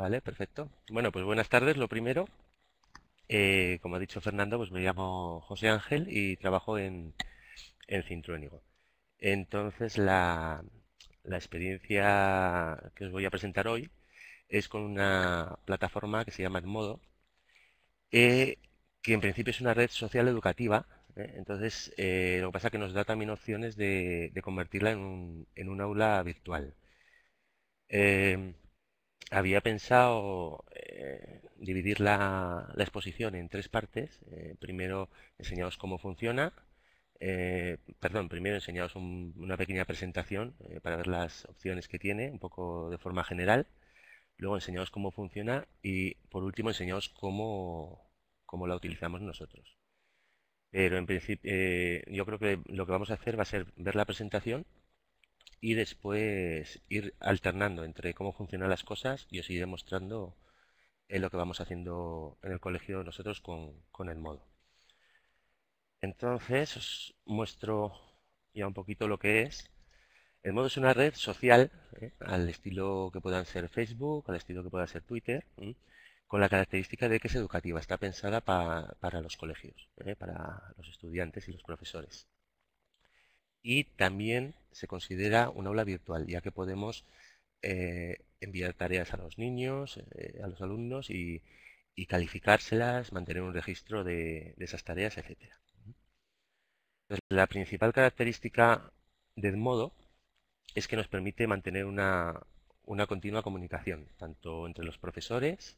Vale, perfecto. Bueno, pues buenas tardes, lo primero. Eh, como ha dicho Fernando, pues me llamo José Ángel y trabajo en, en Cintruénigo. Entonces, la, experiencia que os voy a presentar hoy es con una plataforma que se llama Edmodo, eh, que en principio es una red social educativa. ¿eh? entonces, eh, lo que pasa es que nos da también opciones de, de convertirla en un, en un, aula virtual había pensado eh, dividir la, exposición en tres partes. Eh, primero enseñaros cómo funciona, eh, perdón, primero enseñaros una pequeña presentación para ver las opciones que tiene, un poco de forma general. Luego enseñaros cómo funciona y por último enseñaros cómo, cómo la utilizamos nosotros. Pero en principio yo creo que lo que vamos a hacer va a ser ver la presentación y después ir alternando entre cómo funcionan las cosas y os iré mostrando eh, lo que vamos haciendo en el colegio nosotros con, el modo. Entonces os muestro ya un poquito lo que es. El modo es una red social, ¿eh? al estilo que puedan ser Facebook, al estilo que pueda ser Twitter, con la característica de que es educativa, está pensada para los colegios, ¿eh? para los estudiantes y los profesores y también se considera un aula virtual, ya que podemos eh, enviar tareas a los niños, eh, a los alumnos y, calificárselas, mantener un registro de, esas tareas, etc. la principal característica del modo es que nos permite mantener una, una continua comunicación, tanto entre los profesores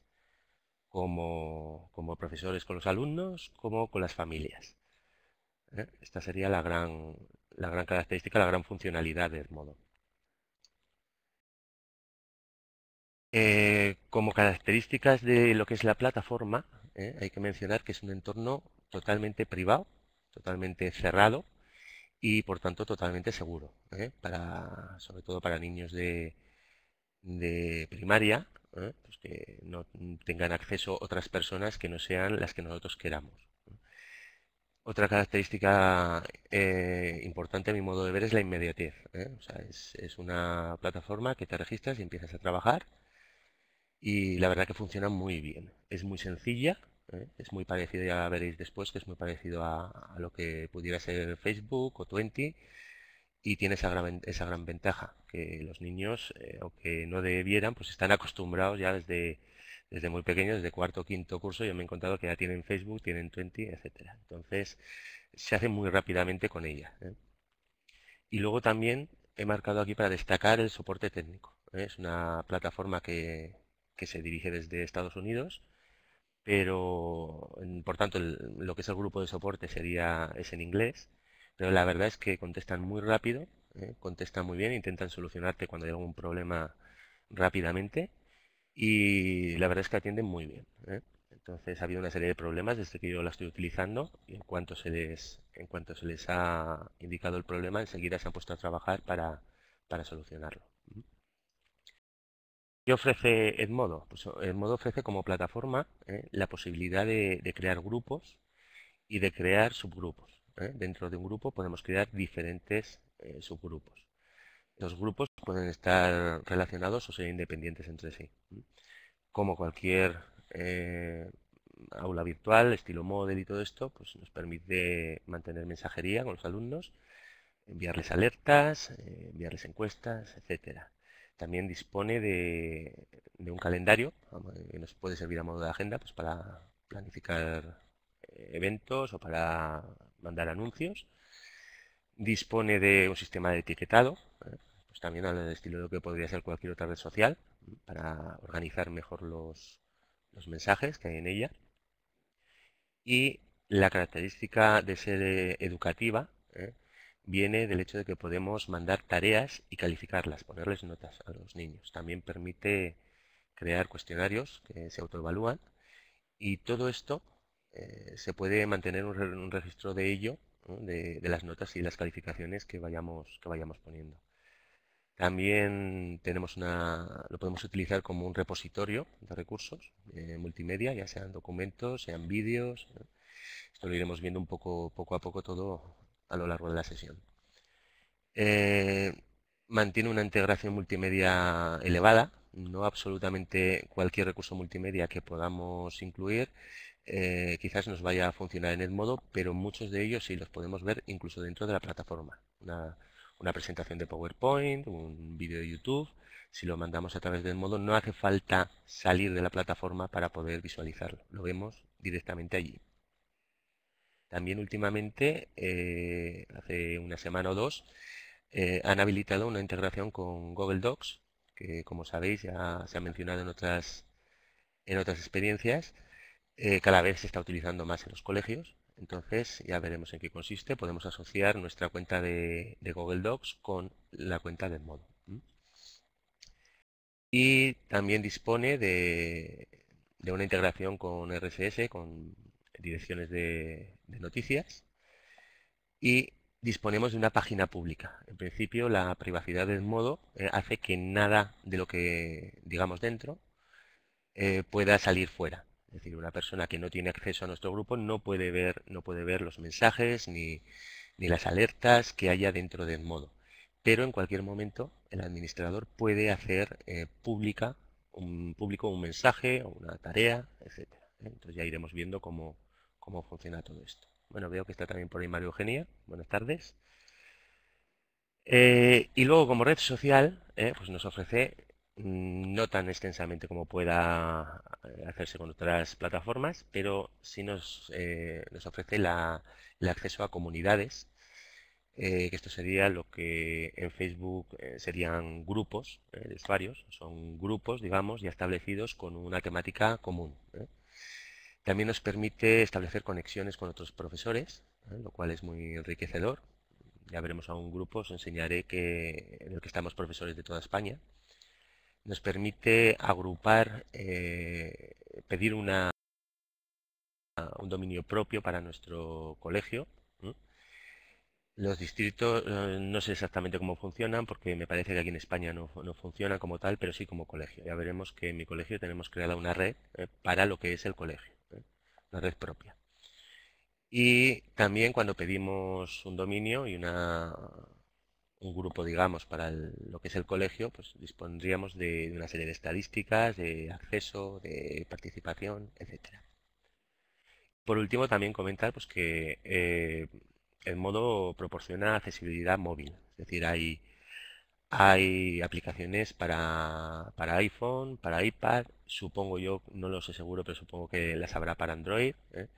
como, profesores con los alumnos, como con las familias. ¿eh? Esta sería la gran, la gran característica, la gran funcionalidad del modo. Eh, como características de lo que es la plataforma, eh, hay que mencionar que es un entorno totalmente privado, totalmente cerrado y por tanto totalmente seguro, eh, para, sobre todo para niños de, de primaria, pues que no tengan acceso otras personas que no sean las que nosotros queramos. Otra característica eh, importante a mi modo de ver es la inmediatez. ¿eh? es, una plataforma que te registras y empiezas a trabajar y la verdad que funciona muy bien. Es muy sencilla, ¿eh? es muy parecido, ya veréis después, que es muy parecido a, lo que pudiera ser Facebook o Twenty y tiene esa gran, esa gran ventaja, que los niños, aunque no debieran, pues están acostumbrados ya desde desde muy pequeño, desde cuarto o quinto curso, yo me he encontrado que ya tienen Facebook, tienen Twenty, etcétera. Entonces, se hace muy rápidamente con ella. ¿eh? Y luego también he marcado aquí para destacar el soporte técnico. ¿eh? Es una plataforma que, se dirige desde Estados Unidos, pero por tanto lo que es el grupo de soporte sería es en inglés, pero la verdad es que contestan muy rápido, ¿eh? contestan muy bien, intentan solucionarte cuando hay algún problema rápidamente y la verdad es que atienden muy bien. ¿eh? Entonces ha habido una serie de problemas desde que yo la estoy utilizando y en cuanto se les, en cuanto se les ha indicado el problema, enseguida se han puesto a trabajar para, solucionarlo. ¿Qué ofrece Edmodo? Pues Edmodo ofrece como plataforma ¿eh? la posibilidad de, crear grupos y de crear subgrupos. ¿eh? Dentro de un grupo podemos crear diferentes subgrupos. Los grupos pueden estar relacionados o ser independientes entre sí. Como cualquier eh, aula virtual, estilo model y todo esto, pues nos permite mantener mensajería con los alumnos, enviarles alertas, eh, enviarles encuestas, etcétera. También dispone de, un calendario que nos puede servir a modo de agenda pues para planificar eh, eventos o para mandar anuncios dispone de un sistema de etiquetado, ¿eh? pues también al estilo de lo que podría ser cualquier otra red social, para organizar mejor los, mensajes que hay en ella. Y la característica de ser eh, educativa ¿eh? viene del hecho de que podemos mandar tareas y calificarlas, ponerles notas a los niños. También permite crear cuestionarios que se autoevalúan y todo esto se puede mantener un, un registro de ello de, las notas y las calificaciones que vayamos, que vayamos poniendo. También tenemos una, lo podemos utilizar como un repositorio de recursos eh, multimedia, ya sean documentos, sean vídeos. Esto lo iremos viendo un poco, poco a poco todo a lo largo de la sesión. Eh, mantiene una integración multimedia elevada, no absolutamente cualquier recurso multimedia que podamos incluir eh, quizás nos vaya a funcionar en el modo, pero muchos de ellos sí los podemos ver incluso dentro de la plataforma. Una, presentación de PowerPoint, un vídeo de YouTube, si lo mandamos a través del modo no hace falta salir de la plataforma para poder visualizarlo, lo vemos directamente allí. También últimamente, eh, hace una semana o dos, eh, han habilitado una integración con Google Docs, que como sabéis ya se ha mencionado en otras experiencias, eh, cada vez se está utilizando más en los colegios. Entonces ya veremos en qué consiste. Podemos asociar nuestra cuenta de, Google Docs con la cuenta del modo. Y también dispone de, una integración con RSS, con direcciones de, noticias. Y disponemos de una página pública. En principio, la privacidad del modo eh, hace que nada de lo que digamos dentro eh, pueda salir fuera. Es decir, una persona que no tiene acceso a nuestro grupo no puede ver, no puede ver los mensajes ni, las alertas que haya dentro del modo. Pero en cualquier momento el administrador puede hacer eh, pública un, público un mensaje o una tarea, etc. ¿eh? Entonces ya iremos viendo cómo, funciona todo esto. Bueno, veo que está también por ahí Mario Eugenia. Buenas tardes. Eh, y luego como red social, pues nos ofrece Mm, no tan extensamente como pueda eh, hacerse con otras plataformas, pero sí nos, eh, nos ofrece el acceso a comunidades, eh, que esto sería lo que en Facebook serían grupos de usuarios, son grupos, digamos, ya establecidos con una temática común. También nos permite establecer conexiones con otros profesores, lo cual es muy enriquecedor. Ya veremos a un grupo, os enseñaré que, en el que estamos profesores de toda España, nos permite agrupar, eh, pedir una, un dominio propio para nuestro colegio. Los distritos eh, no sé exactamente cómo funcionan porque me parece que aquí en España no, no funciona como tal, pero sí como colegio. Ya veremos que en mi colegio tenemos creada una red eh, para lo que es el colegio, una red propia. Y también cuando pedimos un dominio y una, un grupo, digamos, para lo que es el colegio, pues dispondríamos de, una serie de estadísticas, de acceso, de participación, etcétera. Por último, también comentar pues, que eh, el modo proporciona accesibilidad móvil, es decir, hay, hay aplicaciones para, para iPhone, para iPad, supongo yo, no lo sé seguro, pero supongo que las habrá para Android. ¿eh?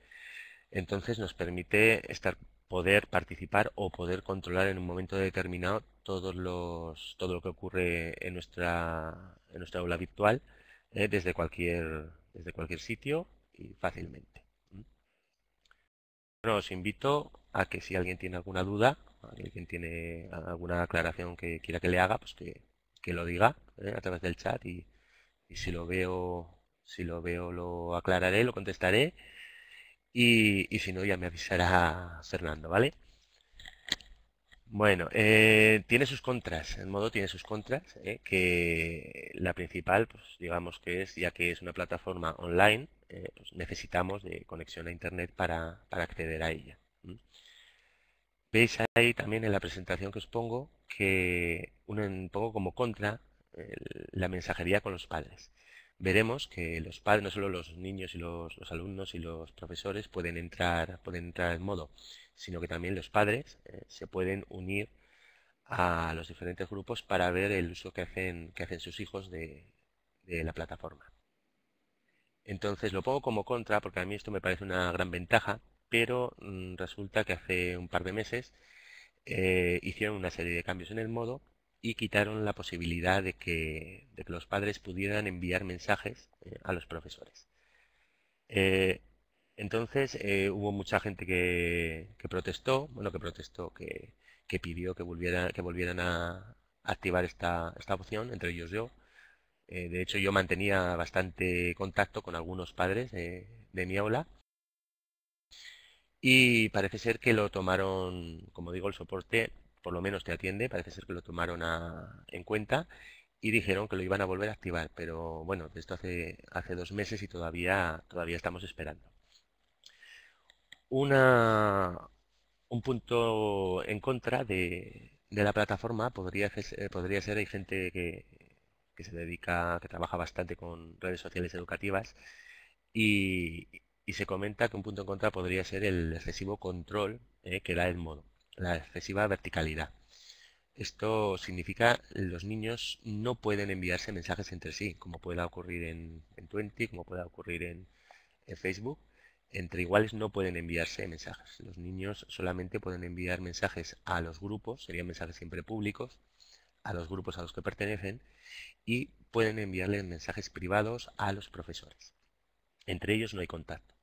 Entonces nos permite estar poder participar o poder controlar en un momento determinado todos los, todo lo que ocurre en nuestra, en nuestra aula virtual eh, desde, cualquier, desde cualquier sitio y fácilmente. os invito a que si alguien tiene alguna duda, alguien tiene alguna aclaración que quiera que le haga, pues que, lo diga ¿eh? a través del chat y, y si lo veo si lo veo lo aclararé, lo contestaré y, si no, ya me avisará Fernando, ¿vale? Bueno, eh, tiene sus contras, el modo tiene sus contras, ¿eh? que la principal, pues digamos que es, ya que es una plataforma online, eh, pues, necesitamos de conexión a internet para, acceder a ella. Veis ahí también en la presentación que os pongo que un, pongo como contra la mensajería con los padres veremos que los padres, no solo los niños y los, alumnos y los profesores pueden entrar, pueden entrar en modo, sino que también los padres eh, se pueden unir a los diferentes grupos para ver el uso que hacen, que hacen sus hijos de, la plataforma. Entonces lo pongo como contra porque a mí esto me parece una gran ventaja, pero mm, resulta que hace un par de meses eh, hicieron una serie de cambios en el modo y quitaron la posibilidad de que, los padres pudieran enviar mensajes eh, a los profesores. Eh, entonces eh, hubo mucha gente que, protestó, bueno, que protestó, que, pidió que, que volvieran a activar esta, opción, entre ellos yo. de hecho, yo mantenía bastante contacto con algunos padres de mi aula. Y parece ser que lo tomaron, como digo, el soporte por lo menos te atiende, parece ser que lo tomaron en cuenta y dijeron que lo iban a volver a activar, pero bueno, esto hace, hace dos meses y todavía, todavía estamos esperando. un punto en contra de, la plataforma podría, eh, podría ser, hay gente que, se dedica, que trabaja bastante con redes sociales educativas y, se comenta que un punto en contra podría ser el excesivo control eh, que da el modo la excesiva verticalidad. Esto significa los niños no pueden enviarse mensajes entre sí, como pueda ocurrir en, Twenty, como pueda ocurrir en, Facebook. Entre iguales no pueden enviarse mensajes. Los niños solamente pueden enviar mensajes a los grupos, serían mensajes siempre públicos, a los grupos a los que pertenecen y pueden enviarles mensajes privados a los profesores. Entre ellos no hay contacto.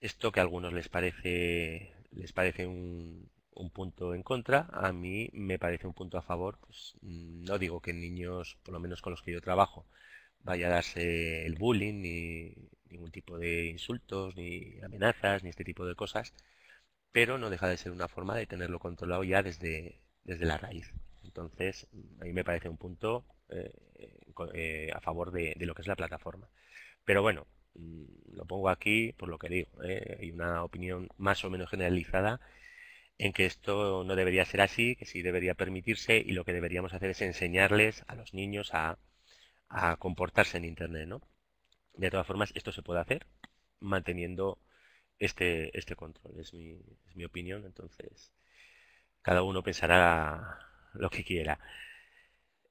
Esto que a algunos les parece, les parece un, un punto en contra, a mí me parece un punto a favor, pues mm, no digo que niños, por lo menos con los que yo trabajo, vaya a darse el bullying, ni ningún tipo de insultos, ni amenazas, ni este tipo de cosas, pero no deja de ser una forma de tenerlo controlado ya desde, desde la raíz. Entonces, mm, a mí me parece un punto eh, eh, a favor de, lo que es la plataforma. Pero bueno, mm, lo pongo aquí por lo que digo. Eh, hay una opinión más o menos generalizada en que esto no debería ser así, que sí debería permitirse y lo que deberíamos hacer es enseñarles a los niños a, comportarse en Internet. ¿no? De todas formas, esto se puede hacer manteniendo este, este control, es mi, opinión, entonces cada uno pensará lo que quiera.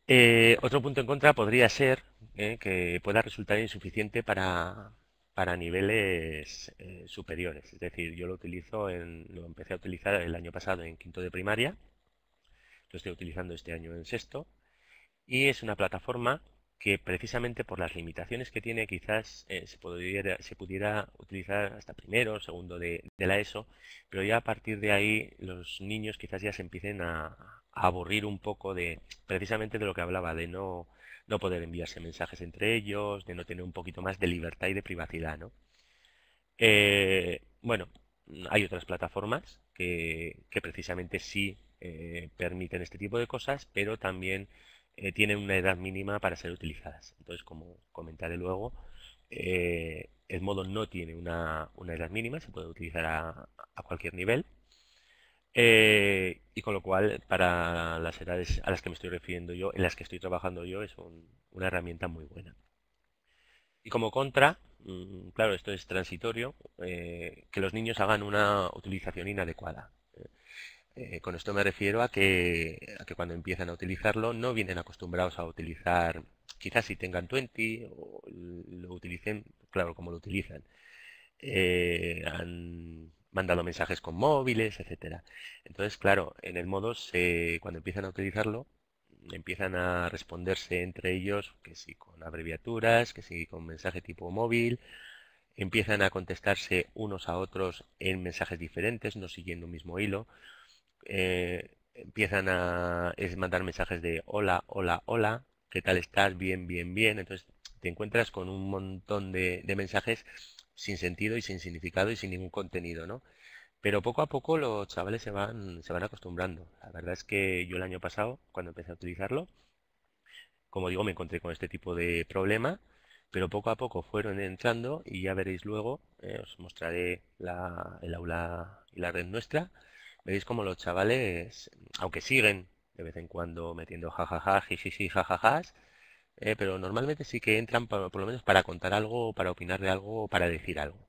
Eh, otro punto en contra podría ser eh, que pueda resultar insuficiente para, para niveles eh, superiores. Es decir, yo lo utilizo, en, lo empecé a utilizar el año pasado en quinto de primaria, lo estoy utilizando este año en sexto, y es una plataforma que precisamente por las limitaciones que tiene quizás eh, se, pudiera, se, pudiera, utilizar hasta primero, segundo de, la ESO, pero ya a partir de ahí los niños quizás ya se empiecen a, a aburrir un poco de precisamente de lo que hablaba, de no no poder enviarse mensajes entre ellos, de no tener un poquito más de libertad y de privacidad, ¿no? Eh, bueno, hay otras plataformas que, precisamente sí eh, permiten este tipo de cosas, pero también eh, tienen una edad mínima para ser utilizadas. Entonces, como comentaré luego, el modo no tiene una, edad mínima, se puede utilizar a cualquier nivel. Eh, y con lo cual, para las edades a las que me estoy refiriendo yo, en las que estoy trabajando yo, es una herramienta muy buena. Y como contra, mm, claro, esto es transitorio, eh, que los niños hagan una utilización inadecuada. Eh, con esto me refiero a que, a que cuando empiezan a utilizarlo no vienen acostumbrados a utilizar, quizás si tengan 20 o lo utilicen, claro, como lo utilizan mandando mensajes con móviles, etcétera. Entonces, claro, en el modo se, cuando empiezan a utilizarlo, empiezan a responderse entre ellos, que si con abreviaturas, que si con mensaje tipo móvil, empiezan a contestarse unos a otros en mensajes diferentes, no siguiendo un mismo hilo. Eh, empiezan a mandar mensajes de hola, hola, hola, ¿qué tal estás? Bien, bien, bien. Entonces te encuentras con un montón de mensajes sin sentido y sin significado y sin ningún contenido, ¿no? Pero poco a poco los chavales se van, se van acostumbrando. La verdad es que yo el año pasado, cuando empecé a utilizarlo, como digo, me encontré con este tipo de problema, pero poco a poco fueron entrando y ya veréis luego, eh, os mostraré la, el aula y la red nuestra, veréis como los chavales, aunque siguen de vez en cuando metiendo jajaja, jijiji, jajajas, eh, pero normalmente sí que entran por, lo menos para contar algo, para opinar de algo o para decir algo.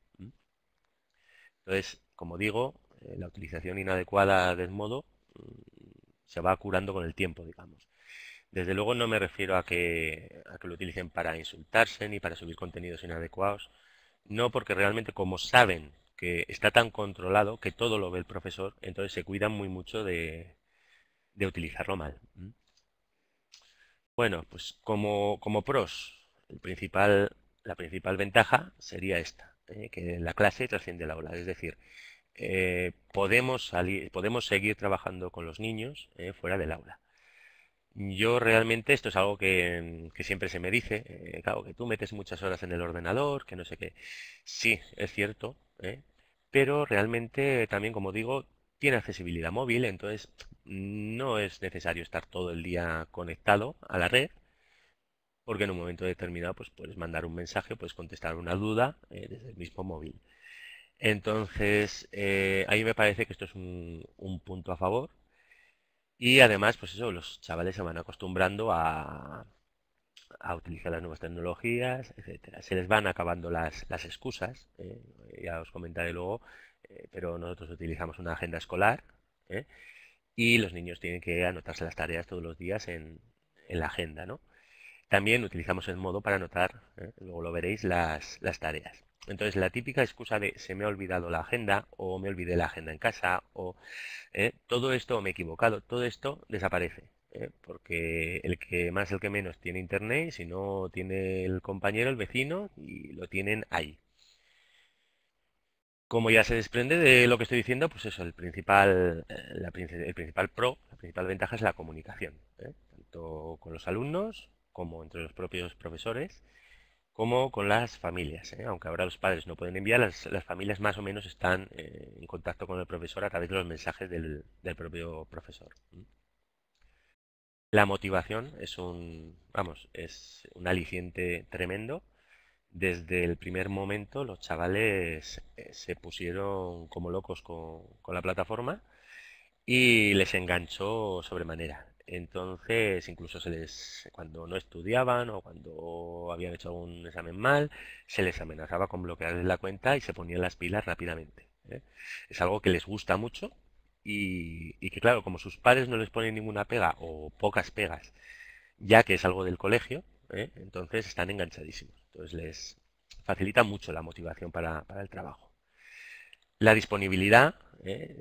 Entonces, como digo, eh, la utilización inadecuada del modo mm, se va curando con el tiempo, digamos. Desde luego no me refiero a que, lo utilicen para insultarse ni para subir contenidos inadecuados, no porque realmente como saben que está tan controlado que todo lo ve el profesor, entonces se cuidan muy mucho de, utilizarlo mal. Bueno, pues como, pros, el principal, la principal ventaja sería esta, eh, que la clase trasciende el aula, es decir, eh, podemos, salir, podemos seguir trabajando con los niños eh, fuera del aula. Yo realmente, esto es algo que, siempre se me dice, claro, que tú metes muchas horas en el ordenador, que no sé qué. Sí, es cierto, pero realmente también, como digo, tiene accesibilidad móvil, entonces no es necesario estar todo el día conectado a la red, porque en un momento determinado pues, puedes mandar un mensaje, puedes contestar una duda eh, desde el mismo móvil. Entonces, eh, ahí me parece que esto es un, punto a favor. Y además, pues eso, los chavales se van acostumbrando a, a utilizar las nuevas tecnologías, etcétera. Se les van acabando las, las excusas, eh, ya os comentaré luego, eh, pero nosotros utilizamos una agenda escolar ¿eh? y los niños tienen que anotarse las tareas todos los días en, la agenda. ¿no? También utilizamos el modo para anotar, ¿eh? luego lo veréis, las, tareas. Entonces la típica excusa de se me ha olvidado la agenda o me olvidé la agenda en casa o todo esto me he equivocado, todo esto desaparece. porque el que más, el que menos tiene internet, si no tiene el compañero, el vecino y lo tienen ahí. Como ya se desprende de lo que estoy diciendo, pues eso, el principal, eh, el principal pro, la principal ventaja es la comunicación, ¿eh? tanto con los alumnos como entre los propios profesores, como con las familias. ¿eh? Aunque ahora los padres no pueden enviar, las, familias más o menos están en contacto con el profesor a través de los mensajes del, del propio profesor. La motivación es un, vamos, es un aliciente tremendo desde el primer momento los chavales eh, se pusieron como locos con, la plataforma y les enganchó sobremanera. Entonces, incluso se les, cuando no estudiaban o cuando habían hecho algún examen mal, se les amenazaba con bloquearles la cuenta y se ponían las pilas rápidamente. ¿eh? Es algo que les gusta mucho y, que, claro, como sus padres no les ponen ninguna pega o pocas pegas, ya que es algo del colegio, ¿eh? entonces están enganchadísimos. Entonces les facilita mucho la motivación para, el trabajo. La disponibilidad, ¿eh?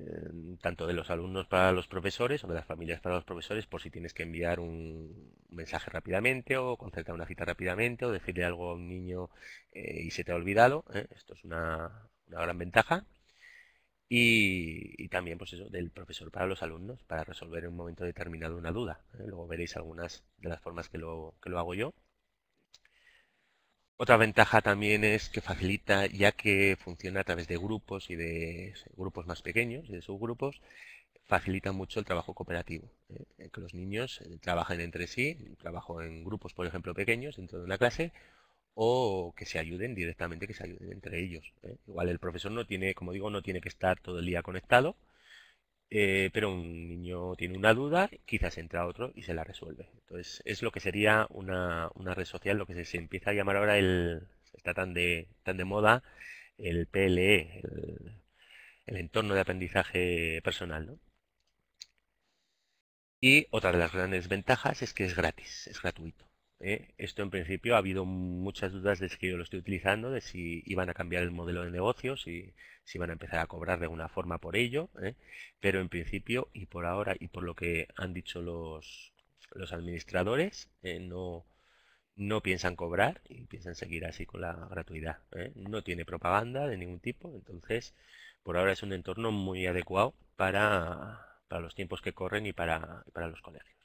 tanto de los alumnos para los profesores o de las familias para los profesores, por si tienes que enviar un mensaje rápidamente o concertar una cita rápidamente o decirle algo a un niño eh, y se te ha olvidado. ¿eh? Esto es una, gran ventaja. Y, también pues eso del profesor para los alumnos para resolver en un momento determinado una duda luego veréis algunas de las formas que que lo hago yo otra ventaja también es que facilita, ya que funciona a través de grupos y de grupos más pequeños y de subgrupos, facilita mucho el trabajo cooperativo. ¿eh? Eh, que los niños eh, trabajen entre sí, trabajo en grupos, por ejemplo, pequeños dentro de una clase, o que se ayuden directamente, que se ayuden entre ellos. Igual el profesor no tiene, como digo, no tiene que estar todo el día conectado, eh, pero un niño tiene una duda, quizás entra otro y se la resuelve. Entonces, es lo que sería una, red social, lo que se, empieza a llamar ahora el, está tan de, tan de moda, el PLE, el, el entorno de aprendizaje personal. ¿no? Y otra de las grandes ventajas es que es gratis, es gratuito. ¿eh? esto en principio ha habido muchas dudas de si yo lo estoy utilizando, de si iban a cambiar el modelo de negocio, si, si van a empezar a cobrar de alguna forma por ello, ¿eh? pero en principio y por ahora y por lo que han dicho los, los administradores, eh, no, piensan cobrar y piensan seguir así con la gratuidad. No tiene propaganda de ningún tipo, entonces por ahora es un entorno muy adecuado para, los tiempos que corren y para los colegios.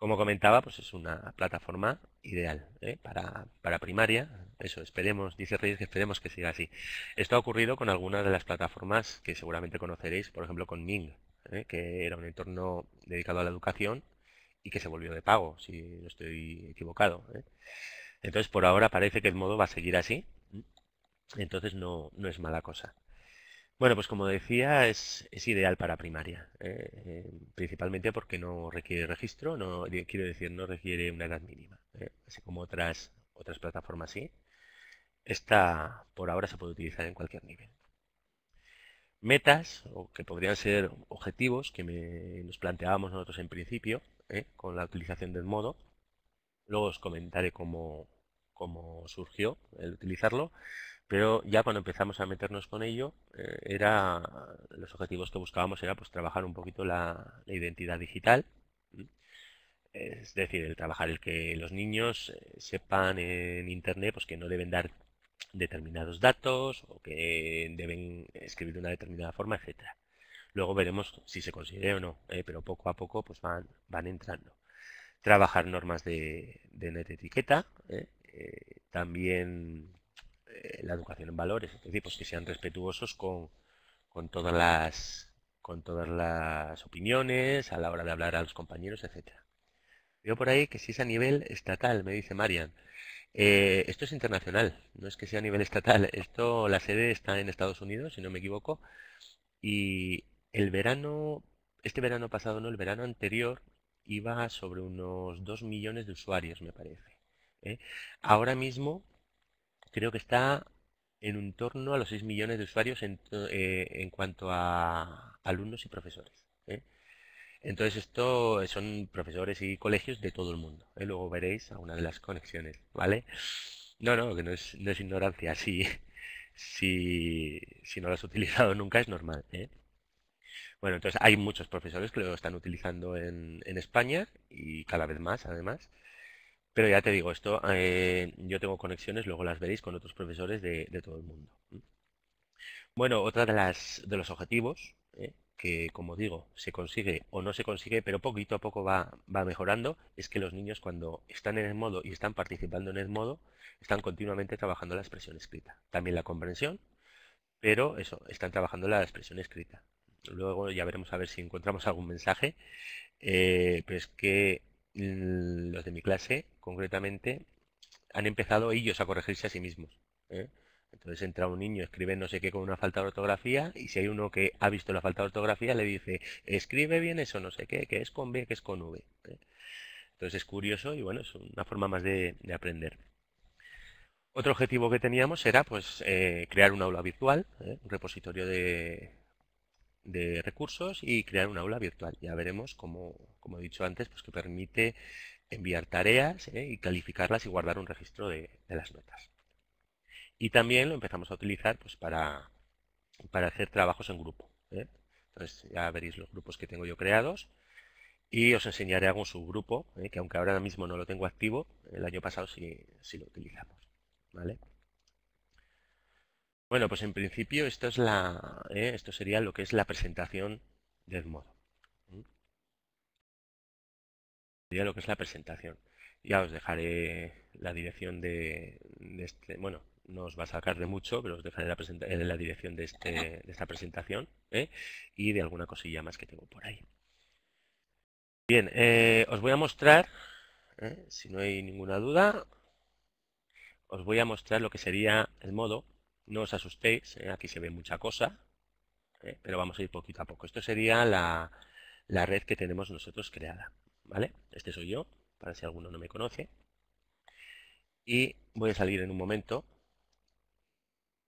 Como comentaba, pues es una plataforma ideal ¿eh? para, primaria. Eso, esperemos, dice Reyes, que esperemos que siga así. Esto ha ocurrido con algunas de las plataformas que seguramente conoceréis, por ejemplo con Ming, ¿eh? que era un entorno dedicado a la educación y que se volvió de pago, si no estoy equivocado. ¿eh? Entonces, por ahora parece que el modo va a seguir así, entonces no, no es mala cosa. Bueno, pues como decía, es, ideal para primaria, eh, eh, principalmente porque no requiere registro, no quiero decir, no requiere una edad mínima, eh, así como otras, otras plataformas sí. Esta por ahora se puede utilizar en cualquier nivel. Metas, o que podrían ser objetivos que nos planteábamos nosotros en principio, con la utilización del modo. Luego os comentaré cómo, cómo surgió el utilizarlo pero ya cuando empezamos a meternos con ello, eh, era los objetivos que buscábamos era pues trabajar un poquito la, identidad digital, es decir, el trabajar el que los niños eh, sepan en internet pues que no deben dar determinados datos o que deben escribir de una determinada forma, etcétera. Luego veremos si se considera o no, eh, pero poco a poco pues van, van entrando. Trabajar normas de, net etiqueta, también eh, la educación en valores, es decir, pues que sean respetuosos con, todas las, con todas las opiniones a la hora de hablar a los compañeros, etc. Veo por ahí que si es a nivel estatal, me dice Marian. Eh, esto es internacional, no es que sea a nivel estatal. Esto, la sede está en Estados Unidos, si no me equivoco. Y el verano, este verano pasado, no, el verano anterior, iba sobre unos 2 millones de usuarios, me parece. ¿eh? Ahora mismo creo que está en un torno a los 6 millones de usuarios eh, en, cuanto a alumnos y profesores. ¿eh? Entonces esto son profesores y colegios de todo el mundo. ¿eh? Luego veréis a de las conexiones, ¿vale? No, no, que no es, no es ignorancia. Si, si, no lo has utilizado nunca es normal. Bueno, entonces hay muchos profesores que lo están utilizando en, en España y cada vez más, además. Pero ya te digo, esto eh, yo tengo conexiones, luego las veréis con otros profesores de, todo el mundo. Bueno, otra de las de los objetivos, ¿eh? que como digo, se consigue o no se consigue, pero poquito a poco va, mejorando, es que los niños cuando están en el modo y están participando en el modo, están continuamente trabajando la expresión escrita. También la comprensión, pero eso, están trabajando la expresión escrita. Luego ya veremos a ver si encontramos algún mensaje, eh, pero es que Mm, los de mi clase, concretamente, han empezado ellos a corregirse a sí mismos. ¿eh? Entonces entra un niño, escribe no sé qué con una falta de ortografía y si hay uno que ha visto la falta de ortografía le dice, escribe bien eso no sé qué, que es con B, que es con V. ¿eh? Entonces es curioso y bueno, es una forma más de, aprender. Otro objetivo que teníamos era pues, eh, crear un aula virtual, un repositorio de, de recursos y crear un aula virtual. Ya veremos, como, como he dicho antes, pues que permite enviar tareas ¿eh? y calificarlas y guardar un registro de, las notas. Y también lo empezamos a utilizar pues, para, para hacer trabajos en grupo. ¿eh? Entonces ya veréis los grupos que tengo yo creados y os enseñaré algún subgrupo, ¿eh? que aunque ahora mismo no lo tengo activo, el año pasado sí, sí lo utilizamos. ¿vale? Bueno, pues en principio esto es la, ¿eh? esto sería lo que es la presentación del modo. Sería lo que es la presentación. Ya os dejaré la dirección de, este, bueno, no os va a sacar de mucho, pero os dejaré la, eh, dirección este, de, esta presentación ¿eh? y de alguna cosilla más que tengo por ahí. Bien, os voy a mostrar, si no hay ninguna duda, os voy a mostrar lo que sería el modo no os asustéis, ¿eh? aquí se ve mucha cosa, ¿eh? pero vamos a ir poquito a poco. Esto sería la, red que tenemos nosotros creada. ¿vale? Este soy yo, para si alguno no me conoce. Y voy a salir en un momento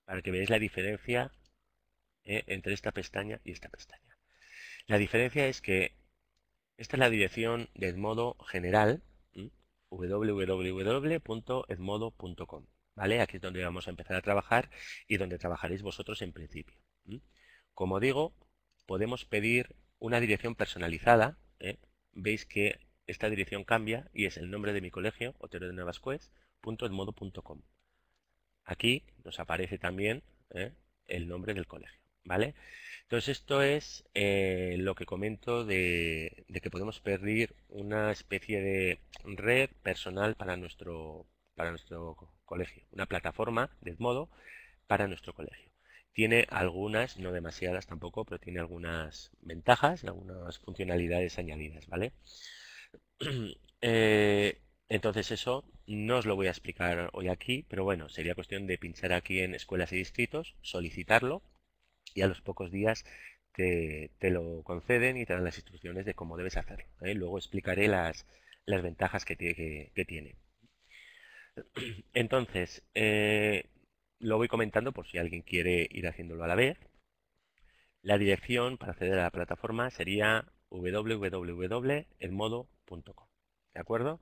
para que veáis la diferencia ¿eh? entre esta pestaña y esta pestaña. La diferencia es que esta es la dirección de Edmodo general, www.edmodo.com. ¿vale? Aquí es donde vamos a empezar a trabajar y donde trabajaréis vosotros en principio. Como digo, podemos pedir una dirección personalizada. ¿eh? Veis que esta dirección cambia y es el nombre de mi colegio, Otero de Nuevas modo.com. Aquí nos aparece también ¿eh? el nombre del colegio. ¿Vale? Entonces esto es eh, lo que comento de, que podemos pedir una especie de red personal para nuestro, para nuestro colegio, una plataforma de modo para nuestro colegio. Tiene algunas, no demasiadas tampoco, pero tiene algunas ventajas, algunas funcionalidades añadidas, ¿vale? Eh, entonces eso no os lo voy a explicar hoy aquí, pero bueno, sería cuestión de pinchar aquí en escuelas y distritos, solicitarlo y a los pocos días te, lo conceden y te dan las instrucciones de cómo debes hacerlo. ¿eh? Luego explicaré las, ventajas que, que tiene. Entonces, eh, lo voy comentando por si alguien quiere ir haciéndolo a la vez. La dirección para acceder a la plataforma sería www.elmodo.com. ¿De acuerdo?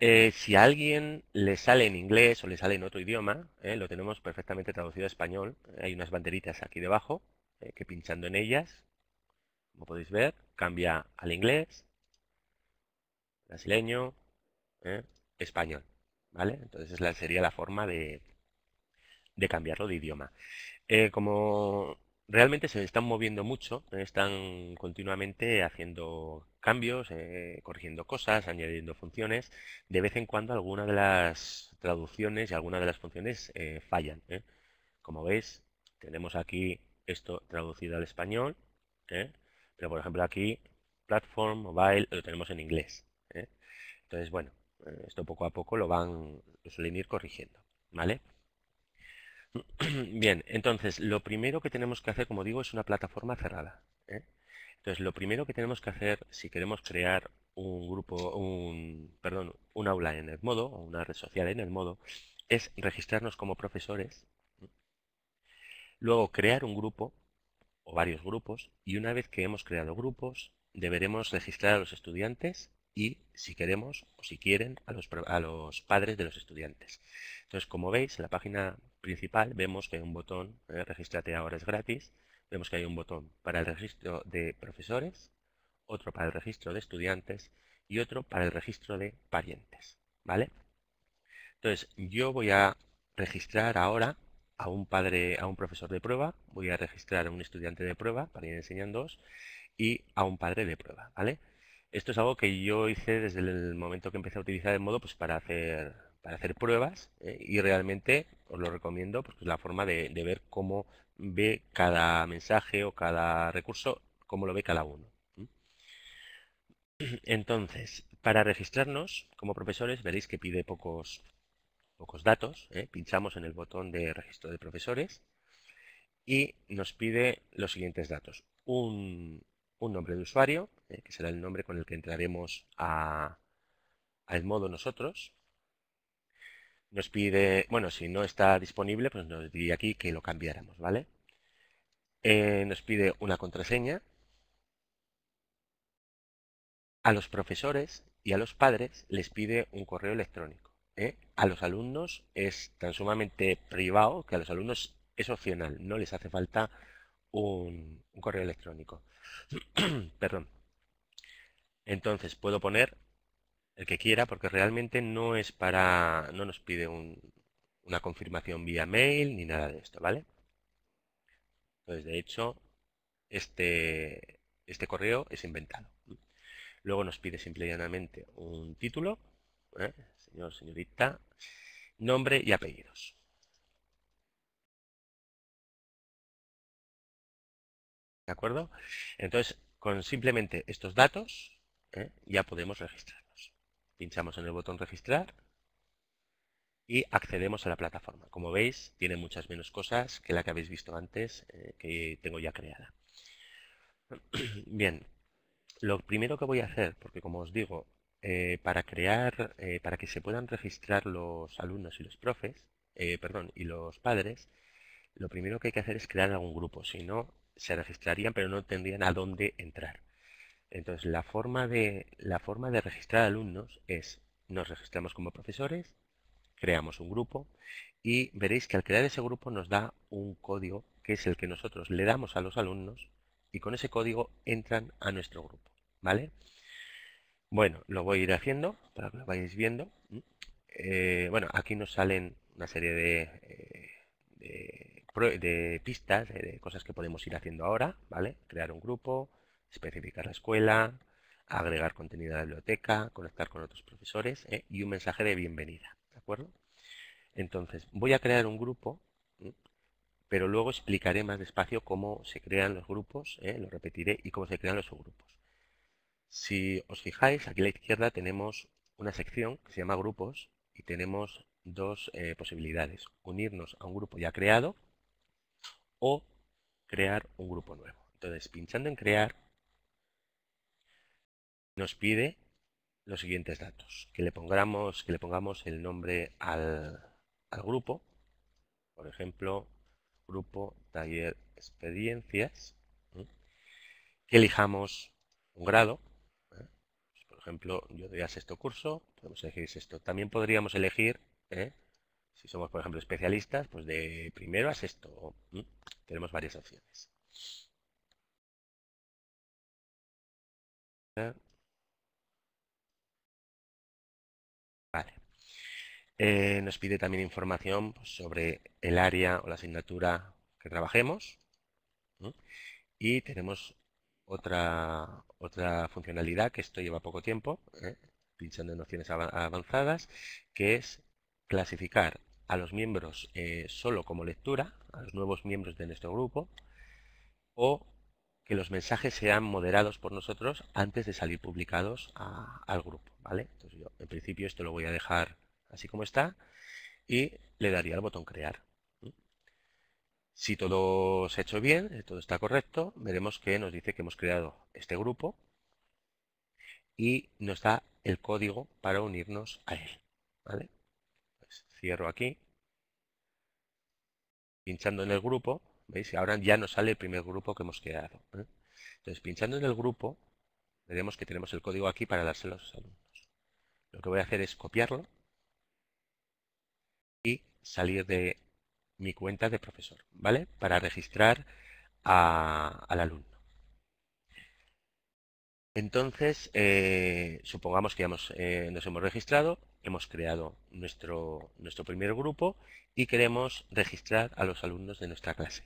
Eh, si a alguien le sale en inglés o le sale en otro idioma, eh, lo tenemos perfectamente traducido a español. Hay unas banderitas aquí debajo que pinchando en ellas, como podéis ver, cambia al inglés, brasileño, español. Entonces sería la forma de, cambiarlo de idioma. Eh, como realmente se están moviendo mucho, están continuamente haciendo cambios, eh, corrigiendo cosas, añadiendo funciones, de vez en cuando alguna de las traducciones y alguna de las funciones eh, fallan. Como veis, tenemos aquí esto traducido al español, pero por ejemplo aquí platform, mobile, lo tenemos en inglés. Entonces, bueno, esto poco a poco lo van, lo suelen ir corrigiendo, ¿vale? Bien, entonces, lo primero que tenemos que hacer, como digo, es una plataforma cerrada. ¿eh? Entonces, lo primero que tenemos que hacer si queremos crear un grupo, un, perdón, un aula en el modo, o una red social en el modo, es registrarnos como profesores, luego crear un grupo o varios grupos y una vez que hemos creado grupos, deberemos registrar a los estudiantes y, si queremos o si quieren, a los, a los padres de los estudiantes. Entonces, como veis, en la página principal vemos que hay un botón, registrate eh, Regístrate ahora es gratis, vemos que hay un botón para el registro de profesores, otro para el registro de estudiantes y otro para el registro de parientes. ¿Vale? Entonces, yo voy a registrar ahora a un padre, a un profesor de prueba, voy a registrar a un estudiante de prueba para ir enseñando y a un padre de prueba, ¿vale? Esto es algo que yo hice desde el momento que empecé a utilizar el modo pues, para, hacer, para hacer pruebas eh, y realmente os lo recomiendo porque es la forma de, ver cómo ve cada mensaje o cada recurso, cómo lo ve cada uno. Entonces, para registrarnos como profesores veréis que pide pocos, pocos datos. ¿eh? Pinchamos en el botón de registro de profesores y nos pide los siguientes datos. Un, un nombre de usuario, eh, que será el nombre con el que entraremos al modo nosotros. Nos pide, bueno, si no está disponible, pues nos diría aquí que lo cambiáramos, ¿vale? Eh, nos pide una contraseña. A los profesores y a los padres les pide un correo electrónico. ¿eh? A los alumnos es tan sumamente privado que a los alumnos es opcional, no les hace falta un, correo electrónico. Perdón. Entonces puedo poner el que quiera porque realmente no es para no nos pide una confirmación vía mail ni nada de esto, ¿vale? Entonces, de hecho, este, este correo es inventado. Luego nos pide simple llanamente un título, ¿eh? señor, señorita, nombre y apellidos. ¿De acuerdo? Entonces, con simplemente estos datos ¿eh? ya podemos registrarnos. Pinchamos en el botón registrar y accedemos a la plataforma. Como veis, tiene muchas menos cosas que la que habéis visto antes, eh, que tengo ya creada. Bien, lo primero que voy a hacer, porque como os digo, eh, para crear, para que se puedan registrar los alumnos y los profes, perdón, y los padres, lo primero que hay que hacer es crear algún grupo, si no, se registrarían pero no tendrían a dónde entrar. Entonces, la forma de, la forma de registrar alumnos es, nos registramos como profesores, creamos un grupo y veréis que al crear ese grupo nos da un código que es el que nosotros le damos a los alumnos y con ese código entran a nuestro grupo, ¿vale? Bueno, lo voy a ir haciendo para que lo vayáis viendo. Mm, eh, bueno, aquí nos salen una serie de eh, de pistas, de cosas que podemos ir haciendo ahora, ¿vale? Crear un grupo, especificar la escuela, agregar contenido a la biblioteca, conectar con otros profesores ¿eh? y un mensaje de bienvenida, ¿de acuerdo? Entonces, voy a crear un grupo, pero luego explicaré más despacio cómo se crean los grupos, ¿eh? lo repetiré, y cómo se crean los subgrupos. Si os fijáis, aquí a la izquierda tenemos una sección que se llama grupos y tenemos dos eh, posibilidades, unirnos a un grupo ya creado o crear un grupo nuevo. Entonces, pinchando en crear, nos pide los siguientes datos. Que le pongamos, que le pongamos el nombre al, grupo. Por ejemplo, grupo taller experiencias. Que elijamos un grado. ¿eh? Pues, por ejemplo, yo doy a sexto curso. Podemos elegir sexto. También podríamos elegir ¿eh? Si somos, por ejemplo, especialistas, pues de primero a sexto. Tenemos varias opciones. Vale. Eh, nos pide también información pues, sobre el área o la asignatura que trabajemos. Y tenemos otra, otra funcionalidad que esto lleva poco tiempo, ¿eh? pinchando en opciones avanzadas, que es clasificar a los miembros eh, solo como lectura, a los nuevos miembros de nuestro grupo, o que los mensajes sean moderados por nosotros antes de salir publicados al grupo. ¿vale? en principio esto lo voy a dejar así como está y le daría al botón crear. Si todo se ha hecho bien, eh, todo está correcto, veremos que nos dice que hemos creado este grupo y nos da el código para unirnos a él. ¿vale? cierro aquí, pinchando en el grupo, ¿veis? Ahora ya nos sale el primer grupo que hemos quedado. ¿eh? Entonces, pinchando en el grupo, veremos que tenemos el código aquí para dárselo a los alumnos. Lo que voy a hacer es copiarlo y salir de mi cuenta de profesor, ¿vale? Para registrar al alumno. Entonces, eh, supongamos que ya hemos, eh, nos hemos registrado hemos creado nuestro, nuestro primer grupo y queremos registrar a los alumnos de nuestra clase.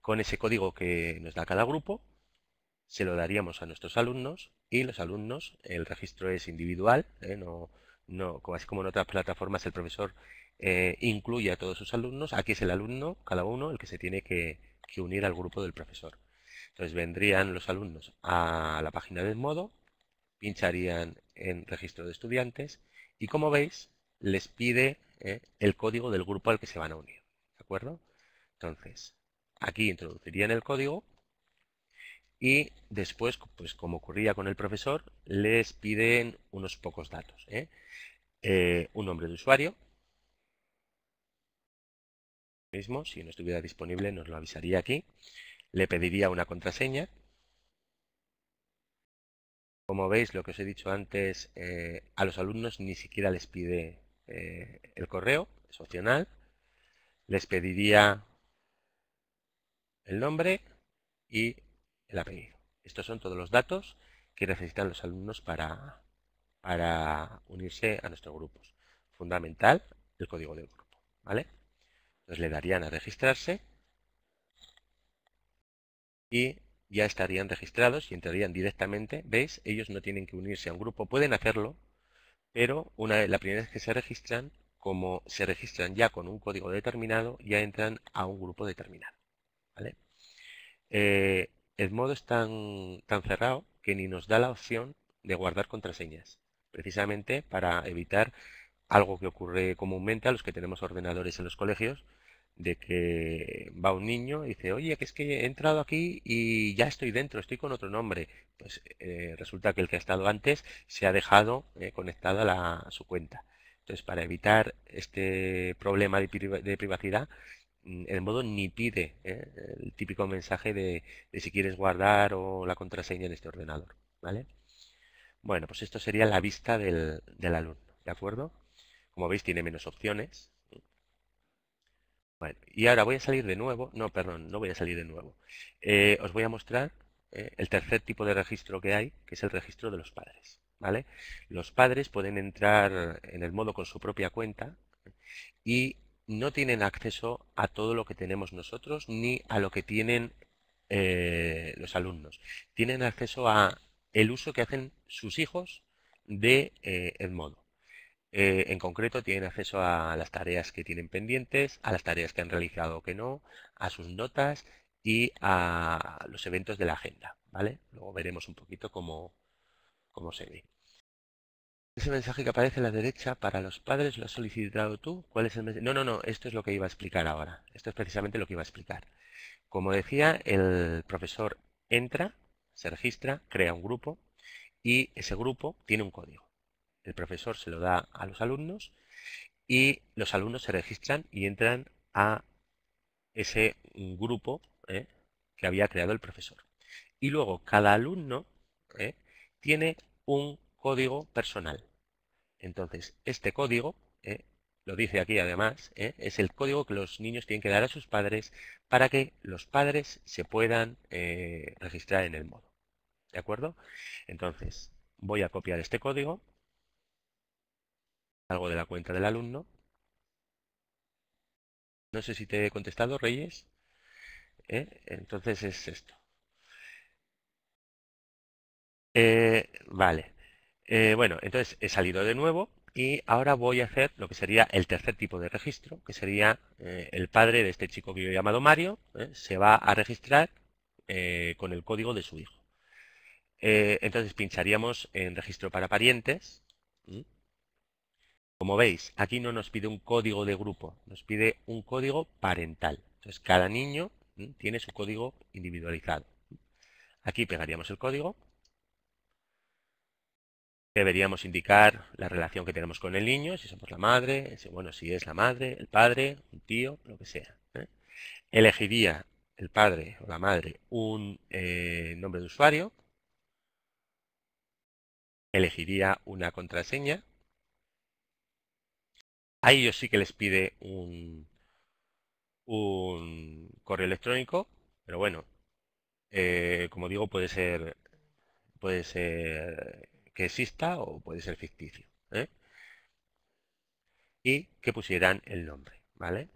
Con ese código que nos da cada grupo, se lo daríamos a nuestros alumnos y los alumnos, el registro es individual, ¿eh? no, no, así como en otras plataformas el profesor eh, incluye a todos sus alumnos, aquí es el alumno, cada uno, el que se tiene que, que unir al grupo del profesor. Entonces vendrían los alumnos a la página del modo, pincharían en registro de estudiantes y como veis les pide eh, el código del grupo al que se van a unir. ¿De acuerdo? Entonces, aquí introducirían el código y después, pues como ocurría con el profesor, les piden unos pocos datos. ¿eh? Eh, un nombre de usuario. Mismo, si no estuviera disponible, nos lo avisaría aquí. Le pediría una contraseña, como veis, lo que os he dicho antes, eh, a los alumnos ni siquiera les pide eh, el correo, es opcional. Les pediría el nombre y el apellido. Estos son todos los datos que necesitan los alumnos para, para unirse a nuestros grupos. Fundamental, el código del grupo. ¿vale? Entonces le darían a registrarse y ya estarían registrados y entrarían directamente. ¿Veis? Ellos no tienen que unirse a un grupo, pueden hacerlo, pero una la primera vez que se registran, como se registran ya con un código determinado, ya entran a un grupo determinado. Eh, el modo es tan cerrado que ni nos da la opción de guardar contraseñas, precisamente para evitar algo que ocurre comúnmente a los que tenemos ordenadores en los colegios, de que va un niño y dice, oye, que es que he entrado aquí y ya estoy dentro, estoy con otro nombre. Pues eh, resulta que el que ha estado antes se ha dejado eh, conectado a su cuenta. Entonces, para evitar este problema de, privacidad, mm, el modo ni pide ¿eh? el típico mensaje de, de, si quieres guardar o la contraseña en este ordenador. ¿vale? Bueno, pues esto sería la vista del, del alumno, ¿de acuerdo? Como veis, tiene menos opciones, y ahora voy a salir de nuevo, no, perdón, no voy a salir de nuevo. Eh, os voy a mostrar eh, el tercer tipo de registro que hay, que es el registro de los padres. ¿vale? Los padres pueden entrar en el modo con su propia cuenta y no tienen acceso a todo lo que tenemos nosotros ni a lo que tienen eh, los alumnos. Tienen acceso a el uso que hacen sus hijos de el modo. Eh, en concreto tienen acceso a las tareas que tienen pendientes, a las tareas que han realizado o que no, a sus notas y a los eventos de la agenda. ¿vale? Luego veremos un poquito cómo, cómo se ve. Ese mensaje que aparece a la derecha para los padres lo has solicitado tú. ¿Cuál es el mensaje? No, no, no, esto es lo que iba a explicar ahora. Esto es precisamente lo que iba a explicar. Como decía, el profesor entra, se registra, crea un grupo y ese grupo tiene un código el profesor se lo da a los alumnos y los alumnos se registran y entran a ese grupo ¿eh? que había creado el profesor. Y luego cada alumno ¿eh? tiene un código personal. Entonces, este código, ¿eh? lo dice aquí además, es el código que los niños tienen que dar a sus padres para que los padres se puedan registrar en el modo. ¿De acuerdo? Entonces, voy a copiar este código algo de la cuenta del alumno. No sé si te he contestado, Reyes. ¿Eh? Entonces es esto. Eh, vale. Eh, bueno, entonces he salido de nuevo y ahora voy a hacer lo que sería el tercer tipo de registro, que sería el padre de este chico que yo he llamado Mario, se va a registrar con el código de su hijo. entonces pincharíamos en registro para parientes. Como veis, aquí no nos pide un código de grupo, nos pide un código parental. Entonces, cada niño tiene su código individualizado. Aquí pegaríamos el código. Deberíamos indicar la relación que tenemos con el niño, si somos la madre, si, bueno, si es la madre, el padre, un tío, lo que sea. ¿eh? Elegiría el padre o la madre un eh, nombre de usuario. Elegiría una contraseña a ellos sí que les pide un, correo electrónico, pero bueno, eh, como digo, puede ser, puede ser que exista o puede ser ficticio. ¿eh? Y que pusieran el nombre, ¿vale?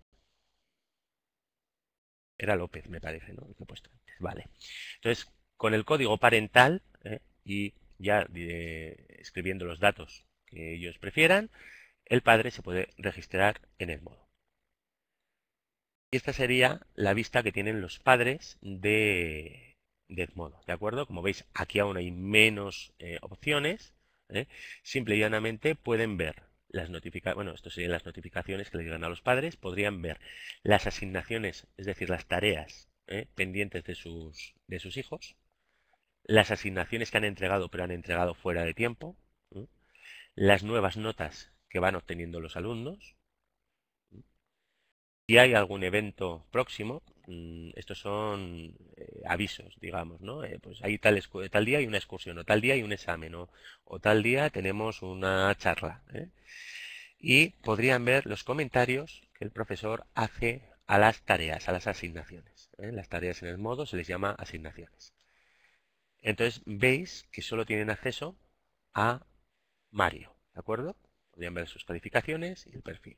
Era López, me parece, ¿no? que puesto antes. Vale. Entonces, con el código parental ¿eh? y ya escribiendo los datos que ellos prefieran, el padre se puede registrar en el modo. Y esta sería la vista que tienen los padres de, de Edmodo, ¿de acuerdo? Como veis, aquí aún hay menos eh, opciones. ¿eh? Simple y llanamente pueden ver las notificaciones, bueno, esto serían las notificaciones que le llegan a los padres, podrían ver las asignaciones, es decir, las tareas ¿eh? pendientes de sus, de sus hijos, las asignaciones que han entregado pero han entregado fuera de tiempo, las nuevas notas que van obteniendo los alumnos. Si hay algún evento próximo, mm, estos son eh, avisos, digamos, ¿no? Eh, pues hay tal, tal, día hay una excursión, o tal día hay un examen, o, tal día tenemos una charla. ¿eh? Y podrían ver los comentarios que el profesor hace a las tareas, a las asignaciones. Las tareas en el modo se les llama asignaciones. Entonces veis que solo tienen acceso a Mario, ¿de acuerdo? podrían ver sus calificaciones y el perfil.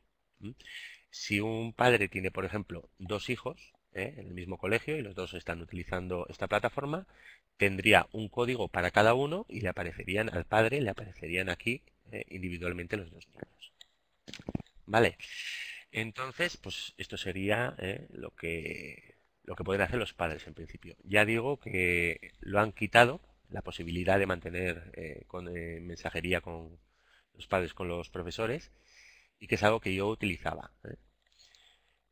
Si un padre tiene, por ejemplo, dos hijos ¿eh? en el mismo colegio y los dos están utilizando esta plataforma, tendría un código para cada uno y le aparecerían al padre, le aparecerían aquí ¿eh? individualmente los dos niños. Vale. Entonces, pues esto sería ¿eh? lo que lo que pueden hacer los padres en principio. Ya digo que lo han quitado la posibilidad de mantener con mensajería con, padres con los profesores, y que es algo que yo utilizaba. ¿eh?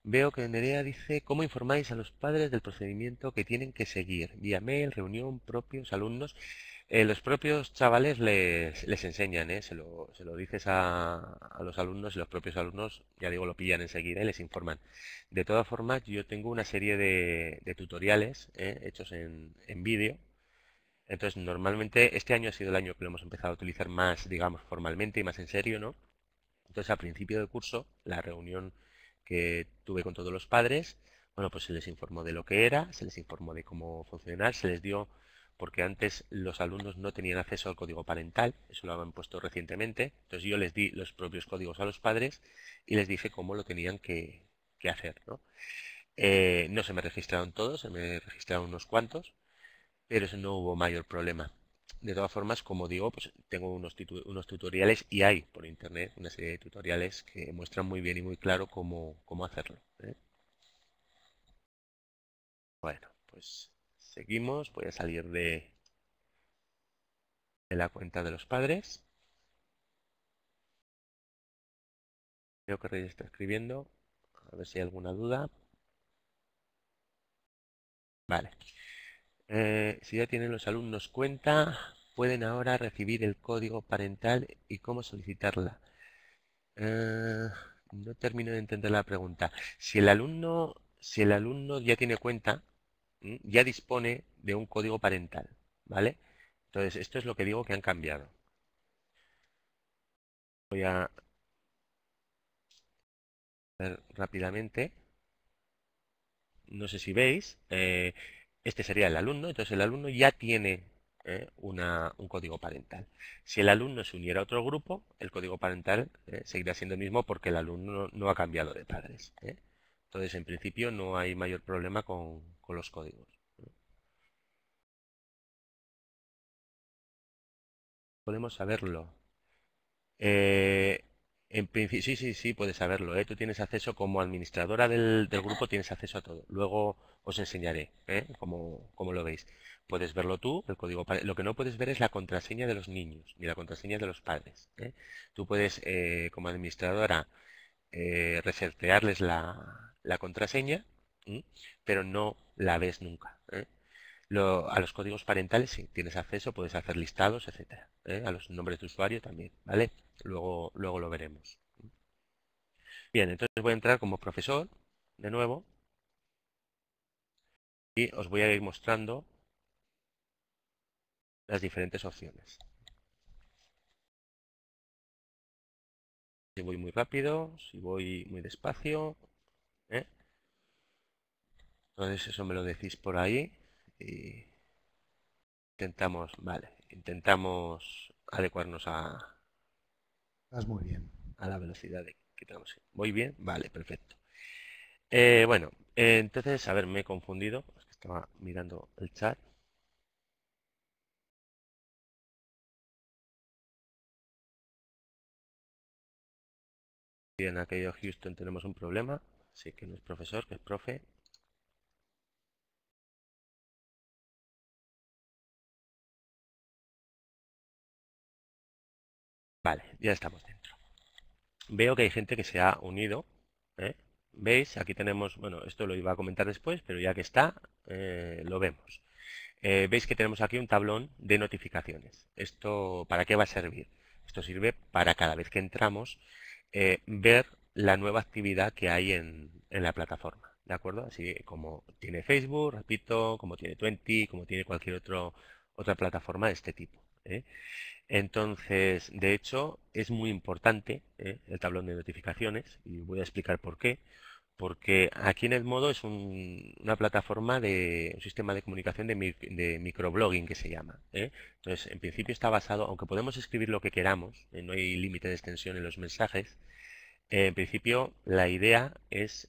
Veo que Nerea dice, ¿cómo informáis a los padres del procedimiento que tienen que seguir? Vía mail, reunión, propios alumnos. Eh, los propios chavales les, les enseñan, ¿eh? se, lo, se, lo, dices a, los alumnos y los propios alumnos, ya digo, lo pillan enseguida y les informan. De todas formas, yo tengo una serie de, tutoriales hechos en, en vídeo entonces, normalmente este año ha sido el año que lo hemos empezado a utilizar más, digamos, formalmente y más en serio, ¿no? Entonces, al principio del curso, la reunión que tuve con todos los padres, bueno, pues se les informó de lo que era, se les informó de cómo funcionar, se les dio, porque antes los alumnos no tenían acceso al código parental, eso lo habían puesto recientemente, entonces yo les di los propios códigos a los padres y les dije cómo lo tenían que, hacer, ¿no? Eh, no se me registraron todos, se me registraron unos cuantos, pero eso no hubo mayor problema. De todas formas, como digo, pues tengo unos, unos tutoriales y hay por internet una serie de tutoriales que muestran muy bien y muy claro cómo, hacerlo. ¿eh? Bueno, pues seguimos. Voy a salir de, la cuenta de los padres. Creo que Reyes está escribiendo. A ver si hay alguna duda. Vale. Eh, si ya tienen los alumnos cuenta, pueden ahora recibir el código parental y cómo solicitarla. Eh, no termino de entender la pregunta. Si el alumno, si el alumno ya tiene cuenta, ya dispone de un código parental, ¿vale? Entonces, esto es lo que digo que han cambiado. Voy a ver rápidamente. No sé si veis. Eh, este sería el alumno, entonces el alumno ya tiene ¿eh? una, un código parental. Si el alumno se uniera a otro grupo, el código parental ¿eh? seguirá siendo el mismo porque el alumno no ha cambiado de padres. ¿eh? Entonces, en principio, no hay mayor problema con, los códigos. Podemos saberlo. En sí, sí, sí, puedes saberlo. Tú tienes acceso como administradora del grupo, tienes acceso a todo. Luego, os enseñaré ¿eh? como, lo veis. Puedes verlo tú, el código Lo que no puedes ver es la contraseña de los niños, ni la contraseña de los padres. ¿eh? Tú puedes, eh, como administradora, eh, resetearles la, la contraseña, pero no la ves nunca. a los códigos parentales sí, tienes acceso, puedes hacer listados, etcétera. A los nombres de usuario también, ¿vale? Luego, luego lo veremos. Bien, entonces voy a entrar como profesor, de nuevo, os voy a ir mostrando las diferentes opciones. Si voy muy rápido, si voy muy despacio. ¿eh? Entonces eso me lo decís por ahí. Y intentamos, vale, intentamos adecuarnos a... muy bien. A la velocidad de que tenemos. muy bien? Vale, perfecto. Eh, bueno, eh, entonces, a ver, me he confundido estaba mirando el chat. en aquello Houston tenemos un problema. así que no es profesor, que es profe. Vale, ya estamos dentro. Veo que hay gente que se ha unido. ¿eh? veis aquí tenemos bueno esto lo iba a comentar después pero ya que está eh, lo vemos eh, veis que tenemos aquí un tablón de notificaciones esto para qué va a servir esto sirve para cada vez que entramos eh, ver la nueva actividad que hay en, la plataforma de acuerdo así como tiene facebook repito como tiene twenty como tiene cualquier otro otra plataforma de este tipo ¿eh? Entonces, de hecho, es muy importante ¿eh? el tablón de notificaciones y voy a explicar por qué. Porque aquí en el modo es una plataforma de un sistema de comunicación de, microblogging que se llama. ¿eh? Entonces, en principio está basado, aunque podemos escribir lo que queramos, no hay límite de extensión en los mensajes, en principio la idea es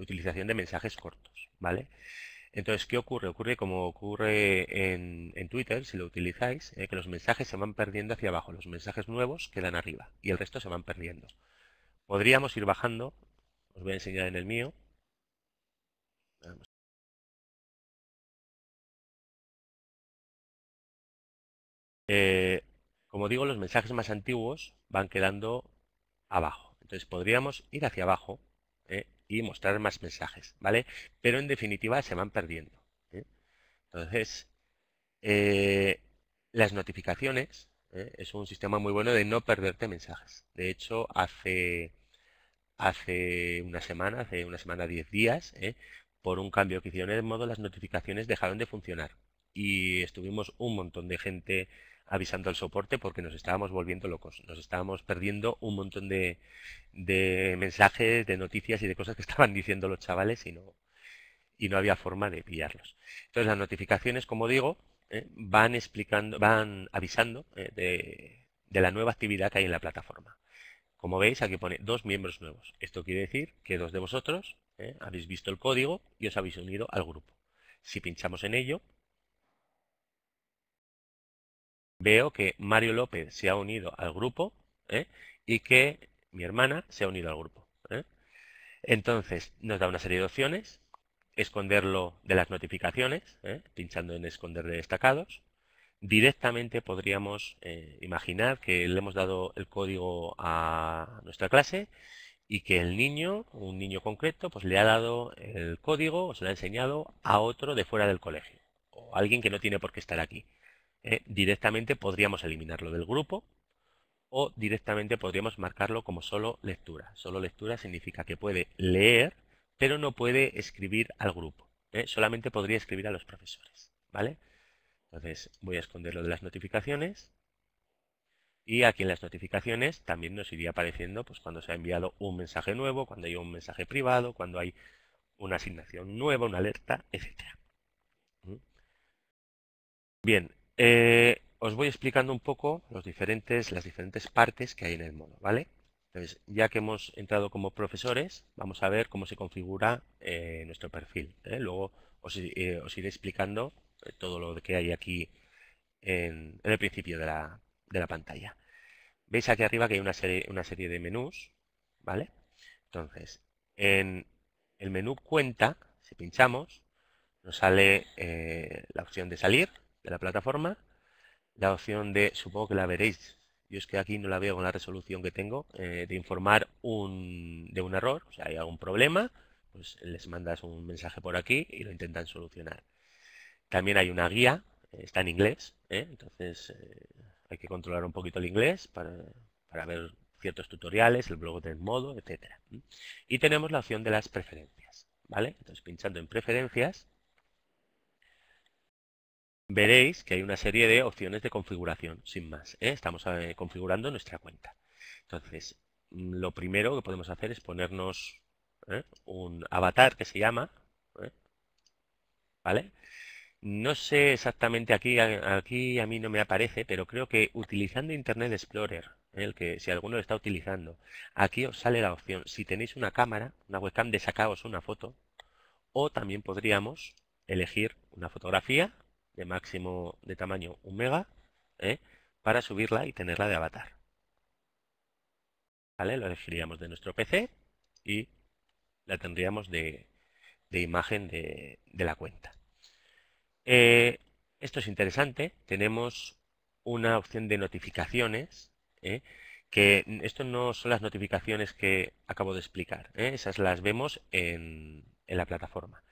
utilización de mensajes cortos, ¿vale? Entonces, ¿qué ocurre? Ocurre como ocurre en, Twitter, si lo utilizáis, eh, que los mensajes se van perdiendo hacia abajo, los mensajes nuevos quedan arriba y el resto se van perdiendo. Podríamos ir bajando, os voy a enseñar en el mío. Eh, como digo, los mensajes más antiguos van quedando abajo. Entonces podríamos ir hacia abajo eh, y mostrar más mensajes, ¿vale? Pero en definitiva se van perdiendo. ¿eh? Entonces, eh, las notificaciones ¿eh? es un sistema muy bueno de no perderte mensajes. De hecho, hace, hace una semana, hace una semana, 10 días, por un cambio que hicieron en el modo, las notificaciones dejaron de funcionar. Y estuvimos un montón de gente avisando al soporte porque nos estábamos volviendo locos, nos estábamos perdiendo un montón de, mensajes, de noticias y de cosas que estaban diciendo los chavales y no, y no había forma de pillarlos. Entonces las notificaciones, como digo, ¿eh? van explicando, van avisando ¿eh? de, la nueva actividad que hay en la plataforma. Como veis, aquí pone dos miembros nuevos. Esto quiere decir que dos de vosotros ¿eh? habéis visto el código y os habéis unido al grupo. Si pinchamos en ello, Veo que Mario López se ha unido al grupo ¿eh? y que mi hermana se ha unido al grupo. ¿eh? Entonces nos da una serie de opciones. Esconderlo de las notificaciones, ¿eh? pinchando en esconder de destacados. Directamente podríamos imaginar que le hemos dado el código a nuestra clase y que el niño, un niño concreto, pues le ha dado el código o se lo ha enseñado a otro de fuera del colegio o alguien que no tiene por qué estar aquí. Eh, directamente podríamos eliminarlo del grupo o directamente podríamos marcarlo como solo lectura. Solo lectura significa que puede leer, pero no puede escribir al grupo. ¿eh? Solamente podría escribir a los profesores. ¿vale? Entonces voy a esconderlo de las notificaciones. Y aquí en las notificaciones también nos iría apareciendo pues, cuando se ha enviado un mensaje nuevo, cuando hay un mensaje privado, cuando hay una asignación nueva, una alerta, etc. Bien, eh, os voy explicando un poco las diferentes partes que hay en el modo, ¿vale? Entonces, ya que hemos entrado como profesores, vamos a ver cómo se configura eh, nuestro perfil. ¿eh? Luego os, iré explicando todo lo que hay aquí en, el principio de la, pantalla. Veis aquí arriba que hay una serie, una serie de menús, ¿vale? Entonces, en el menú cuenta, si pinchamos, nos sale la opción de salir, de la plataforma, la opción de, supongo que la veréis, yo es que aquí no la veo con la resolución que tengo, eh, de informar un, de un error, o sea, hay algún problema, pues les mandas un mensaje por aquí y lo intentan solucionar. También hay una guía, eh, está en inglés, ¿eh? entonces hay que controlar un poquito el inglés para, ver ciertos tutoriales, el blog del modo, etcétera. Y tenemos la opción de las preferencias, ¿vale? Entonces pinchando en preferencias veréis que hay una serie de opciones de configuración, sin más. ¿eh? Estamos eh, configurando nuestra cuenta. Entonces, mm, lo primero que podemos hacer es ponernos ¿eh? un avatar que se llama, ¿vale? No sé exactamente aquí, aquí a mí no me aparece, pero creo que utilizando Internet Explorer, el que si alguno lo está utilizando, aquí os sale la opción, si tenéis una cámara, una webcam, de sacaos una foto, o también podríamos elegir una fotografía de máximo de tamaño 1 mega, ¿eh? para subirla y tenerla de avatar. Lo elegiríamos de nuestro PC y la tendríamos de, imagen de, la cuenta. Eh, esto es interesante, tenemos una opción de notificaciones, ¿eh? que esto no son las notificaciones que acabo de explicar, esas las vemos en la plataforma.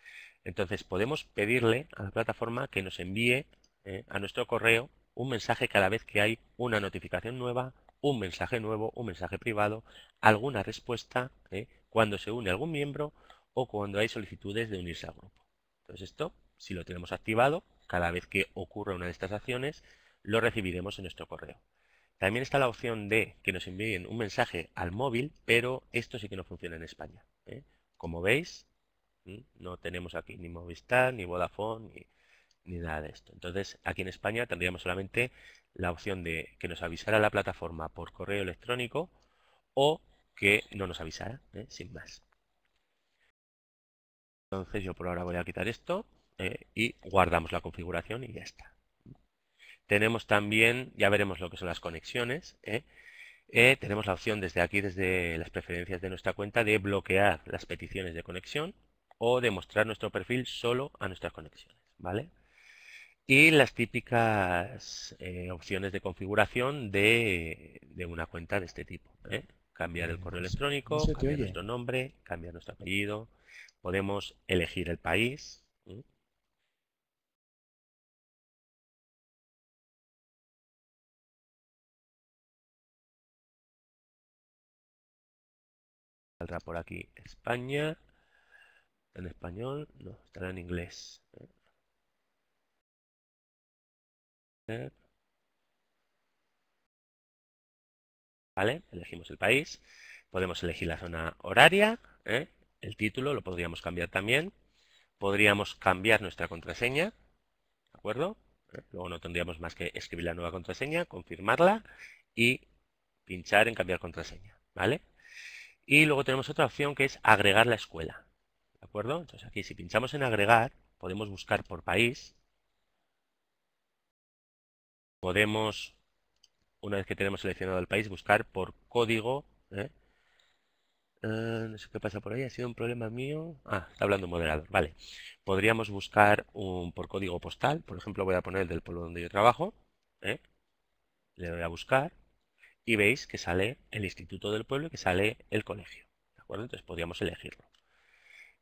Entonces podemos pedirle a la plataforma que nos envíe eh, a nuestro correo un mensaje cada vez que hay una notificación nueva, un mensaje nuevo, un mensaje privado, alguna respuesta eh, cuando se une algún miembro o cuando hay solicitudes de unirse al grupo. Entonces esto, si lo tenemos activado, cada vez que ocurre una de estas acciones, lo recibiremos en nuestro correo. También está la opción de que nos envíen un mensaje al móvil, pero esto sí que no funciona en España. Eh. Como veis, no tenemos aquí ni Movistar, ni Vodafone, ni, nada de esto. Entonces, aquí en España tendríamos solamente la opción de que nos avisara la plataforma por correo electrónico o que no nos avisara, ¿eh? sin más. Entonces yo por ahora voy a quitar esto ¿eh? y guardamos la configuración y ya está. Tenemos también, ya veremos lo que son las conexiones, ¿eh? tenemos la opción desde aquí, desde las preferencias de nuestra cuenta, de bloquear las peticiones de conexión o demostrar nuestro perfil solo a nuestras conexiones, ¿vale? Y las típicas eh, opciones de configuración de, una cuenta de este tipo. ¿eh? Cambiar el correo electrónico, cambiar nuestro nombre, cambiar nuestro apellido. Podemos elegir el país, saldrá por aquí España en español, no, estará en inglés. ¿Vale? Elegimos el país, podemos elegir la zona horaria, ¿eh? el título lo podríamos cambiar también, podríamos cambiar nuestra contraseña, ¿de acuerdo? ¿Eh? Luego no tendríamos más que escribir la nueva contraseña, confirmarla y pinchar en cambiar contraseña, ¿vale? Y luego tenemos otra opción que es agregar la escuela acuerdo? Entonces aquí si pinchamos en agregar, podemos buscar por país. Podemos, una vez que tenemos seleccionado el país, buscar por código. ¿eh? Eh, no sé qué pasa por ahí, ha sido un problema mío. Ah, está hablando un moderador, vale. Podríamos buscar un, por código postal, por ejemplo voy a poner el del pueblo donde yo trabajo. ¿eh? Le doy a buscar y veis que sale el instituto del pueblo y que sale el colegio. ¿de acuerdo? Entonces podríamos elegirlo.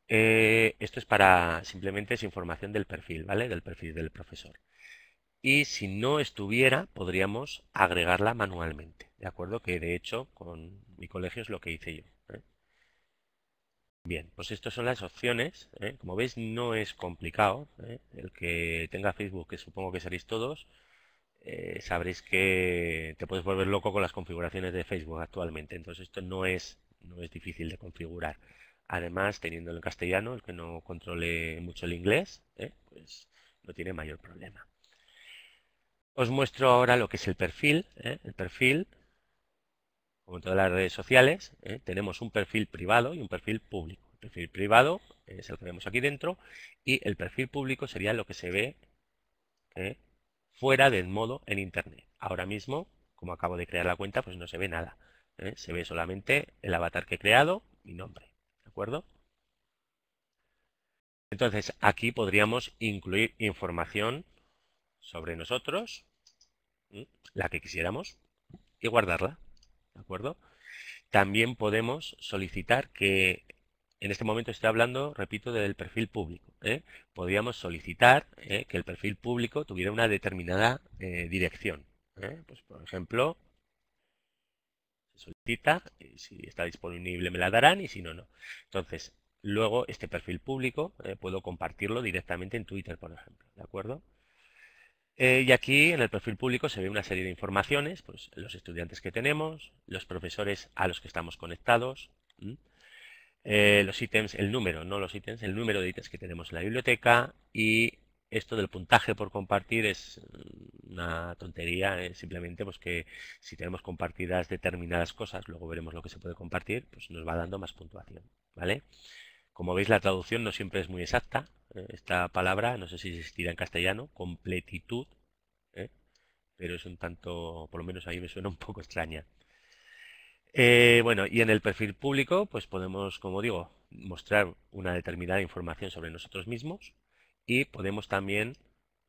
Eh, esto es para, simplemente es información del perfil, ¿vale? Del perfil del profesor. Y si no estuviera, podríamos agregarla manualmente, ¿de acuerdo? Que de hecho con mi colegio es lo que hice yo. ¿eh? Bien, pues estas son las opciones. ¿eh? Como veis, no es complicado. El que tenga Facebook, que supongo que seréis todos, sabréis que te puedes volver loco con las configuraciones de Facebook actualmente. Entonces esto no es difícil de configurar. Además, teniendo en castellano, el que no controle mucho el inglés, ¿eh? pues no tiene mayor problema. Os muestro ahora lo que es el perfil. ¿eh? El perfil, como en todas las redes sociales, ¿eh? tenemos un perfil privado y un perfil público. El perfil privado es el que vemos aquí dentro y el perfil público sería lo que se ve fuera del modo en Internet. Ahora mismo, como acabo de crear la cuenta, pues no se ve nada. Se ve solamente el avatar que he creado, mi nombre. Entonces, aquí podríamos incluir información sobre nosotros, la que quisiéramos, y guardarla, ¿de acuerdo? También podemos solicitar que, en este momento estoy hablando, repito, del perfil público. ¿eh? Podríamos solicitar ¿eh? que el perfil público tuviera una determinada eh, dirección. Pues, por ejemplo, eh, si está disponible me la darán y si no, no. Entonces, luego este perfil público eh, puedo compartirlo directamente en Twitter, por ejemplo, ¿de acuerdo? Eh, y aquí en el perfil público se ve una serie de informaciones, pues los estudiantes que tenemos, los profesores a los que estamos conectados, los ítems, el número, no los ítems, el número de ítems que tenemos en la biblioteca y esto del puntaje por compartir es una tontería, ¿eh? simplemente pues que si tenemos compartidas determinadas cosas, luego veremos lo que se puede compartir, pues nos va dando más puntuación, ¿vale? Como veis la traducción no siempre es muy exacta, ¿eh? esta palabra, no sé si existirá en castellano, completitud, ¿eh? pero es un tanto, por lo menos a mí me suena un poco extraña. bueno, y en el perfil público, pues podemos, como digo, mostrar una determinada información sobre nosotros mismos, y podemos también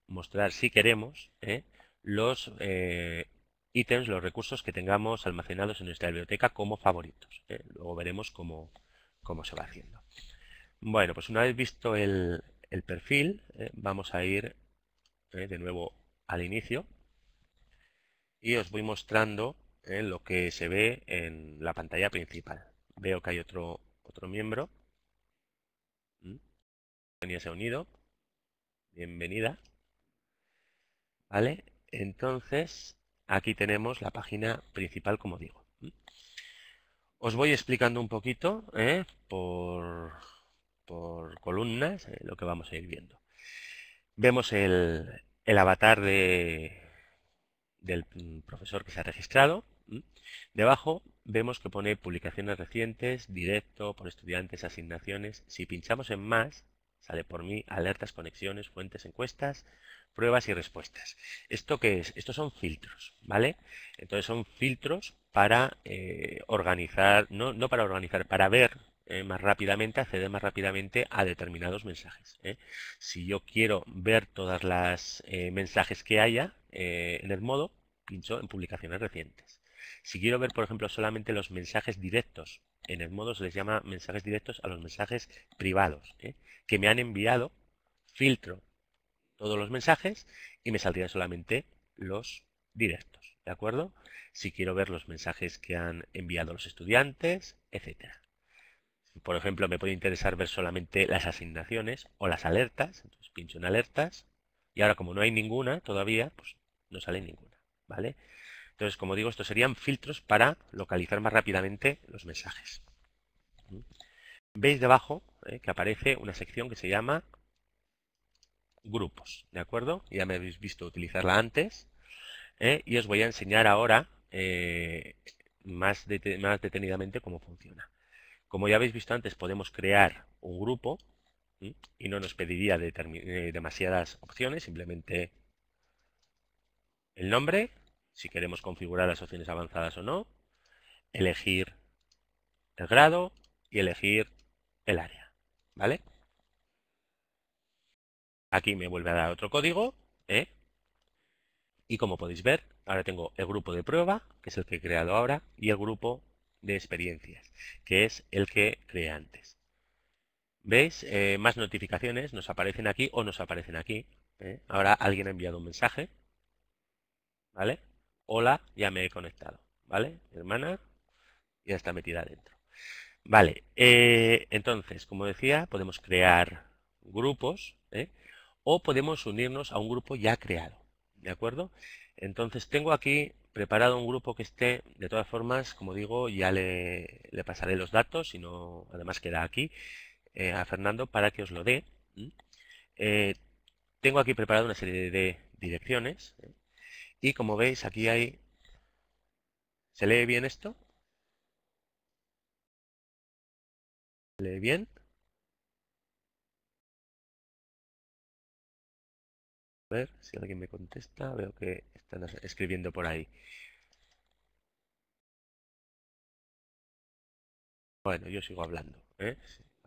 mostrar, si queremos, ¿eh? los eh, ítems, los recursos que tengamos almacenados en nuestra biblioteca como favoritos. ¿eh? Luego veremos cómo, se va haciendo. Bueno, pues una vez visto el, perfil, vamos a ir de nuevo al inicio y os voy mostrando lo que se ve en la pantalla principal. Veo que hay otro, otro miembro. Tenía ¿Mm? se unido bienvenida. ¿Vale? Entonces, aquí tenemos la página principal, como digo. Os voy explicando un poquito ¿eh? por, por, columnas eh, lo que vamos a ir viendo. Vemos el, el avatar de, del profesor que se ha registrado. Debajo vemos que pone publicaciones recientes, directo, por estudiantes, asignaciones. Si pinchamos en más, Sale por mí alertas, conexiones, fuentes, encuestas, pruebas y respuestas. ¿Esto qué es? Estos son filtros, ¿vale? Entonces son filtros para eh, organizar, no, no para organizar, para ver eh, más rápidamente, acceder más rápidamente a determinados mensajes. ¿eh? Si yo quiero ver todas las mensajes que haya en el modo, pincho en publicaciones recientes. Si quiero ver, por ejemplo, solamente los mensajes directos, en el modo se les llama mensajes directos a los mensajes privados, ¿eh? que me han enviado, filtro todos los mensajes y me saldrían solamente los directos, ¿de acuerdo? Si quiero ver los mensajes que han enviado los estudiantes, etcétera. Por ejemplo, me puede interesar ver solamente las asignaciones o las alertas, entonces pincho en alertas y ahora como no hay ninguna todavía, pues no sale ninguna, ¿vale? Entonces, como digo, estos serían filtros para localizar más rápidamente los mensajes. Veis debajo eh, que aparece una sección que se llama grupos, ¿de acuerdo? Ya me habéis visto utilizarla antes eh, y os voy a enseñar ahora eh, más, detenidamente cómo funciona. Como ya habéis visto antes, podemos crear un grupo y no nos pediría demasiadas opciones, simplemente el nombre, si queremos configurar las opciones avanzadas o no, elegir el grado y elegir el área. ¿Vale? Aquí me vuelve a dar otro código. ¿eh? Y como podéis ver, ahora tengo el grupo de prueba, que es el que he creado ahora, y el grupo de experiencias, que es el que creé antes. ¿Veis? Eh, más notificaciones nos aparecen aquí o nos aparecen aquí. ¿eh? Ahora alguien ha enviado un mensaje. ¿Vale? hola, ya me he conectado, ¿vale? hermana ya está metida adentro. Vale, eh, entonces, como decía, podemos crear grupos ¿eh? o podemos unirnos a un grupo ya creado, ¿de acuerdo? Entonces, tengo aquí preparado un grupo que esté, de todas formas, como digo, ya le, pasaré los datos, y además queda aquí, eh, a Fernando para que os lo dé. tengo aquí preparado una serie de direcciones, y como veis, aquí hay... ¿Se lee bien esto? ¿Se lee bien? A ver si alguien me contesta. Veo que están escribiendo por ahí. Bueno, yo sigo hablando. ¿eh?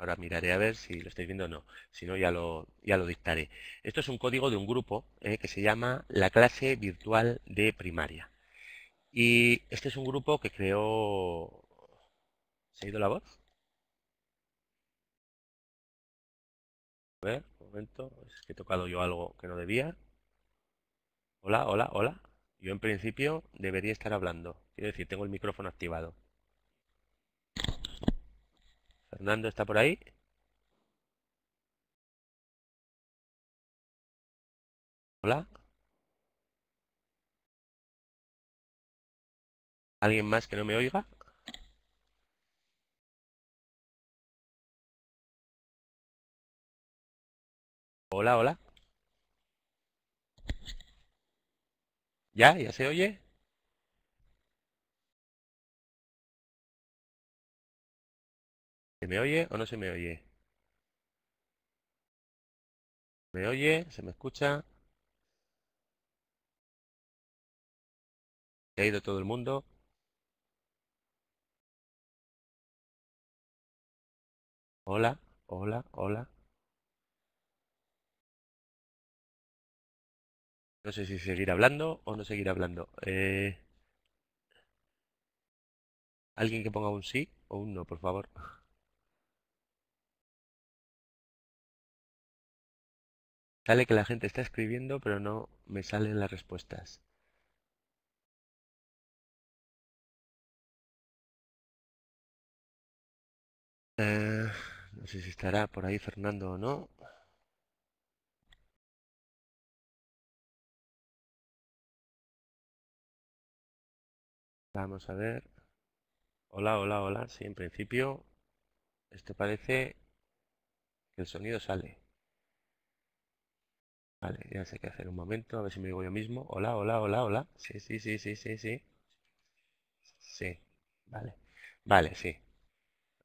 Ahora miraré a ver si lo estáis viendo o no. Si no, ya lo, ya lo dictaré. Esto es un código de un grupo eh, que se llama la clase virtual de primaria. Y este es un grupo que creó... ¿Se ha ido la voz? A ver, un momento. Es que he tocado yo algo que no debía. Hola, hola, hola. Yo en principio debería estar hablando. Quiero decir, tengo el micrófono activado. Fernando está por ahí. Hola. ¿Alguien más que no me oiga? Hola, hola. ¿Ya? ¿Ya se oye? ¿Se me oye o no se me oye? ¿Me oye? ¿Se me escucha? ¿Se ha ido todo el mundo? Hola, hola, hola. No sé si seguir hablando o no seguir hablando. Eh, Alguien que ponga un sí o un no, por favor. Sale que la gente está escribiendo, pero no me salen las respuestas. Eh, no sé si estará por ahí Fernando o no. Vamos a ver. Hola, hola, hola. Sí, en principio, esto parece que el sonido sale. Vale, ya sé que hacer un momento, a ver si me digo yo mismo. Hola, hola, hola, hola. Sí, sí, sí, sí, sí, sí. Sí, vale. Vale, sí.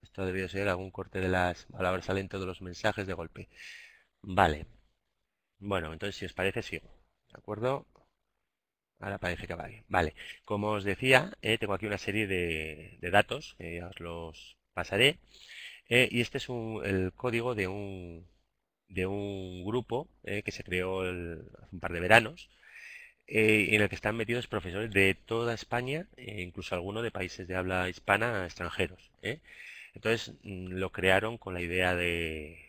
Esto debió ser algún corte de las palabras al de los mensajes de golpe. Vale. Bueno, entonces si os parece sigo. ¿De acuerdo? Ahora parece que vale. Vale. Como os decía, eh, tengo aquí una serie de, datos, que eh, ya os los pasaré. Eh, y este es el código de un, de un grupo eh, que se creó hace un par de veranos, eh, en el que están metidos profesores de toda España, e incluso algunos de países de habla hispana extranjeros. Eh. Entonces mm, lo crearon con la idea de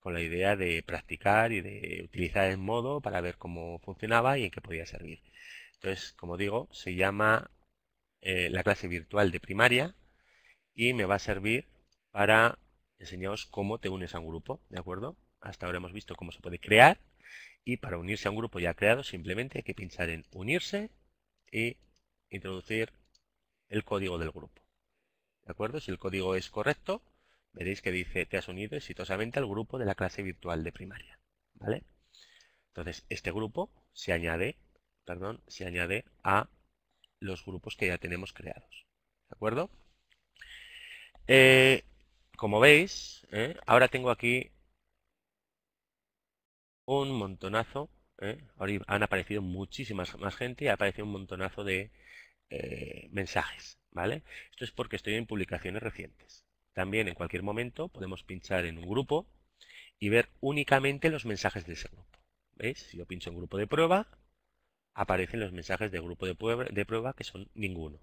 con la idea de practicar y de utilizar el modo para ver cómo funcionaba y en qué podía servir. Entonces, como digo, se llama la clase virtual de primaria y me va a servir para enseñaros cómo te unes a un grupo, ¿de acuerdo? Hasta ahora hemos visto cómo se puede crear y para unirse a un grupo ya creado simplemente hay que pinchar en unirse e introducir el código del grupo. ¿De acuerdo? Si el código es correcto, veréis que dice te has unido exitosamente al grupo de la clase virtual de primaria. ¿Vale? Entonces, este grupo se añade, perdón, se añade a los grupos que ya tenemos creados. ¿De acuerdo? Eh, como veis, ¿eh? ahora tengo aquí un montonazo, ¿eh? han aparecido muchísimas más gente y ha aparecido un montonazo de eh, mensajes, ¿vale? Esto es porque estoy en publicaciones recientes. También en cualquier momento podemos pinchar en un grupo y ver únicamente los mensajes de ese grupo. ¿Veis? Si yo pincho en grupo de prueba, aparecen los mensajes de grupo de de prueba que son ninguno.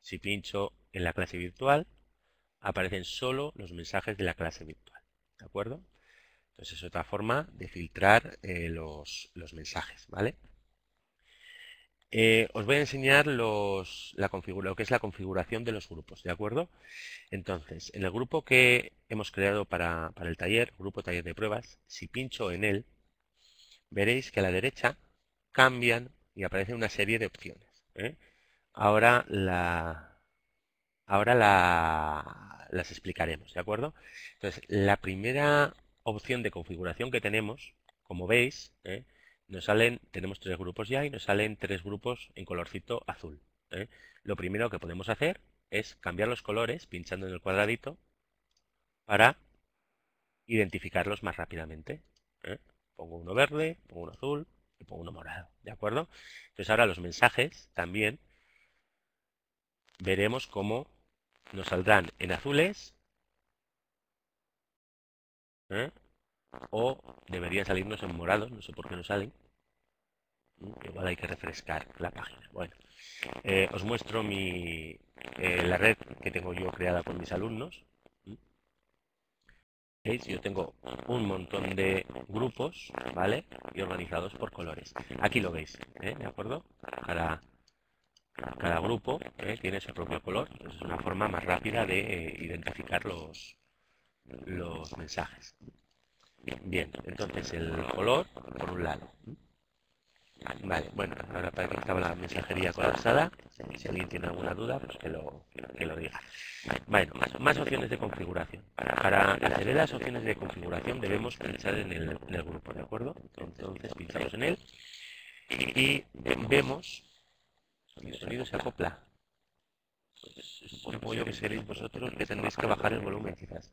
Si pincho en la clase virtual, aparecen solo los mensajes de la clase virtual. ¿De acuerdo? Entonces es otra forma de filtrar eh, los, mensajes, ¿vale? Eh, os voy a enseñar los, la lo que es la configuración de los grupos, ¿de acuerdo? Entonces, en el grupo que hemos creado para, el taller, grupo taller de pruebas, si pincho en él, veréis que a la derecha cambian y aparecen una serie de opciones. ¿eh? Ahora la, ahora las explicaremos, ¿de acuerdo? Entonces, la primera opción de configuración que tenemos, como veis, ¿eh? nos salen, tenemos tres grupos ya y nos salen tres grupos en colorcito azul. ¿eh? Lo primero que podemos hacer es cambiar los colores pinchando en el cuadradito para identificarlos más rápidamente. ¿eh? Pongo uno verde, pongo uno azul y pongo uno morado. ¿De acuerdo? Entonces ahora los mensajes también veremos cómo nos saldrán en azules ¿eh? O debería salirnos en morados, no sé por qué no salen. Mm, igual hay que refrescar la página. Bueno, eh, os muestro mi, eh, la red que tengo yo creada con mis alumnos. Mm. ¿Veis? Yo tengo un montón de grupos, ¿vale? Y organizados por colores. Aquí lo veis, ¿de acuerdo? cada grupo tiene su propio color, es una forma más rápida de identificar los, los mensajes. Bien, entonces el color por un lado. ¿Mm? Vale, bueno, ahora para que la mensajería colapsada, si alguien tiene alguna duda, pues que lo, que lo diga. Bueno, más, opciones de configuración. Para acceder las opciones de configuración debemos pensar en el, grupo, ¿de acuerdo? Entonces pinchamos en él y vemos que sonido se acopla. Supongo yo que seréis vosotros que tendréis que bajar el volumen quizás.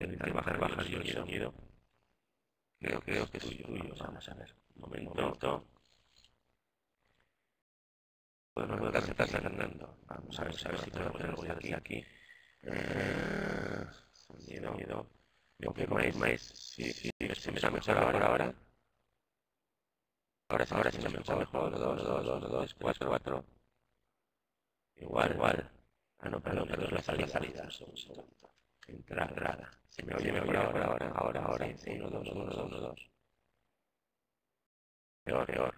intentar bajar, bajar el sonido. sonido. Creo, creo que es tuyo. tuyo. Vamos a ver. Un momento. Un momento. Bueno, no estás, está andando. Vamos a ver, a ver si puedo poner algo aquí. aquí. Eh, sonido. sonido. creo que más, más. Sí, sí, se me está mejor ahora, ahora. Ahora, ahora se me está mejor. 2, 2, 2, 2, 4, 4. Igual, igual. Ah, no, perdón, perdón, la salida, salida. Un segundo entrada, entrada. Se me oye mejor ahora, ahora, ahora, ahora. 1, 2, 1, 2, 1, 2. Peor, peor.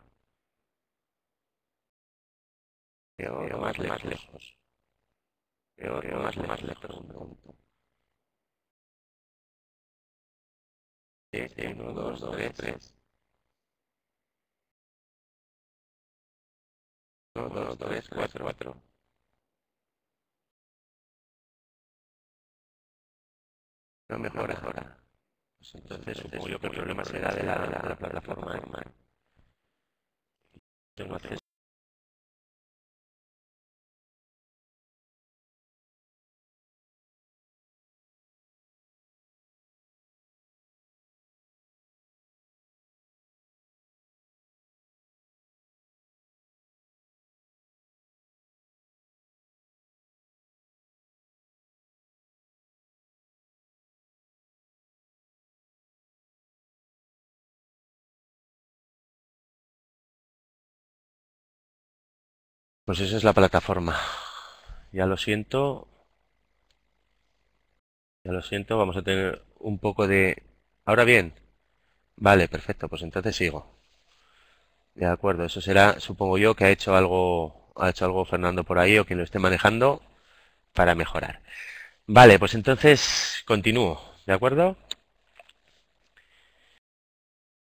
Peor, peor más, lejos. Peor, peor más, lejos, un punto. 7, 1, 2, 2, 3, 3. 1, 2, 3, 4, 4. no mejora. ahora mejora. Pues entonces, supongo yo que el problema será de la, de la, de la plataforma. ¿eh? Tengo Pues esa es la plataforma. Ya lo siento. Ya lo siento, vamos a tener un poco de... Ahora bien. Vale, perfecto, pues entonces sigo. De acuerdo, eso será, supongo yo, que ha hecho algo, ha hecho algo Fernando por ahí o que lo esté manejando para mejorar. Vale, pues entonces continúo, ¿de acuerdo?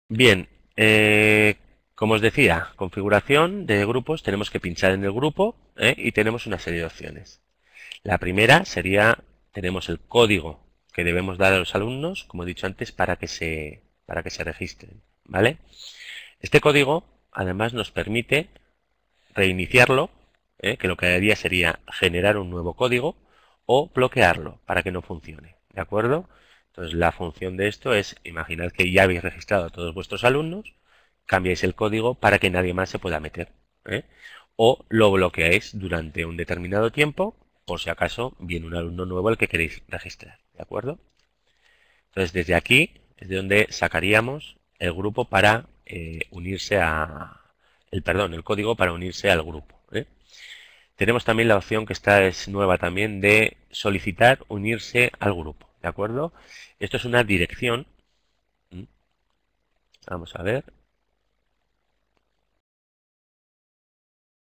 Bien, eh, como os decía, configuración de grupos, tenemos que pinchar en el grupo ¿eh? y tenemos una serie de opciones. La primera sería, tenemos el código que debemos dar a los alumnos, como he dicho antes, para que se, para que se registren. ¿vale? Este código además nos permite reiniciarlo, ¿eh? que lo que haría sería generar un nuevo código o bloquearlo para que no funcione. ¿De acuerdo? Entonces la función de esto es, imaginad que ya habéis registrado a todos vuestros alumnos, cambiáis el código para que nadie más se pueda meter. ¿eh? O lo bloqueáis durante un determinado tiempo, por si acaso viene un alumno nuevo al que queréis registrar. ¿De acuerdo? Entonces, desde aquí es de donde sacaríamos el grupo para eh, unirse a... El, perdón, el código para unirse al grupo. ¿eh? Tenemos también la opción que esta es nueva también de solicitar unirse al grupo. ¿De acuerdo? Esto es una dirección. ¿Mm? Vamos a ver.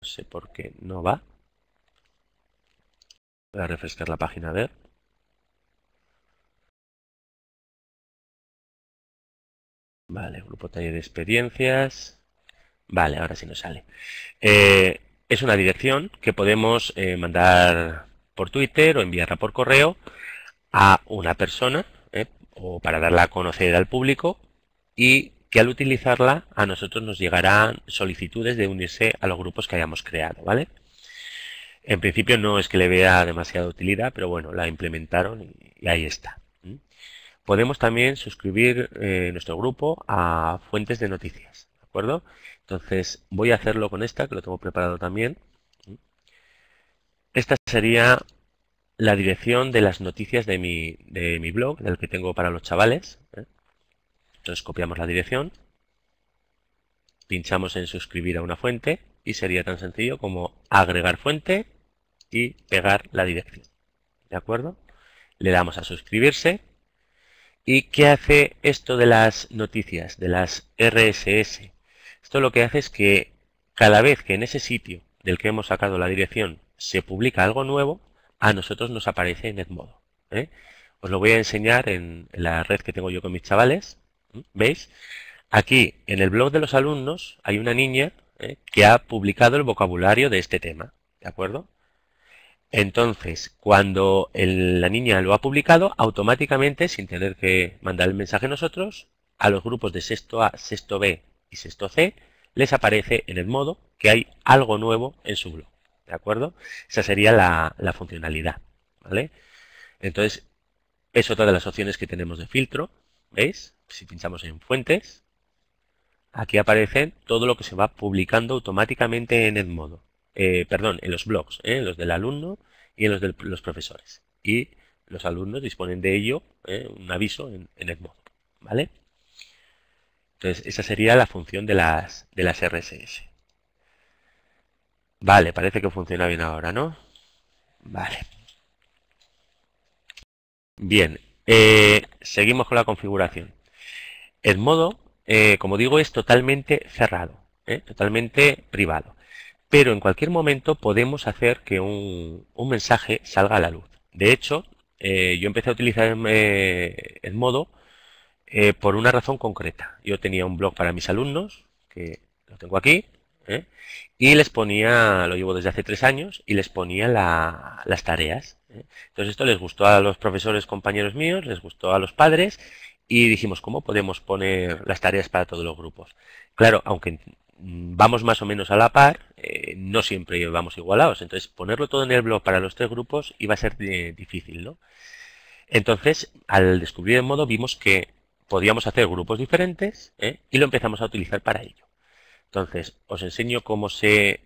sé por qué no va. Voy a refrescar la página a ver. Vale, grupo taller de experiencias. Vale, ahora sí nos sale. Eh, es una dirección que podemos eh, mandar por Twitter o enviarla por correo a una persona eh, o para darla a conocer al público y que al utilizarla a nosotros nos llegarán solicitudes de unirse a los grupos que hayamos creado, ¿vale? En principio no es que le vea demasiada utilidad, pero bueno, la implementaron y, ahí está. Podemos también suscribir eh, nuestro grupo a fuentes de noticias, ¿de acuerdo? Entonces voy a hacerlo con esta, que lo tengo preparado también. Esta sería la dirección de las noticias de mi, blog, del que tengo para los chavales. ¿eh? Entonces copiamos la dirección, pinchamos en suscribir a una fuente y sería tan sencillo como agregar fuente y pegar la dirección. ¿De acuerdo? Le damos a suscribirse. ¿Y qué hace esto de las noticias, de las RSS? Esto lo que hace es que cada vez que en ese sitio del que hemos sacado la dirección se publica algo nuevo, a nosotros nos aparece en Edmodo. ¿eh? Os lo voy a enseñar en la red que tengo yo con mis chavales. ¿Veis? Aquí, en el blog de los alumnos, hay una niña eh, que ha publicado el vocabulario de este tema. ¿De acuerdo? Entonces, cuando la niña lo ha publicado, automáticamente, sin tener que mandar el mensaje nosotros, a los grupos de sexto A, sexto B y sexto C, les aparece en el modo que hay algo nuevo en su blog. ¿De acuerdo? Esa sería la, la funcionalidad. ¿Vale? Entonces, es otra de las opciones que tenemos de filtro. ¿Veis? si pinchamos en fuentes, aquí aparece todo lo que se va publicando automáticamente en Edmodo. Eh, perdón, en los blogs, eh, los del alumno y en los de los profesores. Y los alumnos disponen de ello, ¿eh? un aviso en, en Edmodo. ¿Vale? Entonces, esa sería la función de las, de las RSS. Vale, parece que funciona bien ahora, ¿no? Vale. Bien, eh, seguimos con la configuración. El modo, eh, como digo, es totalmente cerrado, ¿eh? totalmente privado. Pero en cualquier momento podemos hacer que un, mensaje salga a la luz. De hecho, eh, yo empecé a utilizar el modo por una razón concreta. Yo tenía un blog para mis alumnos, que lo tengo aquí, y les ponía, lo llevo desde hace tres años, y les ponía las tareas. Entonces esto les gustó a los profesores compañeros míos, les gustó a los padres y dijimos, ¿cómo podemos poner las tareas para todos los grupos? Claro, aunque vamos más o menos a la par, eh, no siempre vamos igualados. Entonces, ponerlo todo en el blog para los tres grupos iba a ser eh, difícil, ¿no? Entonces, al descubrir el modo, vimos que podíamos hacer grupos diferentes ¿eh? y lo empezamos a utilizar para ello. Entonces, os enseño cómo se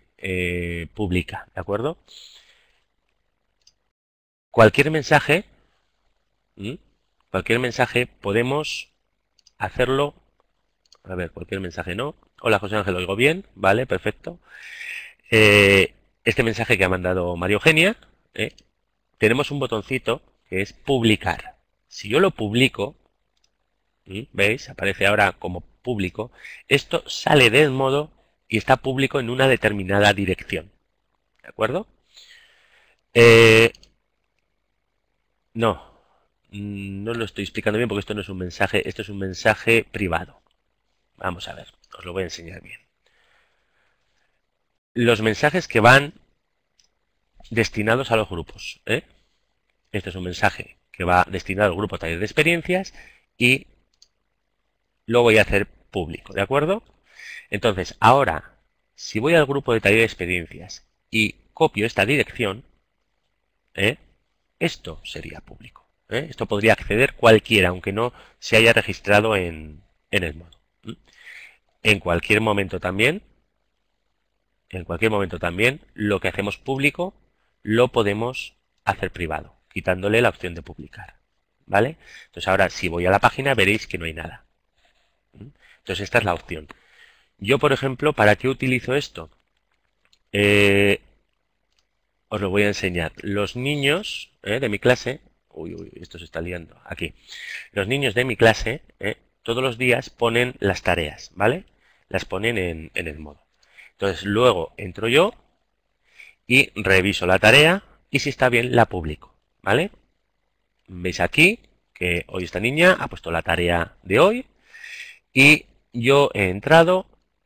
publica, ¿de acuerdo? Cualquier mensaje cualquier mensaje podemos hacerlo. A ver, cualquier mensaje no. Hola José Ángel, oigo bien. Vale, perfecto. Eh, este mensaje que ha mandado Mario Eugenia, ¿eh? tenemos un botoncito que es publicar. Si yo lo publico, ¿veis? Aparece ahora como público. Esto sale del modo y está público en una determinada dirección. ¿De acuerdo? Eh, no, Mm, no lo estoy explicando bien porque esto no es un mensaje, esto es un mensaje privado. Vamos a ver, os lo voy a enseñar bien. Los mensajes que van destinados a los grupos. ¿eh? Este es un mensaje que va destinado al grupo taller de experiencias y lo voy a hacer público, ¿de acuerdo? Entonces, ahora, si voy al grupo de taller de experiencias y copio esta dirección, ¿eh? esto sería público. ¿eh? Esto podría acceder cualquiera, aunque no se haya registrado en, el modo. En cualquier momento también, en cualquier momento también, lo que hacemos público lo podemos hacer privado, quitándole la opción de publicar. ¿Vale? Entonces ahora si voy a la página veréis que no hay nada. Entonces esta es la opción. Yo, por ejemplo, ¿para qué utilizo esto? Eh, os lo voy a enseñar. Los niños ¿eh? de mi clase uy, uy, esto se está liando, aquí. Los niños de mi clase eh, todos los días ponen las tareas, ¿vale? Las ponen en, el modo. Entonces luego entro yo y reviso la tarea y si está bien la publico, ¿vale? Veis aquí que hoy esta niña ha puesto la tarea de hoy y yo he entrado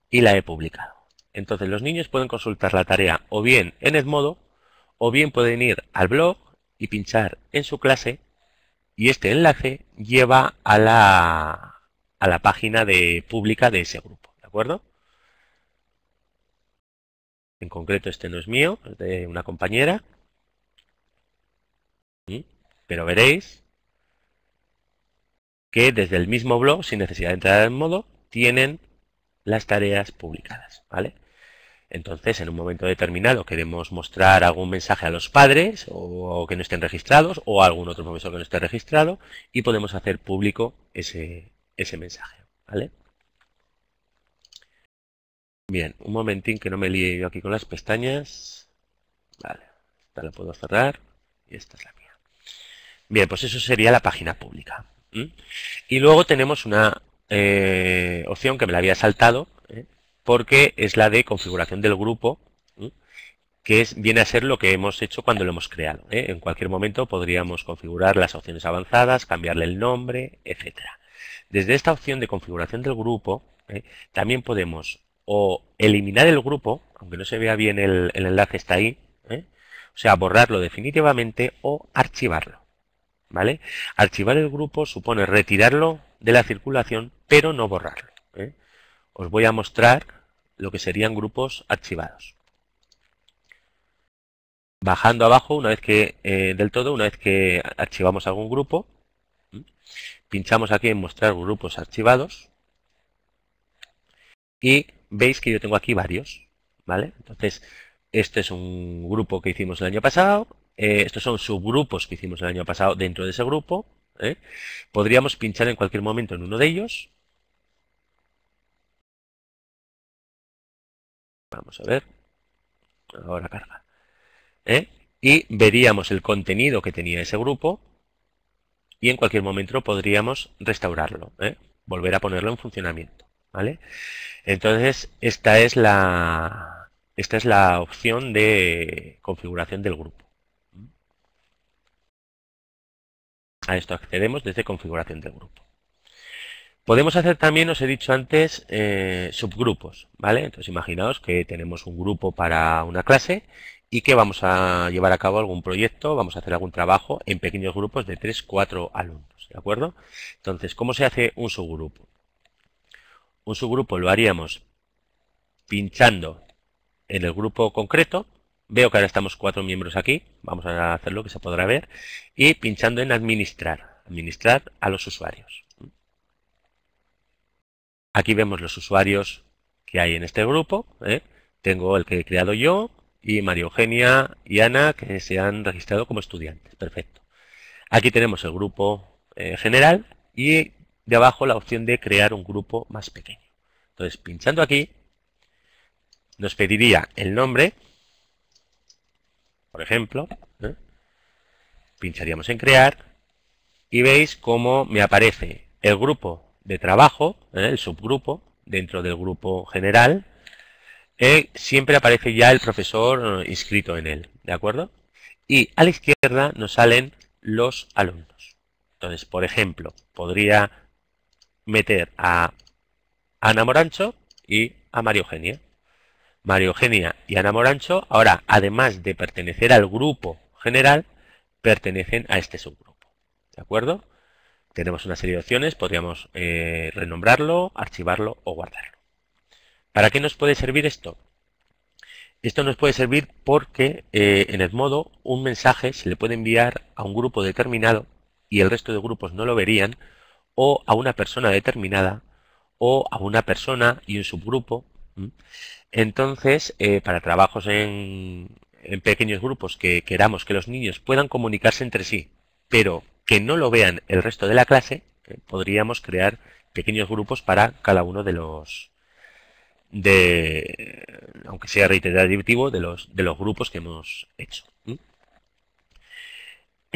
y la he publicado. Entonces los niños pueden consultar la tarea o bien en el modo o bien pueden ir al blog y pinchar en su clase y este enlace lleva a la, a la página de, pública de ese grupo, ¿de acuerdo? En concreto este no es mío, es de una compañera. Pero veréis que desde el mismo blog, sin necesidad de entrar en modo, tienen las tareas publicadas, ¿vale? Entonces, en un momento determinado queremos mostrar algún mensaje a los padres o, que no estén registrados o a algún otro profesor que no esté registrado y podemos hacer público ese, ese mensaje. ¿vale? Bien, un momentín que no me líe yo aquí con las pestañas. Vale, esta la puedo cerrar y esta es la mía. Bien, pues eso sería la página pública. Y luego tenemos una eh, opción que me la había saltado, ¿eh? porque es la de configuración del grupo, que es, viene a ser lo que hemos hecho cuando lo hemos creado. ¿eh? En cualquier momento podríamos configurar las opciones avanzadas, cambiarle el nombre, etc. Desde esta opción de configuración del grupo, ¿eh? también podemos o eliminar el grupo, aunque no se vea bien el, el enlace está ahí, ¿eh? o sea, borrarlo definitivamente o archivarlo. ¿vale? Archivar el grupo supone retirarlo de la circulación, pero no borrarlo os voy a mostrar lo que serían grupos archivados. Bajando abajo, una vez que eh, del todo, una vez que archivamos algún grupo, pinchamos aquí en mostrar grupos archivados y veis que yo tengo aquí varios, ¿vale? Entonces, este es un grupo que hicimos el año pasado, eh, estos son subgrupos que hicimos el año pasado dentro de ese grupo, ¿eh? podríamos pinchar en cualquier momento en uno de ellos Vamos a ver. Ahora carga. ¿Eh? Y veríamos el contenido que tenía ese grupo y en cualquier momento podríamos restaurarlo, ¿eh? volver a ponerlo en funcionamiento. ¿vale? Entonces, esta es la, esta es la opción de configuración del grupo. A esto accedemos desde configuración del grupo. Podemos hacer también, os he dicho antes, eh, subgrupos, ¿vale? Entonces imaginaos que tenemos un grupo para una clase y que vamos a llevar a cabo algún proyecto, vamos a hacer algún trabajo en pequeños grupos de 3, 4 alumnos, ¿de acuerdo? Entonces, ¿cómo se hace un subgrupo? Un subgrupo lo haríamos pinchando en el grupo concreto, veo que ahora estamos cuatro miembros aquí, vamos a hacerlo que se podrá ver, y pinchando en administrar, administrar a los usuarios. Aquí vemos los usuarios que hay en este grupo. ¿eh? Tengo el que he creado yo y María Eugenia y Ana que se han registrado como estudiantes. Perfecto. Aquí tenemos el grupo eh, general y de abajo la opción de crear un grupo más pequeño. Entonces, pinchando aquí, nos pediría el nombre, por ejemplo, ¿eh? pincharíamos en crear y veis cómo me aparece el grupo de trabajo, ¿eh? el subgrupo, dentro del grupo general, eh, siempre aparece ya el profesor eh, inscrito en él, ¿de acuerdo? Y a la izquierda nos salen los alumnos. Entonces, por ejemplo, podría meter a Ana Morancho y a Mario Genia. Mario Genia y Ana Morancho, ahora, además de pertenecer al grupo general, pertenecen a este subgrupo. ¿De acuerdo? Tenemos una serie de opciones, podríamos eh, renombrarlo, archivarlo o guardarlo. ¿Para qué nos puede servir esto? Esto nos puede servir porque eh, en el modo un mensaje se le puede enviar a un grupo determinado y el resto de grupos no lo verían, o a una persona determinada, o a una persona y un subgrupo. Entonces, eh, para trabajos en pequeños grupos que queramos que los niños puedan comunicarse entre sí, pero que no lo vean el resto de la clase, eh, podríamos crear pequeños grupos para cada uno de los, de, aunque sea reiterativo, de los, de los grupos que hemos hecho.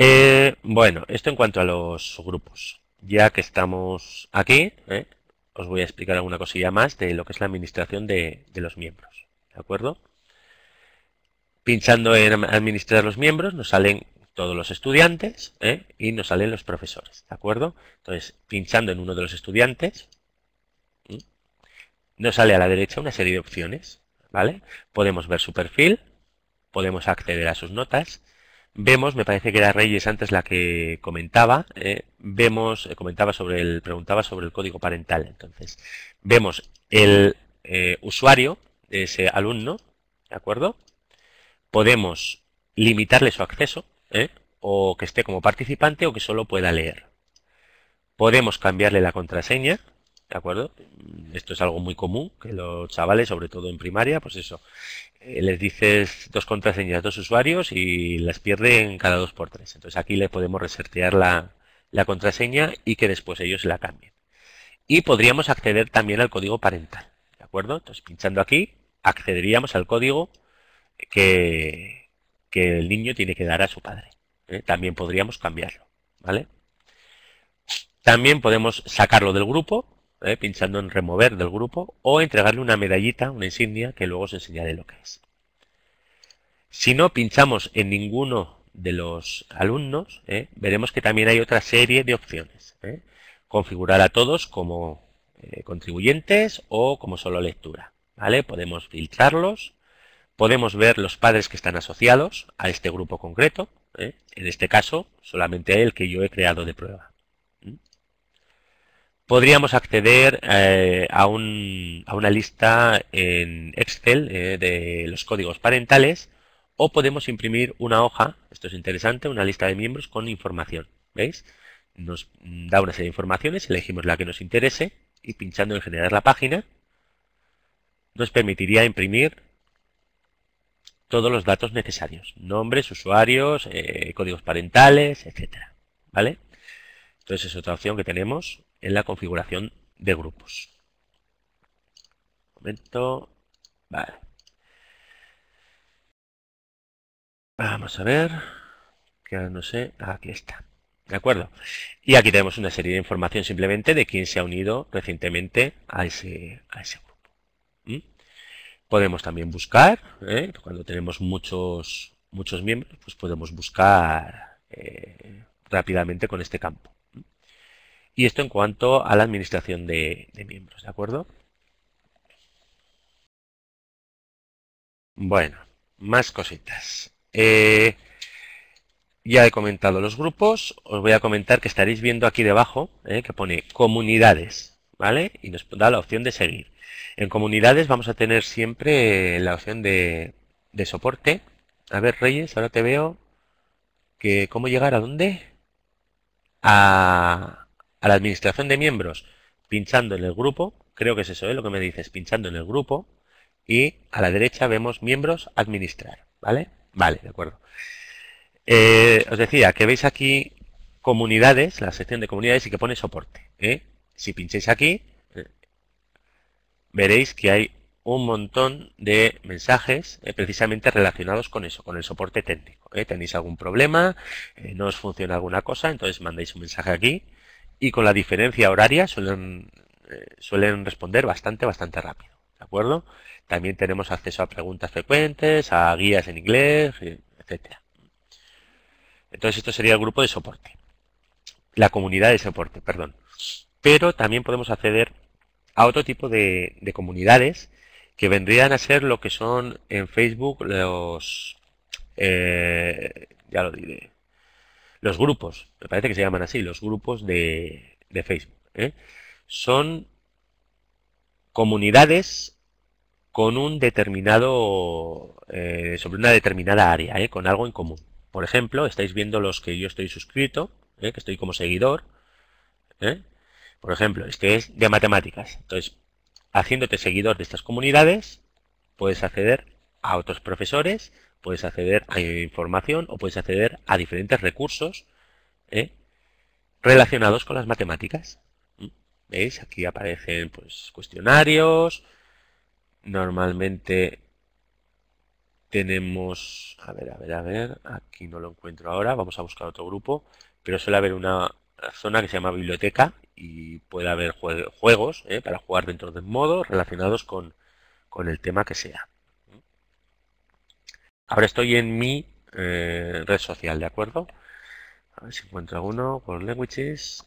Eh, bueno, esto en cuanto a los grupos. Ya que estamos aquí, eh, os voy a explicar alguna cosilla más de lo que es la administración de, de los miembros. ¿De acuerdo? Pinchando en administrar los miembros nos salen todos los estudiantes ¿eh? y nos salen los profesores, ¿de acuerdo? Entonces, pinchando en uno de los estudiantes, nos sale a la derecha una serie de opciones, ¿vale? Podemos ver su perfil, podemos acceder a sus notas, vemos, me parece que era Reyes antes la que comentaba, ¿eh? vemos, eh, comentaba sobre el, preguntaba sobre el código parental, entonces, vemos el usuario de ese alumno, ¿de acuerdo? Podemos limitarle su acceso, ¿eh? o que esté como participante o que solo pueda leer. Podemos cambiarle la contraseña, ¿de acuerdo? Esto es algo muy común, que los chavales, sobre todo en primaria, pues eso, eh, les dices dos contraseñas, dos usuarios y las pierden cada dos por tres. Entonces aquí le podemos resetear la, la contraseña y que después ellos la cambien. Y podríamos acceder también al código parental, ¿de acuerdo? Entonces pinchando aquí accederíamos al código que, que el niño tiene que dar a su padre. ¿eh? También podríamos cambiarlo, ¿vale? También podemos sacarlo del grupo, ¿eh? pinchando en remover del grupo, o entregarle una medallita, una insignia, que luego os enseñaré lo que es. Si no pinchamos en ninguno de los alumnos, ¿eh? veremos que también hay otra serie de opciones. Configurar a todos como contribuyentes o como solo lectura. ¿vale? Podemos filtrarlos Podemos ver los padres que están asociados a este grupo concreto. ¿eh? En este caso, solamente el que yo he creado de prueba. ¿Mm? Podríamos acceder eh, a, una lista en Excel eh, de los códigos parentales o podemos imprimir una hoja, esto es interesante, una lista de miembros con información. ¿Veis? Nos da una serie de informaciones, elegimos la que nos interese y pinchando en generar la página nos permitiría imprimir todos los datos necesarios, nombres, usuarios, eh, códigos parentales, etcétera, ¿vale? Entonces es otra opción que tenemos en la configuración de grupos. momento, vale. Vamos a ver, que no sé, ah, aquí está. ¿De acuerdo? Y aquí tenemos una serie de información simplemente de quién se ha unido recientemente a ese, a ese grupo. Podemos también buscar, ¿eh? cuando tenemos muchos, muchos miembros, pues podemos buscar eh, rápidamente con este campo. Y esto en cuanto a la administración de, miembros, ¿de acuerdo? Bueno, más cositas. Eh, ya he comentado los grupos, os voy a comentar que estaréis viendo aquí debajo, que pone comunidades, ¿vale? Y nos da la opción de seguir. En comunidades vamos a tener siempre la opción de, soporte. A ver, Reyes, ahora te veo. Que, ¿Cómo llegar a dónde? A, la administración de miembros. Pinchando en el grupo. Creo que es eso, ¿eh? lo que me dices. Pinchando en el grupo. Y a la derecha vemos miembros administrar. ¿Vale? Vale, de acuerdo. Eh, os decía que veis aquí comunidades, la sección de comunidades y que pone soporte. ¿eh? Si pincháis aquí, veréis que hay un montón de mensajes eh, precisamente relacionados con eso, con el soporte técnico. Eh. Tenéis algún problema, eh, no os funciona alguna cosa, entonces mandáis un mensaje aquí y con la diferencia horaria suelen, suelen responder bastante, bastante rápido. ¿De acuerdo? También tenemos acceso a preguntas frecuentes, a guías en inglés, etcétera. Entonces esto sería el grupo de soporte, la comunidad de soporte, perdón. Pero también podemos acceder a otro tipo de, comunidades que vendrían a ser lo que son en Facebook los... Eh, ya lo diré. Los grupos, me parece que se llaman así, los grupos de, de Facebook. ¿eh? Son comunidades con un determinado eh, sobre una determinada área, con algo en común. Por ejemplo, estáis viendo los que yo estoy suscrito, que estoy como seguidor, por ejemplo, este es de matemáticas. Entonces, haciéndote seguidor de estas comunidades, puedes acceder a otros profesores, puedes acceder a información o puedes acceder a diferentes recursos ¿eh? relacionados con las matemáticas. ¿Veis? Aquí aparecen pues, cuestionarios. Normalmente tenemos... A ver, a ver, a ver. Aquí no lo encuentro ahora. Vamos a buscar otro grupo. Pero suele haber una, zona que se llama biblioteca y puede haber juegos ¿eh? para jugar dentro del modo relacionados con, el tema que sea. Ahora estoy en mi eh, red social, ¿de acuerdo? A ver si encuentro uno con languages.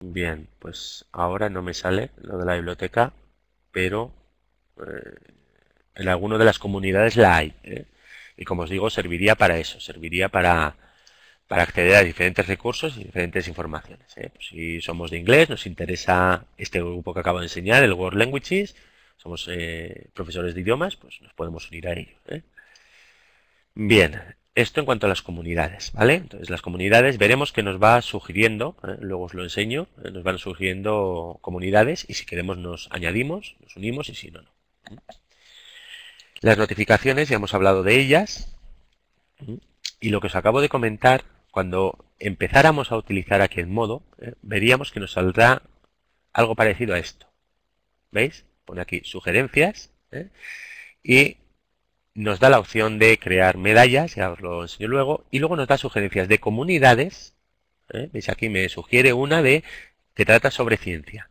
Bien, pues ahora no me sale lo de la biblioteca, pero eh, en alguna de las comunidades la hay. ¿eh? Y como os digo, serviría para eso, serviría para, acceder a diferentes recursos y diferentes informaciones. ¿eh? Pues si somos de inglés, nos interesa este grupo que acabo de enseñar, el World Languages, somos eh, profesores de idiomas, pues nos podemos unir a ello. Bien, esto en cuanto a las comunidades, ¿vale? Entonces las comunidades veremos que nos va sugiriendo, luego os lo enseño, nos van sugiriendo comunidades y si queremos nos añadimos, nos unimos y si no, no. Las notificaciones, ya hemos hablado de ellas. Y lo que os acabo de comentar, cuando empezáramos a utilizar aquí el modo, ¿eh? veríamos que nos saldrá algo parecido a esto. ¿Veis? Pone aquí sugerencias. ¿eh? Y nos da la opción de crear medallas, ya os lo enseño luego, y luego nos da sugerencias de comunidades, ¿eh? veis aquí me sugiere una de que trata sobre ciencia,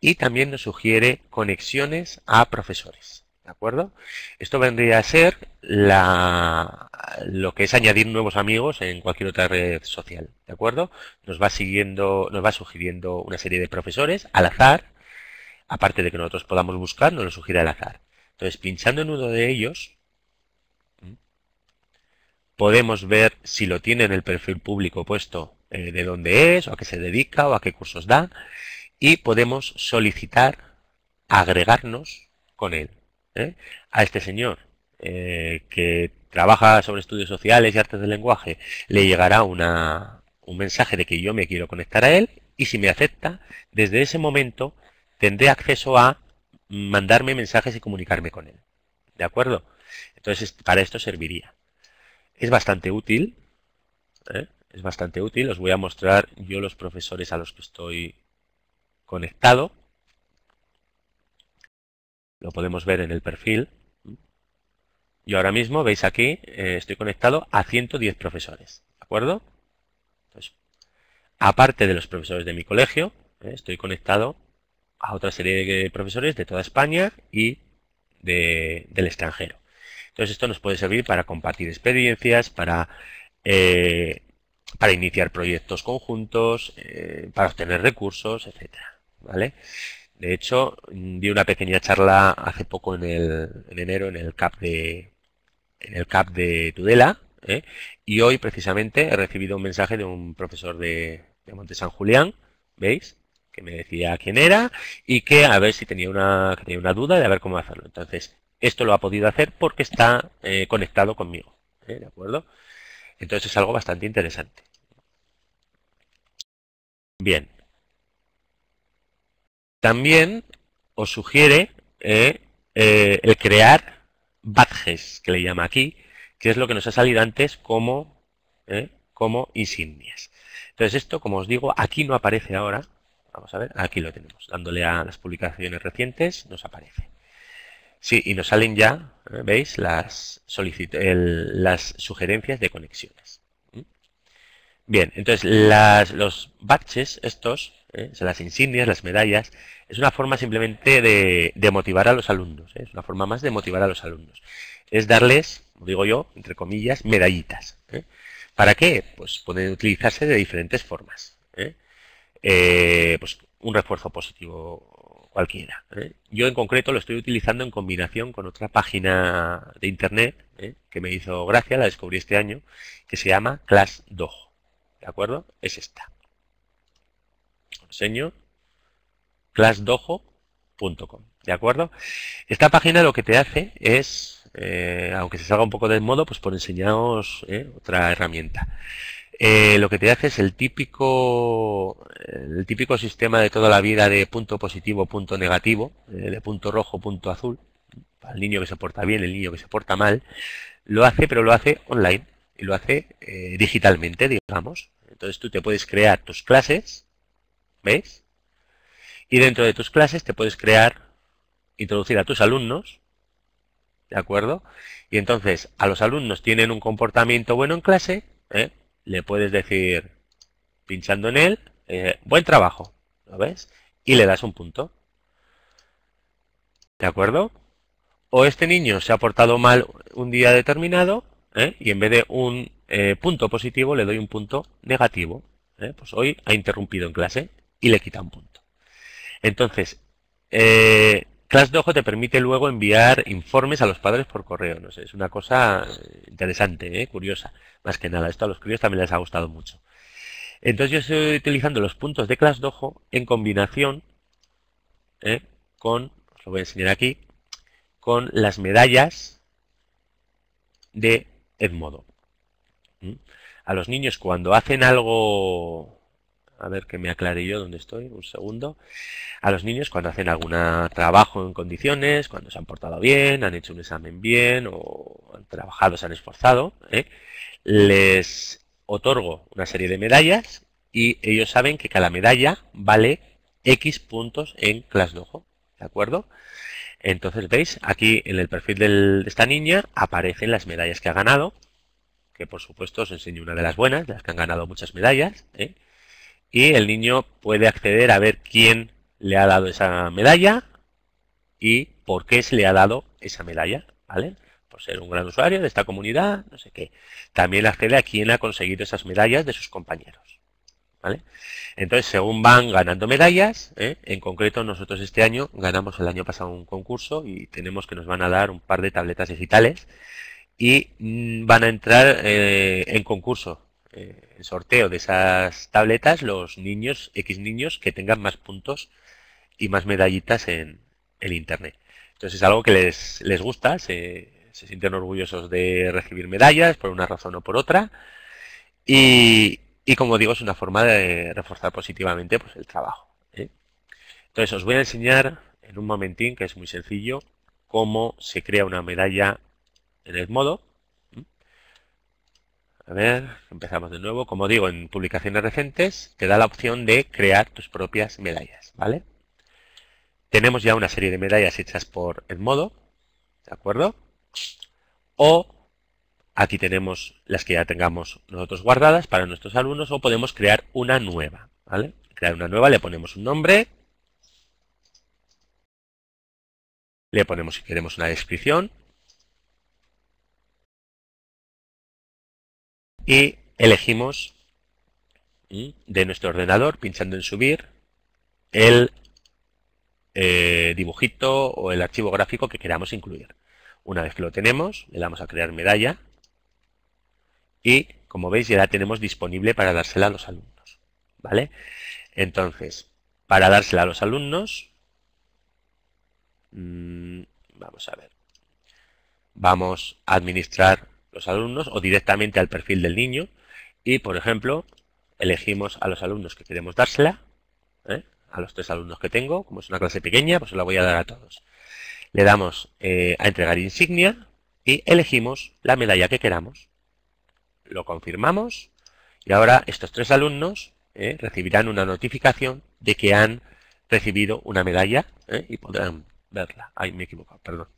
y también nos sugiere conexiones a profesores. ¿De acuerdo? Esto vendría a ser lo que es añadir nuevos amigos en cualquier otra red social. ¿De acuerdo? Nos va siguiendo, nos va sugiriendo una serie de profesores al azar, aparte de que nosotros podamos buscar, nos lo sugiere al azar. Entonces, pinchando en uno de ellos, podemos ver si lo tiene en el perfil público puesto eh, de dónde es, o a qué se dedica, o a qué cursos da, y podemos solicitar agregarnos con él. ¿eh? a este señor eh, que trabaja sobre estudios sociales y artes del lenguaje, le llegará una, un mensaje de que yo me quiero conectar a él y si me acepta, desde ese momento tendré acceso a mandarme mensajes y comunicarme con él. ¿De acuerdo? Entonces, para esto serviría. Es bastante útil, ¿eh? es bastante útil. Os voy a mostrar yo los profesores a los que estoy conectado. Lo podemos ver en el perfil. Y ahora mismo, veis aquí, eh, estoy conectado a 110 profesores. ¿De acuerdo? aparte de los profesores de mi colegio, eh, estoy conectado a otra serie de profesores de toda España y del extranjero. Entonces esto nos puede servir para compartir experiencias, para, eh, para iniciar proyectos conjuntos, para obtener recursos, etc. ¿vale? De hecho, di una pequeña charla hace poco en, el, enero en el CAP de, en el CAP de Tudela ¿eh? y hoy precisamente he recibido un mensaje de un profesor de, de Monte San Julián, ¿veis? Que me decía quién era y que a ver si tenía una, tenía una duda de a ver cómo hacerlo. Entonces, esto lo ha podido hacer porque está eh, conectado conmigo, ¿eh? ¿de acuerdo? Entonces es algo bastante interesante. Bien, también os sugiere eh, eh, el crear badges, que le llama aquí, que es lo que nos ha salido antes como, eh, como insignias. Entonces esto, como os digo, aquí no aparece ahora. Vamos a ver, aquí lo tenemos. Dándole a las publicaciones recientes, nos aparece. Sí, y nos salen ya, ¿veis? Las, las sugerencias de conexiones. ¿Mm? Bien, entonces los batches estos ¿eh? las insignias, las medallas, es una forma simplemente de, motivar a los alumnos, ¿eh? es una forma más de motivar a los alumnos. Es darles, digo yo, entre comillas, medallitas. ¿eh? ¿Para qué? Pues pueden utilizarse de diferentes formas. pues un refuerzo positivo cualquiera. Yo en concreto lo estoy utilizando en combinación con otra página de internet que me hizo gracia, la descubrí este año, que se llama Class Dojo. ¿De acuerdo? Es esta enseño, classdojo.com. ¿De acuerdo? Esta página lo que te hace es, eh, aunque se salga un poco del modo, pues por enseñaros eh, otra herramienta. Eh, lo que te hace es el típico, el típico sistema de toda la vida de punto positivo, punto negativo, de punto rojo, punto azul, el niño que se porta bien, el niño que se porta mal, lo hace, pero lo hace online, y lo hace digitalmente, digamos. Entonces tú te puedes crear tus clases, ¿Veis? Y dentro de tus clases te puedes crear, introducir a tus alumnos, ¿de acuerdo? Y entonces a los alumnos tienen un comportamiento bueno en clase, ¿eh? le puedes decir, pinchando en él, eh, buen trabajo, ¿lo ves? Y le das un punto. ¿De acuerdo? O este niño se ha portado mal un día determinado ¿eh? y en vez de un punto positivo le doy un punto negativo. Pues hoy ha interrumpido en clase y le quita un punto. Entonces, eh, Dojo te permite luego enviar informes a los padres por correo. No sé, es una cosa eh, interesante, eh, curiosa. Más que nada, esto a los críos también les ha gustado mucho. Entonces yo estoy utilizando los puntos de Class Dojo en combinación eh, con, os lo voy a enseñar aquí, con las medallas de Edmodo. ¿Mm? A los niños cuando hacen algo a ver que me aclare yo dónde estoy, un segundo, a los niños cuando hacen algún trabajo en condiciones, cuando se han portado bien, han hecho un examen bien o han trabajado, se han esforzado, ¿eh? les otorgo una serie de medallas y ellos saben que cada medalla vale X puntos en ClassDojo, ¿de acuerdo? Entonces, veis, aquí en el perfil de esta niña aparecen las medallas que ha ganado, que por supuesto os enseño una de las buenas, las que han ganado muchas medallas, ¿eh? y el niño puede acceder a ver quién le ha dado esa medalla y por qué se le ha dado esa medalla, ¿vale? Por ser un gran usuario de esta comunidad, no sé qué. También accede a quién ha conseguido esas medallas de sus compañeros, ¿vale? Entonces, según van ganando medallas, ¿eh? en concreto nosotros este año ganamos el año pasado un concurso y tenemos que nos van a dar un par de tabletas digitales y mm, van a entrar eh, en concurso. Eh, sorteo de esas tabletas los niños, X niños, que tengan más puntos y más medallitas en, el Internet. Entonces es algo que les, les gusta, se, se sienten orgullosos de recibir medallas por una razón o por otra. Y, como digo, es una forma de reforzar positivamente pues, el trabajo. ¿eh? Entonces os voy a enseñar en un momentín, que es muy sencillo, cómo se crea una medalla en el modo. A ver, empezamos de nuevo. Como digo, en publicaciones recientes te da la opción de crear tus propias medallas, ¿vale? Tenemos ya una serie de medallas hechas por el modo, ¿de acuerdo? O aquí tenemos las que ya tengamos nosotros guardadas para nuestros alumnos o podemos crear una nueva, ¿vale? Crear una nueva, le ponemos un nombre, le ponemos si queremos una descripción, y elegimos de nuestro ordenador, pinchando en subir, el eh, dibujito o el archivo gráfico que queramos incluir. Una vez que lo tenemos, le damos a crear medalla y, como veis, ya la tenemos disponible para dársela a los alumnos. ¿vale? Entonces, para dársela a los alumnos, mm, vamos a ver, vamos a administrar los alumnos o directamente al perfil del niño y, por ejemplo, elegimos a los alumnos que queremos dársela, ¿eh? a los tres alumnos que tengo, como es una clase pequeña, pues se la voy a dar a todos. Le damos eh, a entregar insignia y elegimos la medalla que queramos. Lo confirmamos y ahora estos tres alumnos ¿eh? recibirán una notificación de que han recibido una medalla y podrán verla. Ahí me he equivocado, perdón.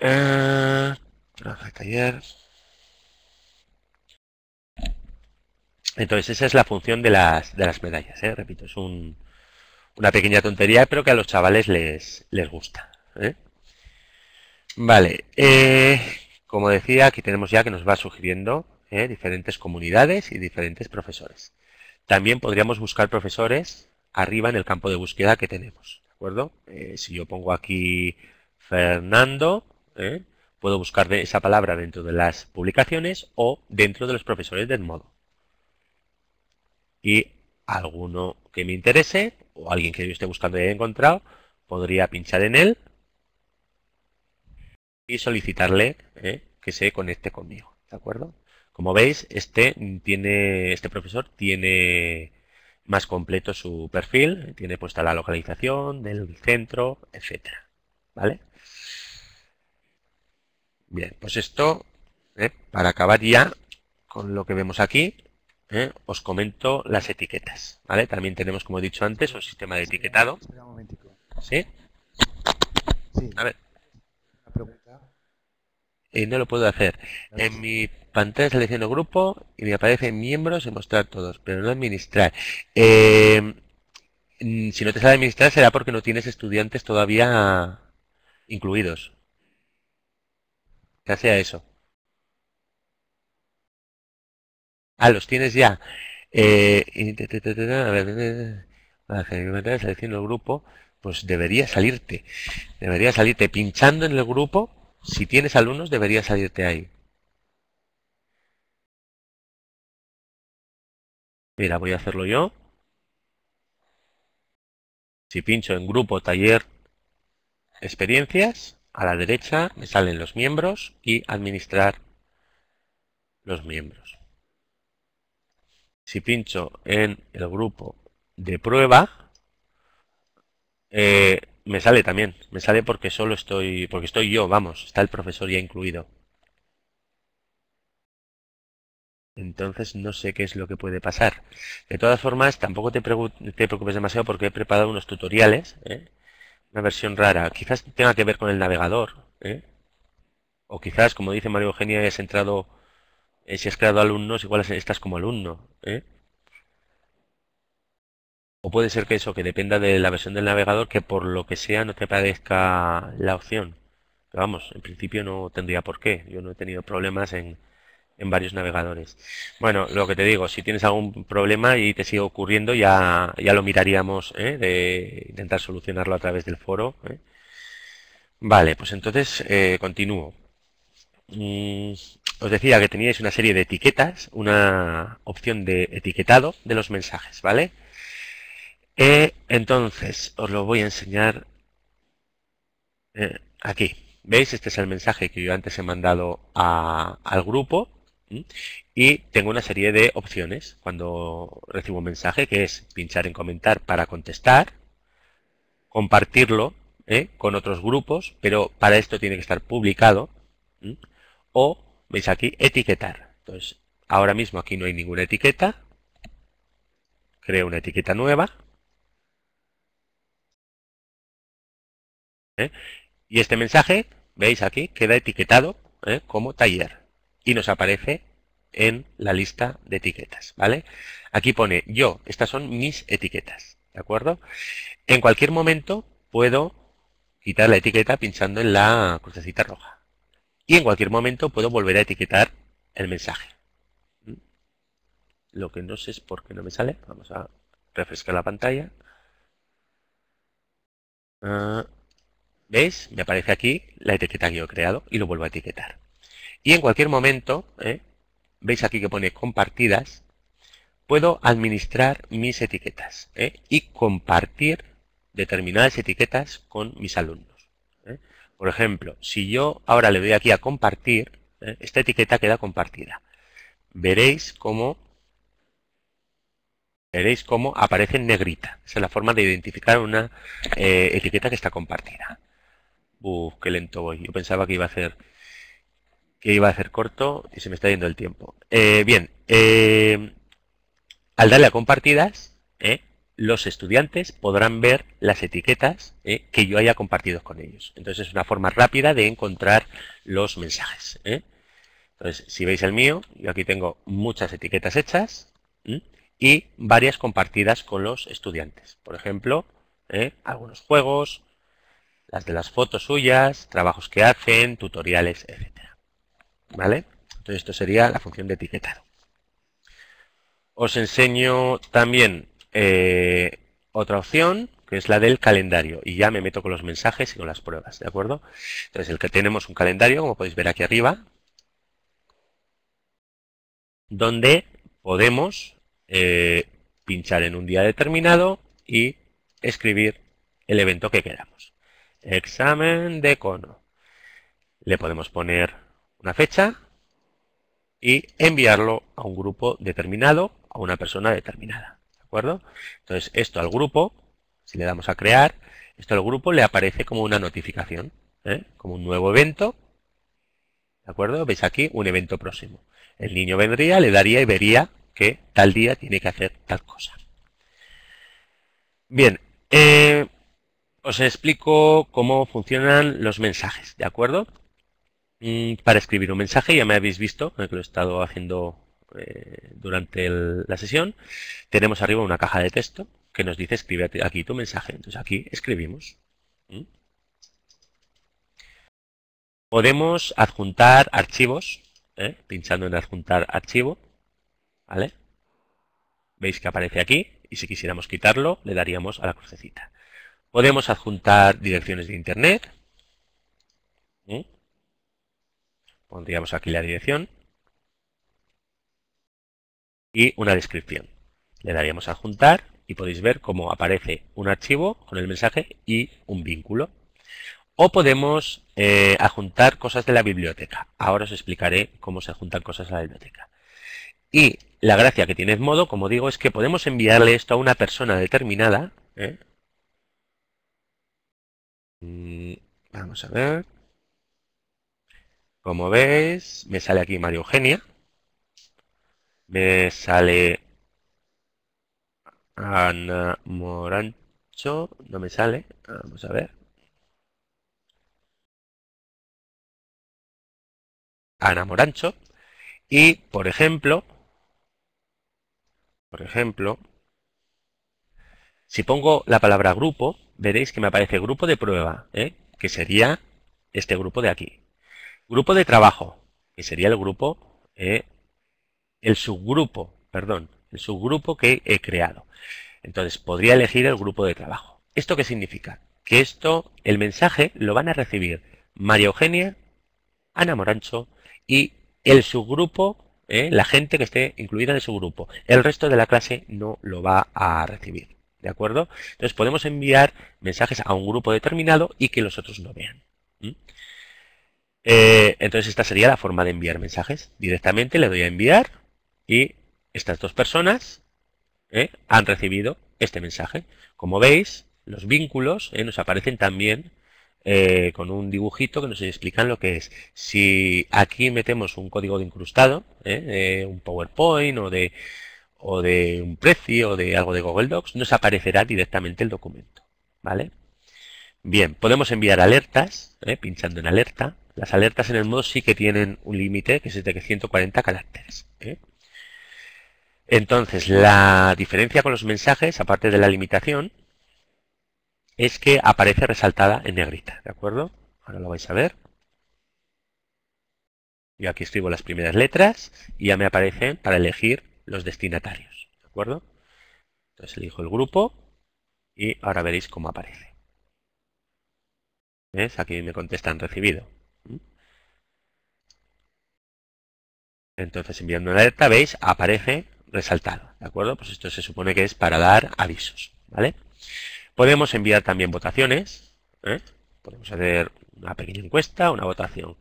Eh, Entonces, esa es la función de las, medallas, ¿eh? repito, es un, una pequeña tontería, pero que a los chavales les, les gusta. ¿eh? Vale, como decía, aquí tenemos ya que nos va sugiriendo diferentes comunidades y diferentes profesores. También podríamos buscar profesores arriba en el campo de búsqueda que tenemos, ¿de acuerdo? si yo pongo aquí Fernando, ¿eh? Puedo buscar esa palabra dentro de las publicaciones o dentro de los profesores del modo Y alguno que me interese o alguien que yo esté buscando y haya encontrado, podría pinchar en él y solicitarle ¿eh? que se conecte conmigo. ¿De acuerdo? Como veis, este, tiene, este profesor tiene más completo su perfil, tiene puesta la localización del centro, etcétera, ¿vale? Bien, pues esto, eh, para acabar ya con lo que vemos aquí, eh, os comento las etiquetas. ¿vale? También tenemos, como he dicho antes, un sistema de etiquetado. Espera ¿Sí? A ver. Eh, no lo puedo hacer. En mi pantalla selecciono grupo y me aparecen miembros y mostrar todos, pero no administrar. Mm, si no te sale administrar será porque no tienes estudiantes todavía incluidos que eso. Ah, los tienes ya. Eh, el grupo, pues debería salirte. Debería salirte. Pinchando en el grupo, si tienes alumnos, debería salirte ahí. Mira, voy a hacerlo yo. Si pincho en grupo, taller, experiencias, a la derecha me salen los miembros y administrar los miembros. Si pincho en el grupo de prueba, eh, me sale también, me sale porque solo estoy, porque estoy yo, vamos, está el profesor ya incluido. Entonces no sé qué es lo que puede pasar. De todas formas, tampoco te, te preocupes demasiado porque he preparado unos tutoriales ¿eh? Una versión rara. Quizás tenga que ver con el navegador. ¿eh? O quizás, como dice Mario Eugenia, es entrado... Eh, si has creado alumnos, igual estás como alumno. ¿eh? O puede ser que eso, que dependa de la versión del navegador, que por lo que sea no te aparezca la opción. Pero vamos, en principio no tendría por qué. Yo no he tenido problemas en en varios navegadores. Bueno, lo que te digo, si tienes algún problema y te sigue ocurriendo, ya, ya lo miraríamos ¿eh? de intentar solucionarlo a través del foro. ¿eh? Vale, pues entonces eh, continúo. Mm, os decía que teníais una serie de etiquetas, una opción de etiquetado de los mensajes, ¿vale? entonces, os lo voy a enseñar aquí. ¿Veis? Este es el mensaje que yo antes he mandado al grupo. Y tengo una serie de opciones cuando recibo un mensaje, que es pinchar en comentar para contestar, compartirlo ¿eh? con otros grupos, pero para esto tiene que estar publicado, o, veis aquí, etiquetar. Entonces, ahora mismo aquí no hay ninguna etiqueta, creo una etiqueta nueva, ¿Eh? y este mensaje, veis aquí, queda etiquetado ¿eh? como taller y nos aparece en la lista de etiquetas, ¿vale? Aquí pone yo, estas son mis etiquetas, ¿de acuerdo? En cualquier momento puedo quitar la etiqueta pinchando en la crucecita roja. Y en cualquier momento puedo volver a etiquetar el mensaje. Lo que no sé es por qué no me sale. Vamos a refrescar la pantalla. Ah, ¿Veis? Me aparece aquí la etiqueta que yo he creado y lo vuelvo a etiquetar. Y en cualquier momento, ¿eh? veis aquí que pone compartidas, puedo administrar mis etiquetas ¿eh? y compartir determinadas etiquetas con mis alumnos. ¿eh? Por ejemplo, si yo ahora le doy aquí a compartir, esta etiqueta queda compartida. Veréis cómo Veréis cómo aparece en negrita. Esa es la forma de identificar una etiqueta que está compartida. Uf, qué lento voy. Yo pensaba que iba a hacer que iba a ser corto y se me está yendo el tiempo. Eh, bien, eh, al darle a compartidas, eh, los estudiantes podrán ver las etiquetas que yo haya compartido con ellos. Entonces es una forma rápida de encontrar los mensajes. Entonces, si veis el mío, yo aquí tengo muchas etiquetas hechas y varias compartidas con los estudiantes. Por ejemplo, algunos juegos, las de las fotos suyas, trabajos que hacen, tutoriales, etc. ¿Vale? Entonces esto sería la función de etiquetado. Os enseño también eh, otra opción, que es la del calendario. Y ya me meto con los mensajes y con las pruebas, ¿de acuerdo? Entonces, el que tenemos un calendario, como podéis ver aquí arriba, donde podemos eh, pinchar en un día determinado y escribir el evento que queramos. Examen de cono. Le podemos poner una fecha y enviarlo a un grupo determinado, a una persona determinada. ¿De acuerdo? Entonces, esto al grupo, si le damos a crear, esto al grupo le aparece como una notificación, ¿eh? como un nuevo evento. ¿De acuerdo? Veis aquí un evento próximo. El niño vendría, le daría y vería que tal día tiene que hacer tal cosa. Bien, eh, os explico cómo funcionan los mensajes, ¿de acuerdo? para escribir un mensaje, ya me habéis visto, que lo he estado haciendo eh, durante la sesión, tenemos arriba una caja de texto que nos dice escribe aquí tu mensaje. Entonces aquí escribimos. Podemos adjuntar archivos, ¿eh? pinchando en adjuntar archivo. Veis que aparece aquí y si quisiéramos quitarlo le daríamos a la crucecita. Podemos adjuntar direcciones de internet. Pondríamos aquí la dirección y una descripción. Le daríamos a adjuntar y podéis ver cómo aparece un archivo con el mensaje y un vínculo. O podemos eh, adjuntar cosas de la biblioteca. Ahora os explicaré cómo se adjuntan cosas a la biblioteca. Y la gracia que tiene modo, como digo, es que podemos enviarle esto a una persona determinada. ¿eh? Mm, vamos a ver. Como veis, me sale aquí Mario Eugenia. Me sale Ana Morancho. No me sale. Vamos a ver. Ana Morancho. Y, por ejemplo, por ejemplo, si pongo la palabra grupo, veréis que me aparece grupo de prueba, ¿eh? que sería este grupo de aquí. Grupo de trabajo, que sería el grupo, eh, el subgrupo, perdón, el subgrupo que he creado. Entonces, podría elegir el grupo de trabajo. ¿Esto qué significa? Que esto, el mensaje, lo van a recibir María Eugenia, Ana Morancho y el subgrupo, eh, la gente que esté incluida en el subgrupo. El resto de la clase no lo va a recibir. ¿De acuerdo? Entonces podemos enviar mensajes a un grupo determinado y que los otros no vean. Eh, entonces esta sería la forma de enviar mensajes. Directamente le doy a enviar y estas dos personas eh, han recibido este mensaje. Como veis, los vínculos eh, nos aparecen también con un dibujito que nos explican lo que es. Si aquí metemos un código de incrustado, un PowerPoint o de, o de un precio o de algo de Google Docs, nos aparecerá directamente el documento. ¿vale? Bien, podemos enviar alertas, pinchando en alerta. Las alertas en el modo sí que tienen un límite, que es de 140 caracteres. ¿eh? Entonces, la diferencia con los mensajes, aparte de la limitación, es que aparece resaltada en negrita, ¿de acuerdo? Ahora lo vais a ver. Yo aquí escribo las primeras letras y ya me aparecen para elegir los destinatarios, ¿de acuerdo? Entonces elijo el grupo y ahora veréis cómo aparece. ¿Ves? Aquí me contestan recibido. Entonces, enviando la alerta, veis, aparece resaltado, ¿de acuerdo? Pues esto se supone que es para dar avisos, ¿vale? Podemos enviar también votaciones, ¿eh? podemos hacer una pequeña encuesta, una votación.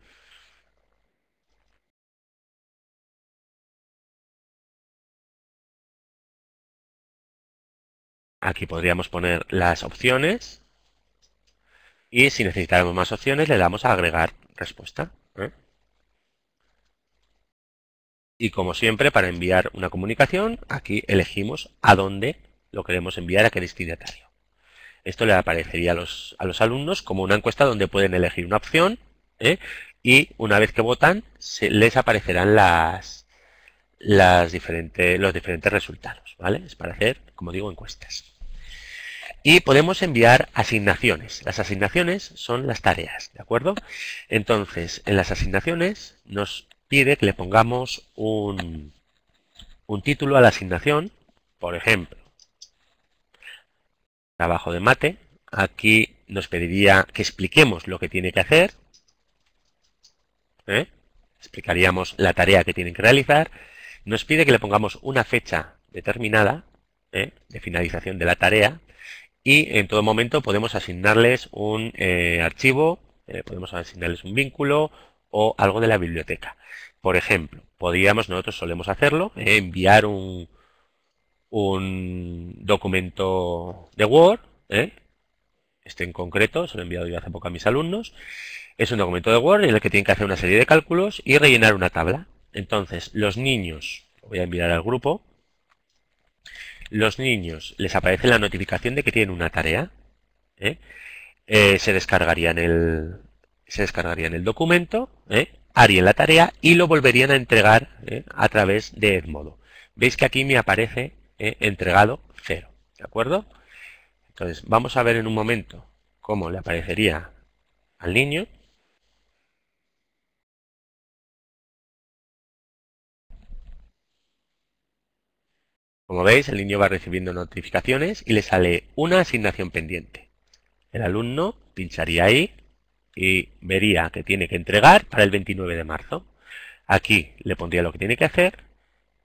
Aquí podríamos poner las opciones y si necesitamos más opciones le damos a agregar respuesta. ¿eh? Y como siempre, para enviar una comunicación, aquí elegimos a dónde lo queremos enviar a qué destinatario. Esto le aparecería a los, alumnos como una encuesta donde pueden elegir una opción ¿eh? y una vez que votan se, les aparecerán las, los diferentes resultados. ¿vale? Es para hacer, como digo, encuestas. Y podemos enviar asignaciones. Las asignaciones son las tareas, ¿de acuerdo? Entonces, en las asignaciones nos pide que le pongamos un, un título a la asignación, por ejemplo, trabajo de mate. Aquí nos pediría que expliquemos lo que tiene que hacer. ¿eh? Explicaríamos la tarea que tienen que realizar. Nos pide que le pongamos una fecha determinada ¿eh? de finalización de la tarea y en todo momento podemos asignarles un eh, archivo, podemos asignarles un vínculo o algo de la biblioteca. Por ejemplo, podríamos, nosotros solemos hacerlo, eh, enviar un, documento de Word, eh, este en concreto, se lo he enviado yo hace poco a mis alumnos, es un documento de Word en el que tienen que hacer una serie de cálculos y rellenar una tabla. Entonces, los niños, voy a enviar al grupo, los niños les aparece la notificación de que tienen una tarea, eh, se descargarían el, se descargarían el documento, ¿eh? harían la tarea y lo volverían a entregar ¿eh? a través de Edmodo. Veis que aquí me aparece ¿eh? entregado 0, ¿de acuerdo? Entonces, vamos a ver en un momento cómo le aparecería al niño. Como veis, el niño va recibiendo notificaciones y le sale una asignación pendiente. El alumno pincharía ahí y vería que tiene que entregar para el 29 de marzo. Aquí le pondría lo que tiene que hacer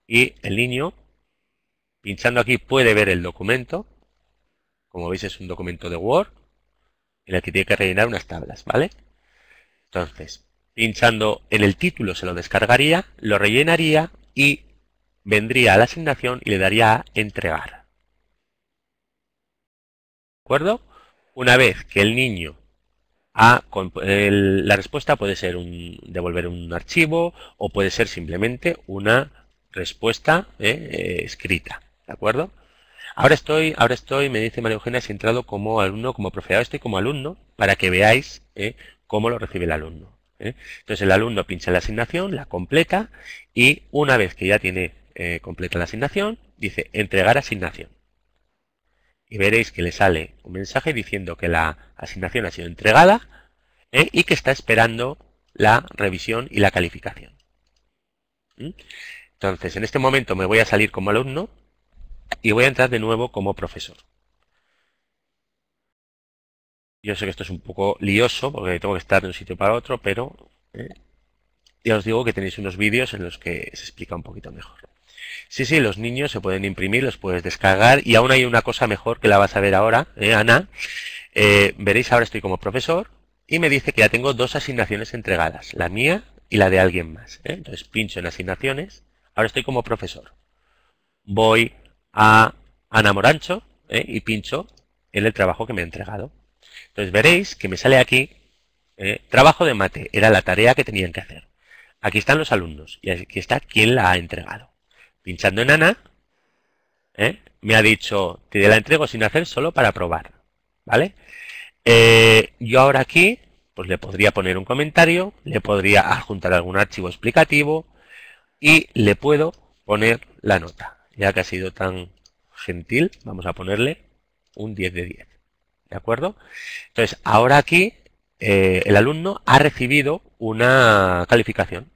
y el niño, pinchando aquí, puede ver el documento. Como veis es un documento de Word en el que tiene que rellenar unas tablas, ¿vale? Entonces, pinchando en el título se lo descargaría, lo rellenaría y vendría a la asignación y le daría a entregar. ¿De acuerdo? Una vez que el niño la respuesta puede ser devolver un archivo o puede ser simplemente una respuesta eh, eh, escrita, ¿de acuerdo? Ahora estoy, ahora estoy, me dice María Eugenia, he entrado como alumno, como profesor, estoy como alumno, para que veáis eh, cómo lo recibe el alumno. Entonces el alumno pincha la asignación, la completa y una vez que ya tiene completa la asignación, dice entregar asignación y veréis que le sale un mensaje diciendo que la asignación ha sido entregada ¿eh? y que está esperando la revisión y la calificación. ¿Mm? Entonces, en este momento me voy a salir como alumno y voy a entrar de nuevo como profesor. Yo sé que esto es un poco lioso porque tengo que estar de un sitio para otro, pero ¿eh? ya os digo que tenéis unos vídeos en los que se explica un poquito mejor. Sí, sí, los niños se pueden imprimir, los puedes descargar y aún hay una cosa mejor que la vas a ver ahora, ¿eh, Ana. Eh, veréis, ahora estoy como profesor y me dice que ya tengo dos asignaciones entregadas, la mía y la de alguien más. ¿eh? Entonces pincho en asignaciones, ahora estoy como profesor. Voy a Ana Morancho y pincho en el trabajo que me ha entregado. Entonces veréis que me sale aquí, trabajo de mate, era la tarea que tenían que hacer. Aquí están los alumnos y aquí está quien la ha entregado pinchando en Ana, ¿eh? me ha dicho, te la entrego sin hacer solo para probar. ¿Vale? Eh, yo ahora aquí, pues le podría poner un comentario, le podría adjuntar algún archivo explicativo y le puedo poner la nota. Ya que ha sido tan gentil, vamos a ponerle un 10 de 10. ¿De acuerdo? Entonces, ahora aquí eh, el alumno ha recibido una calificación.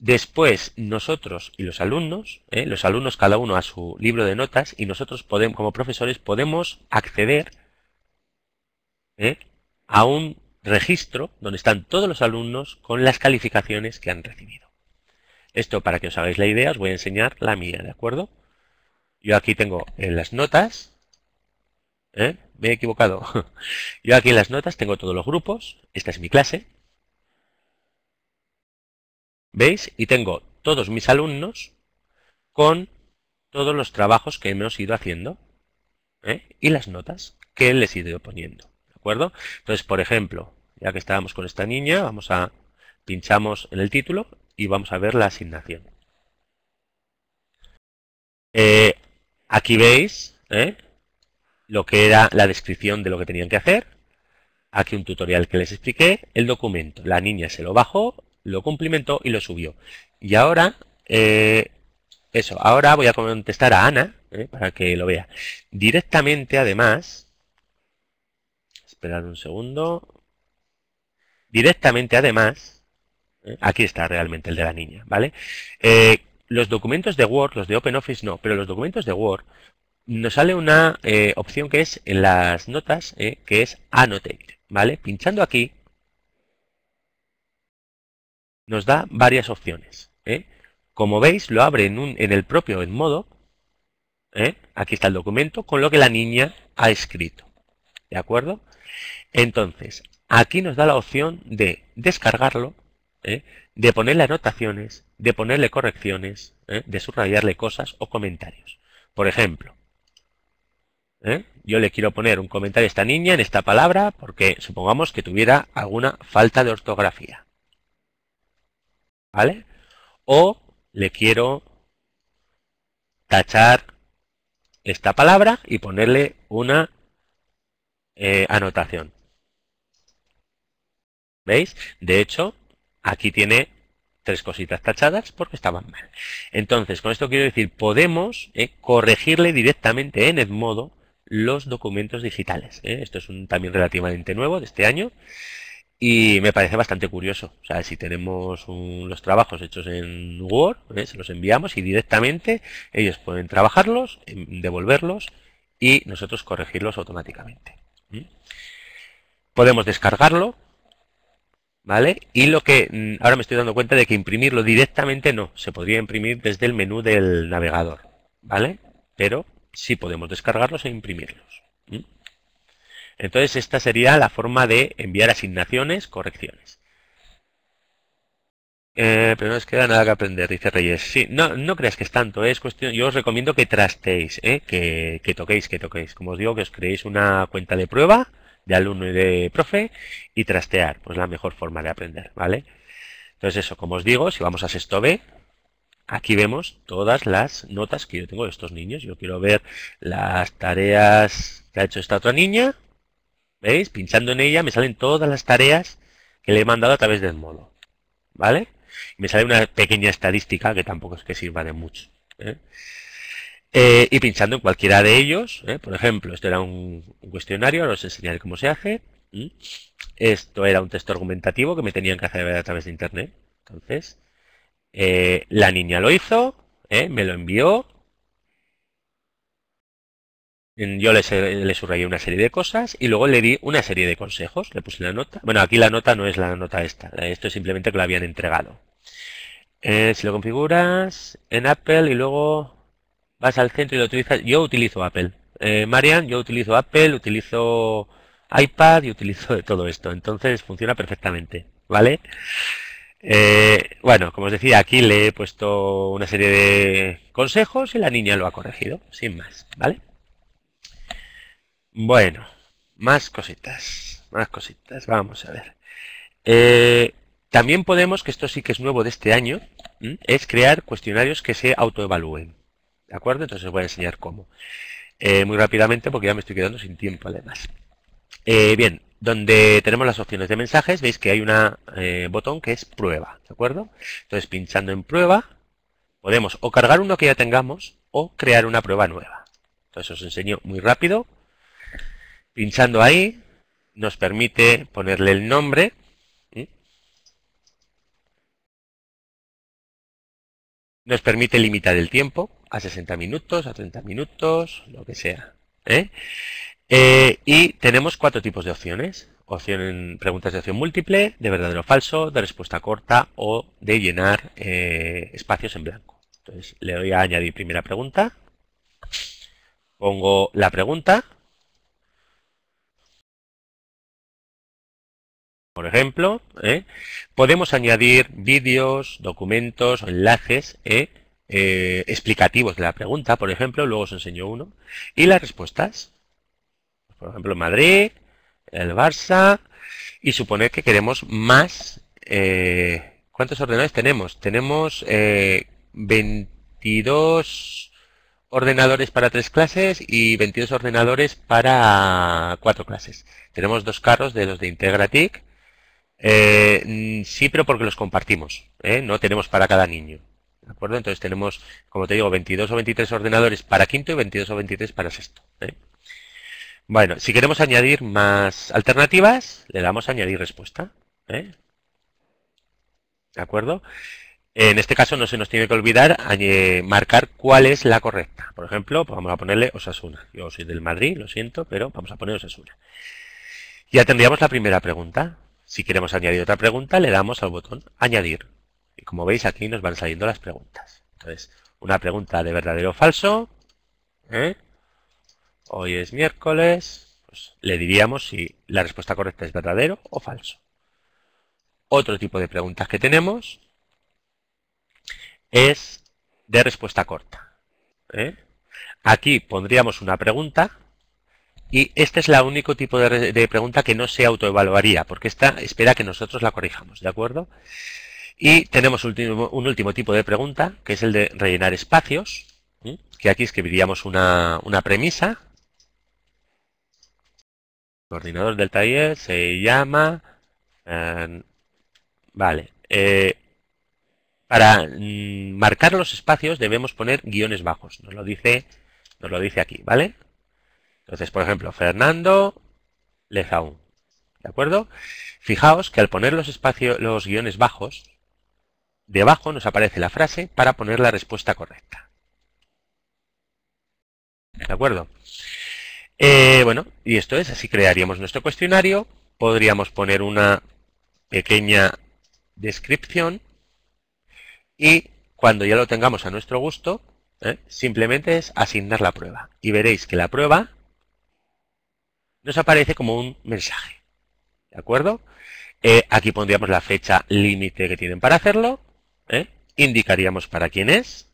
Después, nosotros y los alumnos, ¿eh? los alumnos cada uno a su libro de notas, y nosotros podemos, como profesores podemos acceder ¿eh? a un registro donde están todos los alumnos con las calificaciones que han recibido. Esto, para que os hagáis la idea, os voy a enseñar la mía, ¿de acuerdo? Yo aquí tengo en eh, las notas, me he equivocado, yo aquí en las notas tengo todos los grupos, esta es mi clase, ¿Veis? Y tengo todos mis alumnos con todos los trabajos que hemos ido haciendo ¿eh? y las notas que les he ido poniendo. ¿De acuerdo? Entonces, por ejemplo, ya que estábamos con esta niña, vamos a pinchamos en el título y vamos a ver la asignación. Eh, aquí veis ¿eh? lo que era la descripción de lo que tenían que hacer. Aquí un tutorial que les expliqué, el documento. La niña se lo bajó lo cumplimentó y lo subió. Y ahora, eh, eso, ahora voy a contestar a Ana, eh, para que lo vea. Directamente, además, esperad un segundo, directamente, además, eh, aquí está realmente el de la niña, ¿vale? los documentos de Word, los de OpenOffice no, pero los documentos de Word nos sale una opción que es en las notas, que es Annotate, ¿vale? Pinchando aquí, nos da varias opciones. ¿eh? Como veis, lo abre en, el propio Edmodo. ¿eh? Aquí está el documento con lo que la niña ha escrito. ¿De acuerdo? Entonces, aquí nos da la opción de descargarlo, ¿eh? de ponerle anotaciones, de ponerle correcciones, de subrayarle cosas o comentarios. Por ejemplo, yo le quiero poner un comentario a esta niña en esta palabra porque supongamos que tuviera alguna falta de ortografía. ¿Vale? O le quiero tachar esta palabra y ponerle una eh, anotación. ¿Veis? De hecho, aquí tiene tres cositas tachadas porque estaban mal. Entonces, con esto quiero decir, podemos eh, corregirle directamente en Edmodo los documentos digitales. ¿eh? Esto es un también relativamente nuevo de este año. Y me parece bastante curioso. O sea, si tenemos los trabajos hechos en Word, ¿eh? se los enviamos y directamente ellos pueden trabajarlos, em, devolverlos y nosotros corregirlos automáticamente. Podemos descargarlo, ¿vale? Y lo que mm, ahora me estoy dando cuenta de que imprimirlo directamente no, se podría imprimir desde el menú del navegador, ¿vale? Pero sí podemos descargarlos e imprimirlos. Entonces, esta sería la forma de enviar asignaciones, correcciones. Eh, pero no os queda nada que aprender, dice Reyes. Sí, no, no creas que es tanto, es cuestión. Yo os recomiendo que trasteéis, eh, que, que toquéis, que toquéis. Como os digo, que os creéis una cuenta de prueba de alumno y de profe y trastear, pues la mejor forma de aprender, ¿vale? Entonces eso, como os digo, si vamos a sexto B, aquí vemos todas las notas que yo tengo de estos niños. Yo quiero ver las tareas que ha hecho esta otra niña, ¿Veis? Pinchando en ella me salen todas las tareas que le he mandado a través del modo. ¿Vale? me sale una pequeña estadística que tampoco es que sirva de mucho. ¿eh? Eh, y pinchando en cualquiera de ellos, ¿eh? por ejemplo, esto era un, cuestionario, ahora os enseñaré cómo se hace. Esto era un texto argumentativo que me tenían que hacer a través de internet. Entonces, la niña lo hizo, me lo envió, Mm, yo le, subrayé una serie de cosas y luego le di una serie de consejos, le puse la nota. Bueno, aquí la nota no es la nota esta, esto es simplemente que la habían entregado. Eh, si lo configuras en Apple y luego vas al centro y lo utilizas, yo utilizo Apple. Eh, Marian, yo utilizo Apple, utilizo iPad y utilizo todo esto, entonces funciona perfectamente, ¿vale? Eh, bueno, como os decía, aquí le he puesto una serie de consejos y la niña lo ha corregido, sin más, ¿vale? Bueno, más cositas, más cositas, vamos a ver. Eh, también podemos, que esto sí que es nuevo de este año, es crear cuestionarios que se autoevalúen. ¿De acuerdo? Entonces os voy a enseñar cómo. Eh, muy rápidamente porque ya me estoy quedando sin tiempo además. Eh, bien, donde tenemos las opciones de mensajes, veis que hay un botón que es prueba, ¿de acuerdo? Entonces pinchando en prueba, podemos o cargar uno que ya tengamos o crear una prueba nueva. Entonces os enseño muy rápido Pinchando ahí nos permite ponerle el nombre. Nos permite limitar el tiempo a 60 minutos, a 30 minutos, lo que sea. ¿eh? Eh, y tenemos cuatro tipos de opciones. Opción preguntas de opción múltiple, de verdadero o falso, de respuesta corta o de llenar eh, espacios en blanco. Entonces le doy a añadir primera pregunta. Pongo la pregunta, por ejemplo, ¿eh? podemos añadir vídeos, documentos, enlaces ¿eh? Eh, explicativos de la pregunta, por ejemplo, luego os enseño uno, y las respuestas. Por ejemplo, Madrid, el Barça, y suponer que queremos más... ¿Cuántos ordenadores tenemos? Tenemos 22 ordenadores para tres clases y 22 ordenadores para cuatro clases. Tenemos dos carros de los de Integratic, eh, sí, pero porque los compartimos. ¿eh? No tenemos para cada niño. ¿De acuerdo? Entonces tenemos, como te digo, 22 o 23 ordenadores para quinto y 22 o 23 para sexto. ¿eh? Bueno, si queremos añadir más alternativas, le damos a añadir respuesta. ¿De acuerdo? En este caso no se nos tiene que olvidar marcar cuál es la correcta. Por ejemplo, pues vamos a ponerle Osasuna. Yo soy del Madrid, lo siento, pero vamos a poner Osasuna. Ya tendríamos la primera pregunta. Si queremos añadir otra pregunta, le damos al botón Añadir. Y como veis, aquí nos van saliendo las preguntas. Entonces, una pregunta de verdadero o falso. ¿eh? Hoy es miércoles. Pues, le diríamos si la respuesta correcta es verdadero o falso. Otro tipo de preguntas que tenemos es de respuesta corta. ¿eh? Aquí pondríamos una pregunta y este es el único tipo de, pregunta que no se autoevaluaría, porque esta espera que nosotros la corrijamos, ¿de acuerdo? Y tenemos un último, tipo de pregunta, que es el de rellenar espacios, que aquí escribiríamos una, una premisa. coordinador del taller se llama... Eh, vale. Eh, para mm, marcar los espacios debemos poner guiones bajos, nos lo dice, nos lo dice aquí, ¿vale? Entonces, por ejemplo, Fernando Lezaun. ¿De acuerdo? Fijaos que al poner los, espacios, los guiones bajos, debajo nos aparece la frase para poner la respuesta correcta. ¿De acuerdo? Eh, bueno, y esto es, así crearíamos nuestro cuestionario, podríamos poner una pequeña descripción y cuando ya lo tengamos a nuestro gusto, ¿eh? simplemente es asignar la prueba. Y veréis que la prueba nos aparece como un mensaje. ¿De acuerdo? Eh, aquí pondríamos la fecha límite que tienen para hacerlo. ¿eh? Indicaríamos para quién es.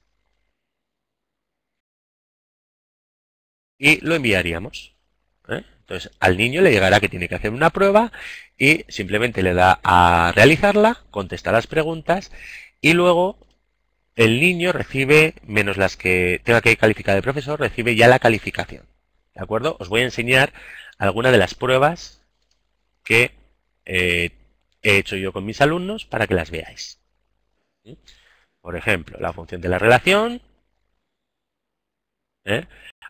Y lo enviaríamos. ¿eh? Entonces, al niño le llegará que tiene que hacer una prueba y simplemente le da a realizarla, contesta las preguntas y luego el niño recibe, menos las que tenga que calificar de profesor, recibe ya la calificación. ¿De acuerdo? Os voy a enseñar algunas de las pruebas que eh, he hecho yo con mis alumnos para que las veáis. Por ejemplo, la función de la relación. ¿eh?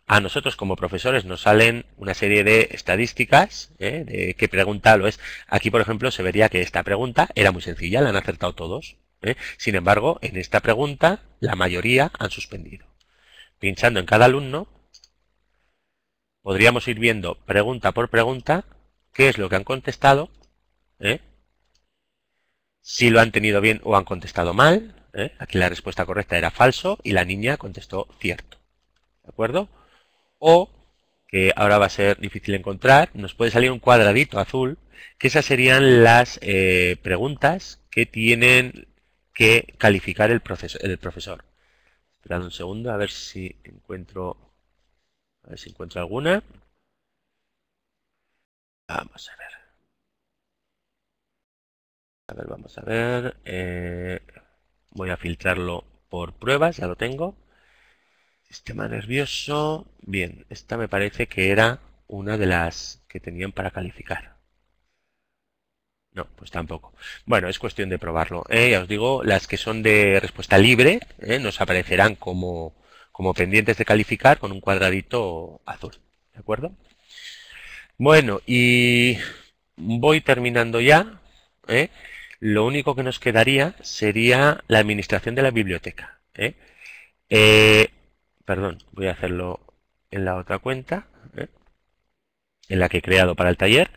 A nosotros como profesores nos salen una serie de estadísticas ¿eh? de qué pregunta lo es. Aquí, por ejemplo, se vería que esta pregunta era muy sencilla, la han acertado todos. Sin embargo, en esta pregunta la mayoría han suspendido. Pinchando en cada alumno, podríamos ir viendo pregunta por pregunta qué es lo que han contestado, ¿eh? si lo han tenido bien o han contestado mal. ¿eh? Aquí la respuesta correcta era falso y la niña contestó cierto. ¿De acuerdo? O, que ahora va a ser difícil encontrar, nos puede salir un cuadradito azul, que esas serían las eh, preguntas que tienen que calificar el, proceso, el profesor. Esperad un segundo a ver si encuentro a ver si encuentro alguna. Vamos a ver. A ver, vamos a ver. Eh, voy a filtrarlo por pruebas, ya lo tengo. Sistema nervioso. Bien, esta me parece que era una de las que tenían para calificar. No, pues tampoco. Bueno, es cuestión de probarlo. Eh, ya os digo, las que son de respuesta libre eh, nos aparecerán como, como pendientes de calificar con un cuadradito azul. ¿De acuerdo? Bueno, y voy terminando ya. ¿eh? Lo único que nos quedaría sería la administración de la biblioteca. ¿eh? Eh, perdón, voy a hacerlo en la otra cuenta, en la que he creado para el taller,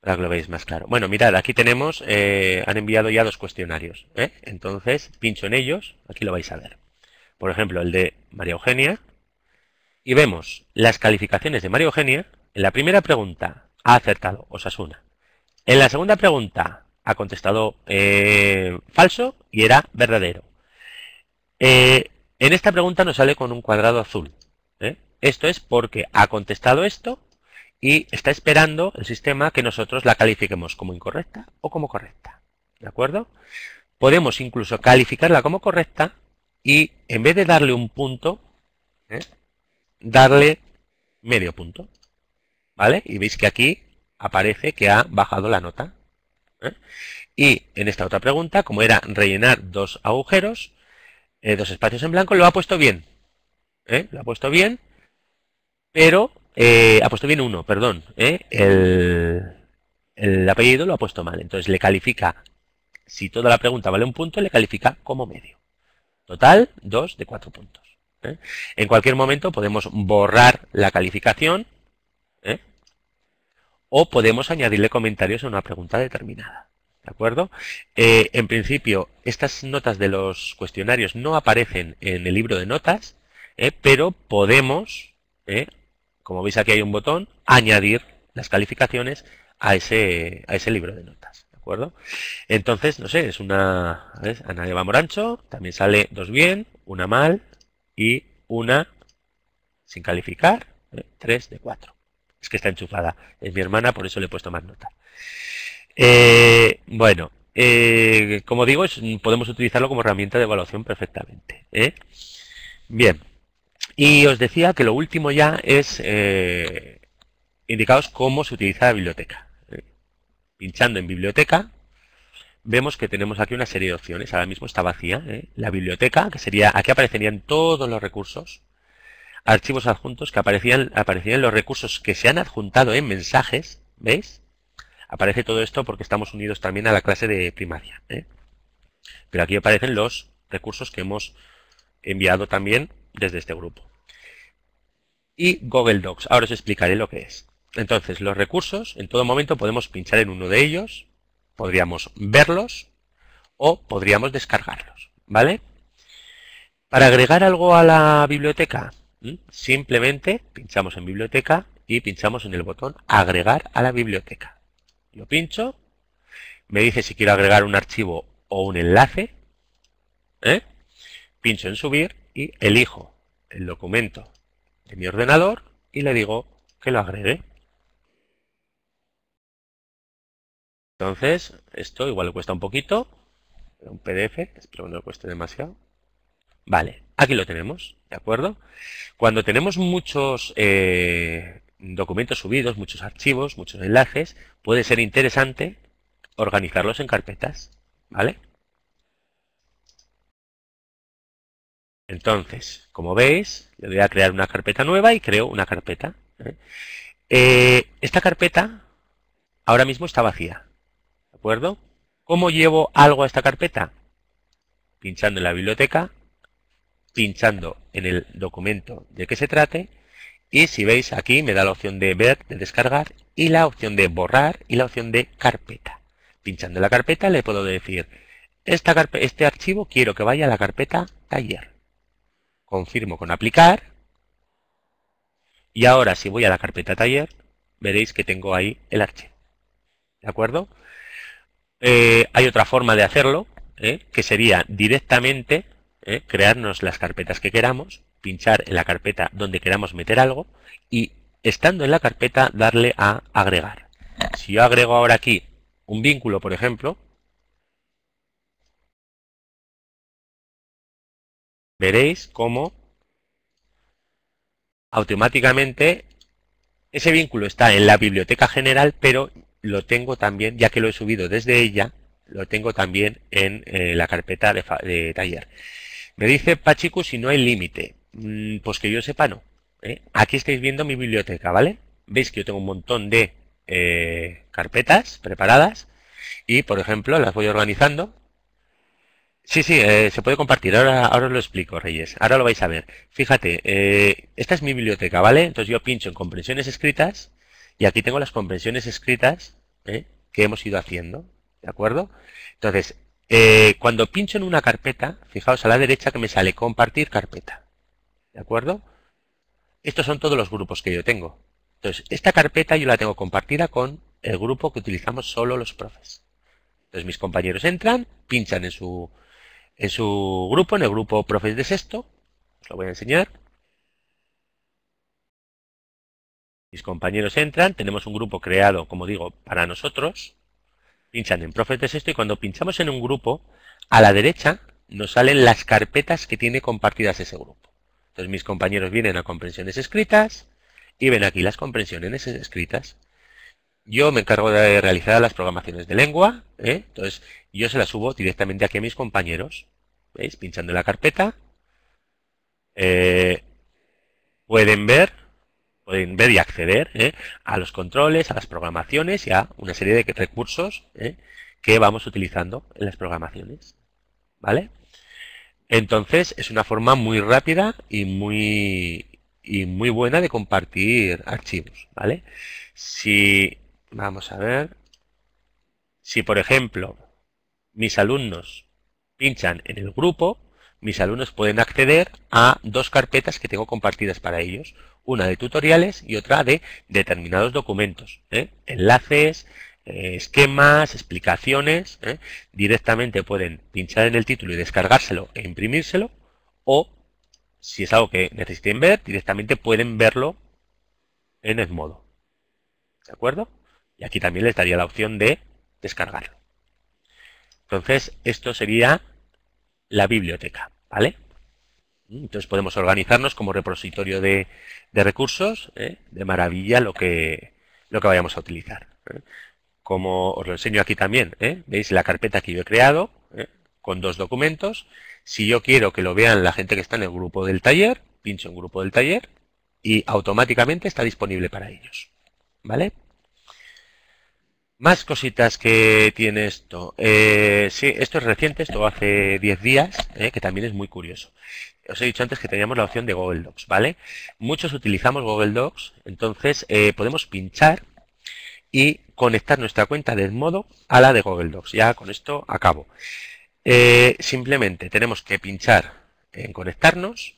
para que lo veáis más claro. Bueno, mirad, aquí tenemos, han enviado ya dos cuestionarios. Entonces, pincho en ellos, aquí lo vais a ver por ejemplo, el de María Eugenia, y vemos las calificaciones de María Eugenia. En la primera pregunta ha acertado Osasuna. En la segunda pregunta ha contestado eh, falso y era verdadero. Eh, en esta pregunta nos sale con un cuadrado azul. ¿eh? Esto es porque ha contestado esto y está esperando el sistema que nosotros la califiquemos como incorrecta o como correcta. ¿De acuerdo? Podemos incluso calificarla como correcta y en vez de darle un punto, ¿eh? darle medio punto. ¿Vale? Y veis que aquí aparece que ha bajado la nota. ¿eh? Y en esta otra pregunta, como era rellenar dos agujeros, eh, dos espacios en blanco, lo ha puesto bien. Lo ha puesto bien, pero ha puesto bien uno, perdón. el apellido lo ha puesto mal. Entonces le califica, si toda la pregunta vale un punto, le califica como medio. Total, dos de cuatro puntos. ¿eh? En cualquier momento podemos borrar la calificación ¿eh? o podemos añadirle comentarios a una pregunta determinada. ¿De acuerdo? Eh, en principio, estas notas de los cuestionarios no aparecen en el libro de notas, pero podemos, como veis aquí hay un botón, añadir las calificaciones a ese, a ese libro de notas. Entonces, no sé, es una... ¿ves? Ana lleva Morancho, también sale dos bien, una mal y una sin calificar, ¿eh? tres de cuatro. Es que está enchufada, es mi hermana, por eso le he puesto más nota. Eh, bueno, eh, como digo, podemos utilizarlo como herramienta de evaluación perfectamente. Bien, y os decía que lo último ya es indicados cómo se utiliza la biblioteca pinchando en biblioteca, vemos que tenemos aquí una serie de opciones. Ahora mismo está vacía. ¿eh? La biblioteca, que sería, aquí aparecerían todos los recursos. Archivos adjuntos, que aparecían, aparecerían los recursos que se han adjuntado en mensajes. ¿Veis? Aparece todo esto porque estamos unidos también a la clase de primaria. ¿eh? Pero aquí aparecen los recursos que hemos enviado también desde este grupo. Y Google Docs. Ahora os explicaré lo que es. Entonces, los recursos, en todo momento podemos pinchar en uno de ellos, podríamos verlos o podríamos descargarlos, ¿vale? Para agregar algo a la biblioteca, simplemente pinchamos en biblioteca y pinchamos en el botón agregar a la biblioteca. Yo pincho, me dice si quiero agregar un archivo o un enlace, ¿eh? pincho en subir y elijo el documento de mi ordenador y le digo que lo agregue. Entonces, esto igual le cuesta un poquito. Un PDF, espero no le cueste demasiado. Vale, aquí lo tenemos, ¿de acuerdo? Cuando tenemos muchos eh, documentos subidos, muchos archivos, muchos enlaces, puede ser interesante organizarlos en carpetas, ¿vale? Entonces, como veis, le voy a crear una carpeta nueva y creo una carpeta. Eh, esta carpeta ahora mismo está vacía, acuerdo? ¿Cómo llevo algo a esta carpeta? Pinchando en la biblioteca, pinchando en el documento de que se trate y si veis aquí me da la opción de ver, de descargar y la opción de borrar y la opción de carpeta. Pinchando en la carpeta le puedo decir, este archivo quiero que vaya a la carpeta taller. Confirmo con aplicar y ahora si voy a la carpeta taller veréis que tengo ahí el archivo. ¿De acuerdo? Eh, hay otra forma de hacerlo, ¿eh? que sería directamente ¿eh? crearnos las carpetas que queramos, pinchar en la carpeta donde queramos meter algo y estando en la carpeta darle a agregar. Si yo agrego ahora aquí un vínculo, por ejemplo, veréis cómo automáticamente ese vínculo está en la biblioteca general, pero lo tengo también, ya que lo he subido desde ella, lo tengo también en eh, la carpeta de, taller. Me dice Pachiku si no hay límite. Mm, pues que yo sepa no. ¿eh? Aquí estáis viendo mi biblioteca, ¿vale? Veis que yo tengo un montón de eh, carpetas preparadas y, por ejemplo, las voy organizando. Sí, sí, se puede compartir. Ahora, ahora os lo explico, Reyes. Ahora lo vais a ver. Fíjate, esta es mi biblioteca, ¿vale? Entonces yo pincho en comprensiones escritas y aquí tengo las comprensiones escritas ¿eh? que hemos ido haciendo. ¿De acuerdo? Entonces, eh, cuando pincho en una carpeta, fijaos a la derecha que me sale compartir carpeta. ¿De acuerdo? Estos son todos los grupos que yo tengo. Entonces, esta carpeta yo la tengo compartida con el grupo que utilizamos solo los profes. Entonces, mis compañeros entran, pinchan en su, en su grupo, en el grupo profes de sexto. Os lo voy a enseñar. Mis compañeros entran, tenemos un grupo creado, como digo, para nosotros, pinchan en profetes esto y cuando pinchamos en un grupo, a la derecha nos salen las carpetas que tiene compartidas ese grupo. Entonces mis compañeros vienen a comprensiones escritas y ven aquí las comprensiones escritas. Yo me encargo de realizar las programaciones de lengua, ¿eh? entonces yo se las subo directamente aquí a mis compañeros. ¿Veis? Pinchando en la carpeta. Eh, pueden ver pueden ver y acceder ¿eh? a los controles, a las programaciones y a una serie de recursos ¿eh? que vamos utilizando en las programaciones. ¿Vale? Entonces es una forma muy rápida y muy, y muy buena de compartir archivos. ¿Vale? Si, vamos a ver, si por ejemplo mis alumnos pinchan en el grupo, mis alumnos pueden acceder a dos carpetas que tengo compartidas para ellos una de tutoriales y otra de determinados documentos, ¿eh? enlaces, eh, esquemas, explicaciones, ¿eh? directamente pueden pinchar en el título y descargárselo e imprimírselo, o si es algo que necesiten ver, directamente pueden verlo en el modo. ¿De acuerdo? Y aquí también les daría la opción de descargarlo. Entonces, esto sería la biblioteca, ¿vale? Mm, entonces podemos organizarnos como repositorio de, recursos, ¿eh? de maravilla lo que, lo que vayamos a utilizar. ¿eh? Como os lo enseño aquí también, ¿eh? veis la carpeta que yo he creado con dos documentos. Si yo quiero que lo vean la gente que está en el grupo del taller, pincho en grupo del taller y automáticamente está disponible para ellos. ¿Vale? Más cositas que tiene esto. sí, esto es reciente, esto hace 10 días, que también es muy curioso os he dicho antes que teníamos la opción de Google Docs, ¿vale? Muchos utilizamos Google Docs, entonces eh, podemos pinchar y conectar nuestra cuenta del modo a la de Google Docs. Ya con esto acabo. Eh, simplemente tenemos que pinchar en conectarnos,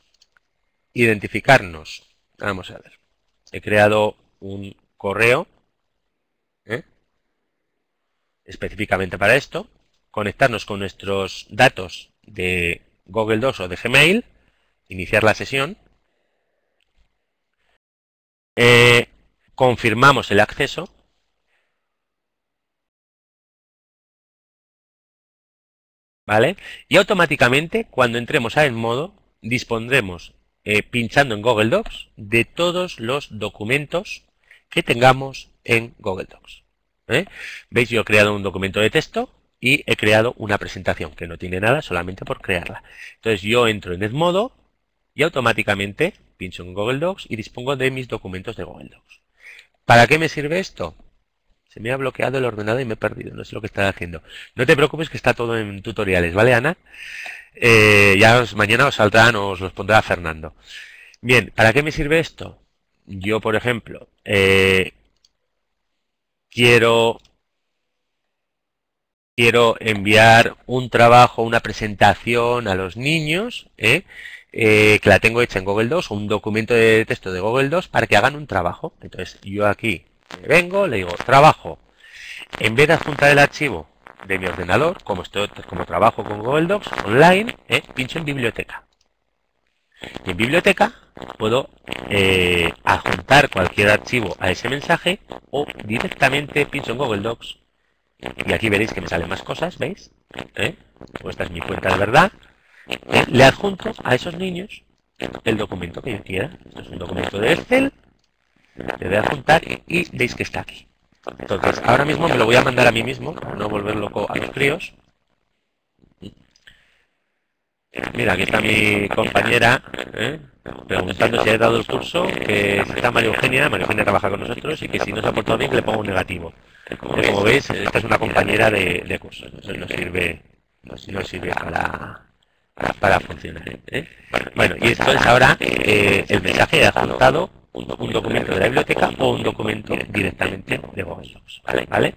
identificarnos. Vamos a ver. He creado un correo ¿eh? específicamente para esto. Conectarnos con nuestros datos de Google Docs o de Gmail iniciar la sesión. Eh, confirmamos el acceso. ¿Vale? Y automáticamente, cuando entremos a el modo, dispondremos, eh, pinchando en Google Docs, de todos los documentos que tengamos en Google Docs. ¿Eh? Veis, yo he creado un documento de texto y he creado una presentación que no tiene nada solamente por crearla. Entonces yo entro en Edmodo, y automáticamente pincho en Google Docs y dispongo de mis documentos de Google Docs. ¿Para qué me sirve esto? Se me ha bloqueado el ordenador y me he perdido, no sé lo que está haciendo. No te preocupes que está todo en tutoriales, ¿vale Ana? Eh, ya mañana os saldrán o os los pondrá Fernando. Bien, ¿para qué me sirve esto? Yo, por ejemplo, eh, quiero quiero enviar un trabajo, una presentación a los niños, ¿eh? Eh, que la tengo hecha en Google Docs, o un documento de texto de Google Docs, para que hagan un trabajo. Entonces yo aquí vengo, le digo trabajo. En vez de adjuntar el archivo de mi ordenador, como, estoy, como trabajo con Google Docs online, eh, pincho en biblioteca. Y en biblioteca puedo eh, adjuntar cualquier archivo a ese mensaje o directamente pincho en Google Docs. Y aquí veréis que me salen más cosas, ¿veis? Pues esta es mi cuenta de verdad le adjunto a esos niños el documento que yo quiera. es un documento de Excel, le voy a adjuntar y veis que está aquí. Entonces, ahora mismo me lo voy a mandar a mí mismo, para no volver loco a los críos. Mira, aquí está mi compañera ¿eh? preguntando si ha dado el curso, que si está María Eugenia, María Eugenia trabaja con nosotros y que si no se ha portado bien le pongo un negativo. Como veis, esta es una compañera de, curso, no nos sirve, nos sirve para, para, funcionar. ¿eh? Bueno, y esto es ahora eh, el mensaje de adjuntado un documento de la biblioteca o un documento directamente de Docs ¿Vale? ¿Vale?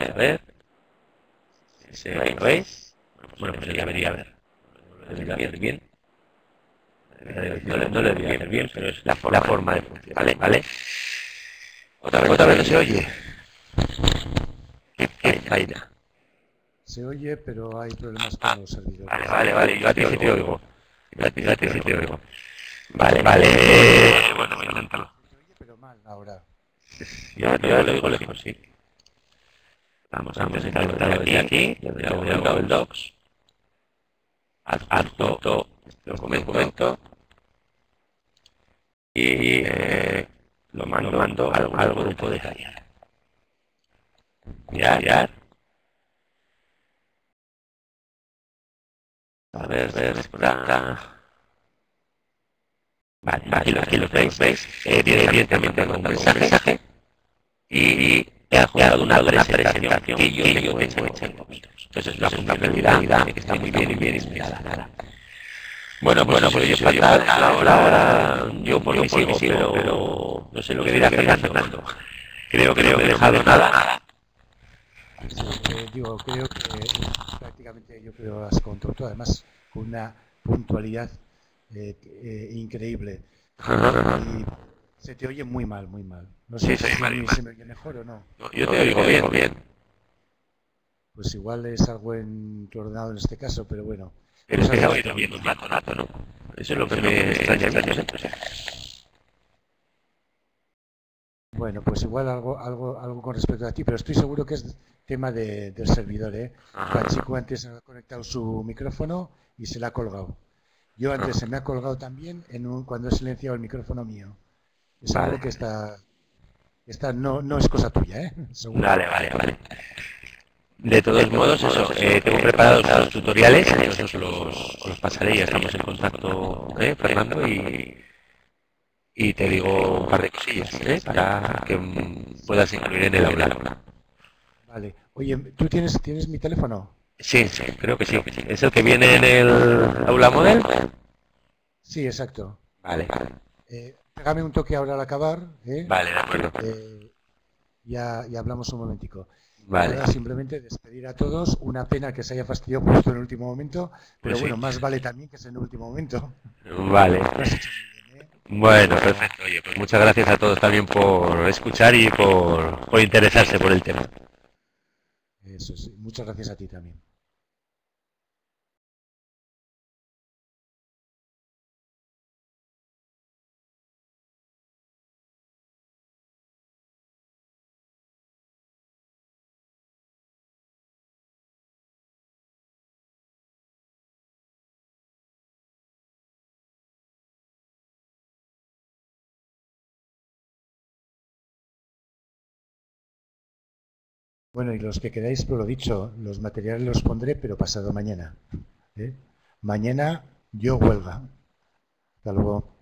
A ver. ¿Se veis? Bueno, pues ya debería ver. Debería ver bien. No, le debería ver bien, pero es la, forma de funcionar. ¿Vale? ¿Vale? Otra vez, no se oye. Se oye, pero hay problemas ah, con los servidores. Vale, vale, vale, yo a ti sí te oigo. Yo a ti, sí te oigo. Vale, vale. Bueno, voy a Se oye, pero mal ahora. Yo lo oigo lejos, sí. Vamos, vamos a aquí, aquí, voy a el docs. Alto, documento. Y eh, lo mando, mando algo grupo de Javier. ya ya A ver, a ver, por acá. Vale, vale, aquí, aquí lo veis, eh, veis. Evidentemente tengo un mensaje. Y he jugado una, de presentación que yo, que yo tengo hecha Entonces es una funcionalidad que está muy bien y bien inspirada. Nada. Bueno, bueno, pues, pues yo soy fatal, ahora, yo por mi sigo, pero, no sé lo que dirá Fernando. Creo, creo que no he dejado nada, nada eh, digo, creo que eh, prácticamente yo creo las controló, además con una puntualidad eh, eh increíble. se te oye muy mal, muy mal. No sé sí, si se, mal, me, oye mejor o no. yo, te oigo bien, bien. Pues igual es algo en tu ordenador en este caso, pero bueno. Pero es pues que se ha oído bien un rato, rato, ¿no? Pues Eso es lo que me extraña, extraña. Bueno, pues igual algo, algo, algo con respecto a ti, pero estoy seguro que es tema de, del servidor. ¿eh? chico antes ha conectado su micrófono y se le ha colgado. Yo antes se me ha colgado también en un, cuando he silenciado el micrófono mío. Es que está, esta no, no es cosa tuya, ¿eh? vale, vale, vale. De todos, modos, eso, eh, tengo preparados los tutoriales, los, los, pasaré, y estamos en contacto, ¿eh, Fernando, y y te digo un par de cosillas ¿eh? para que puedas incluir en el aula. Vale. Oye, ¿tú tienes, tienes mi teléfono? Sí, sí, creo que sí. ¿Es el que viene en el aula model? Sí, exacto. Vale. Eh, un toque ahora al acabar. ¿eh? Vale, de acuerdo. Eh, ya, ya hablamos un momentico. Vale. simplemente despedir a todos. Una pena que se haya fastidiado justo en el último momento, pero pues bueno, más vale también que es en el último momento. Vale. Bueno, perfecto. Oye, pues muchas gracias a todos también por escuchar y por, interesarse por el tema. Eso sí, Muchas gracias a ti también. Bueno, y los que queráis, por lo dicho, los materiales los pondré, pero pasado mañana. ¿eh? Mañana yo huelga. Hasta luego.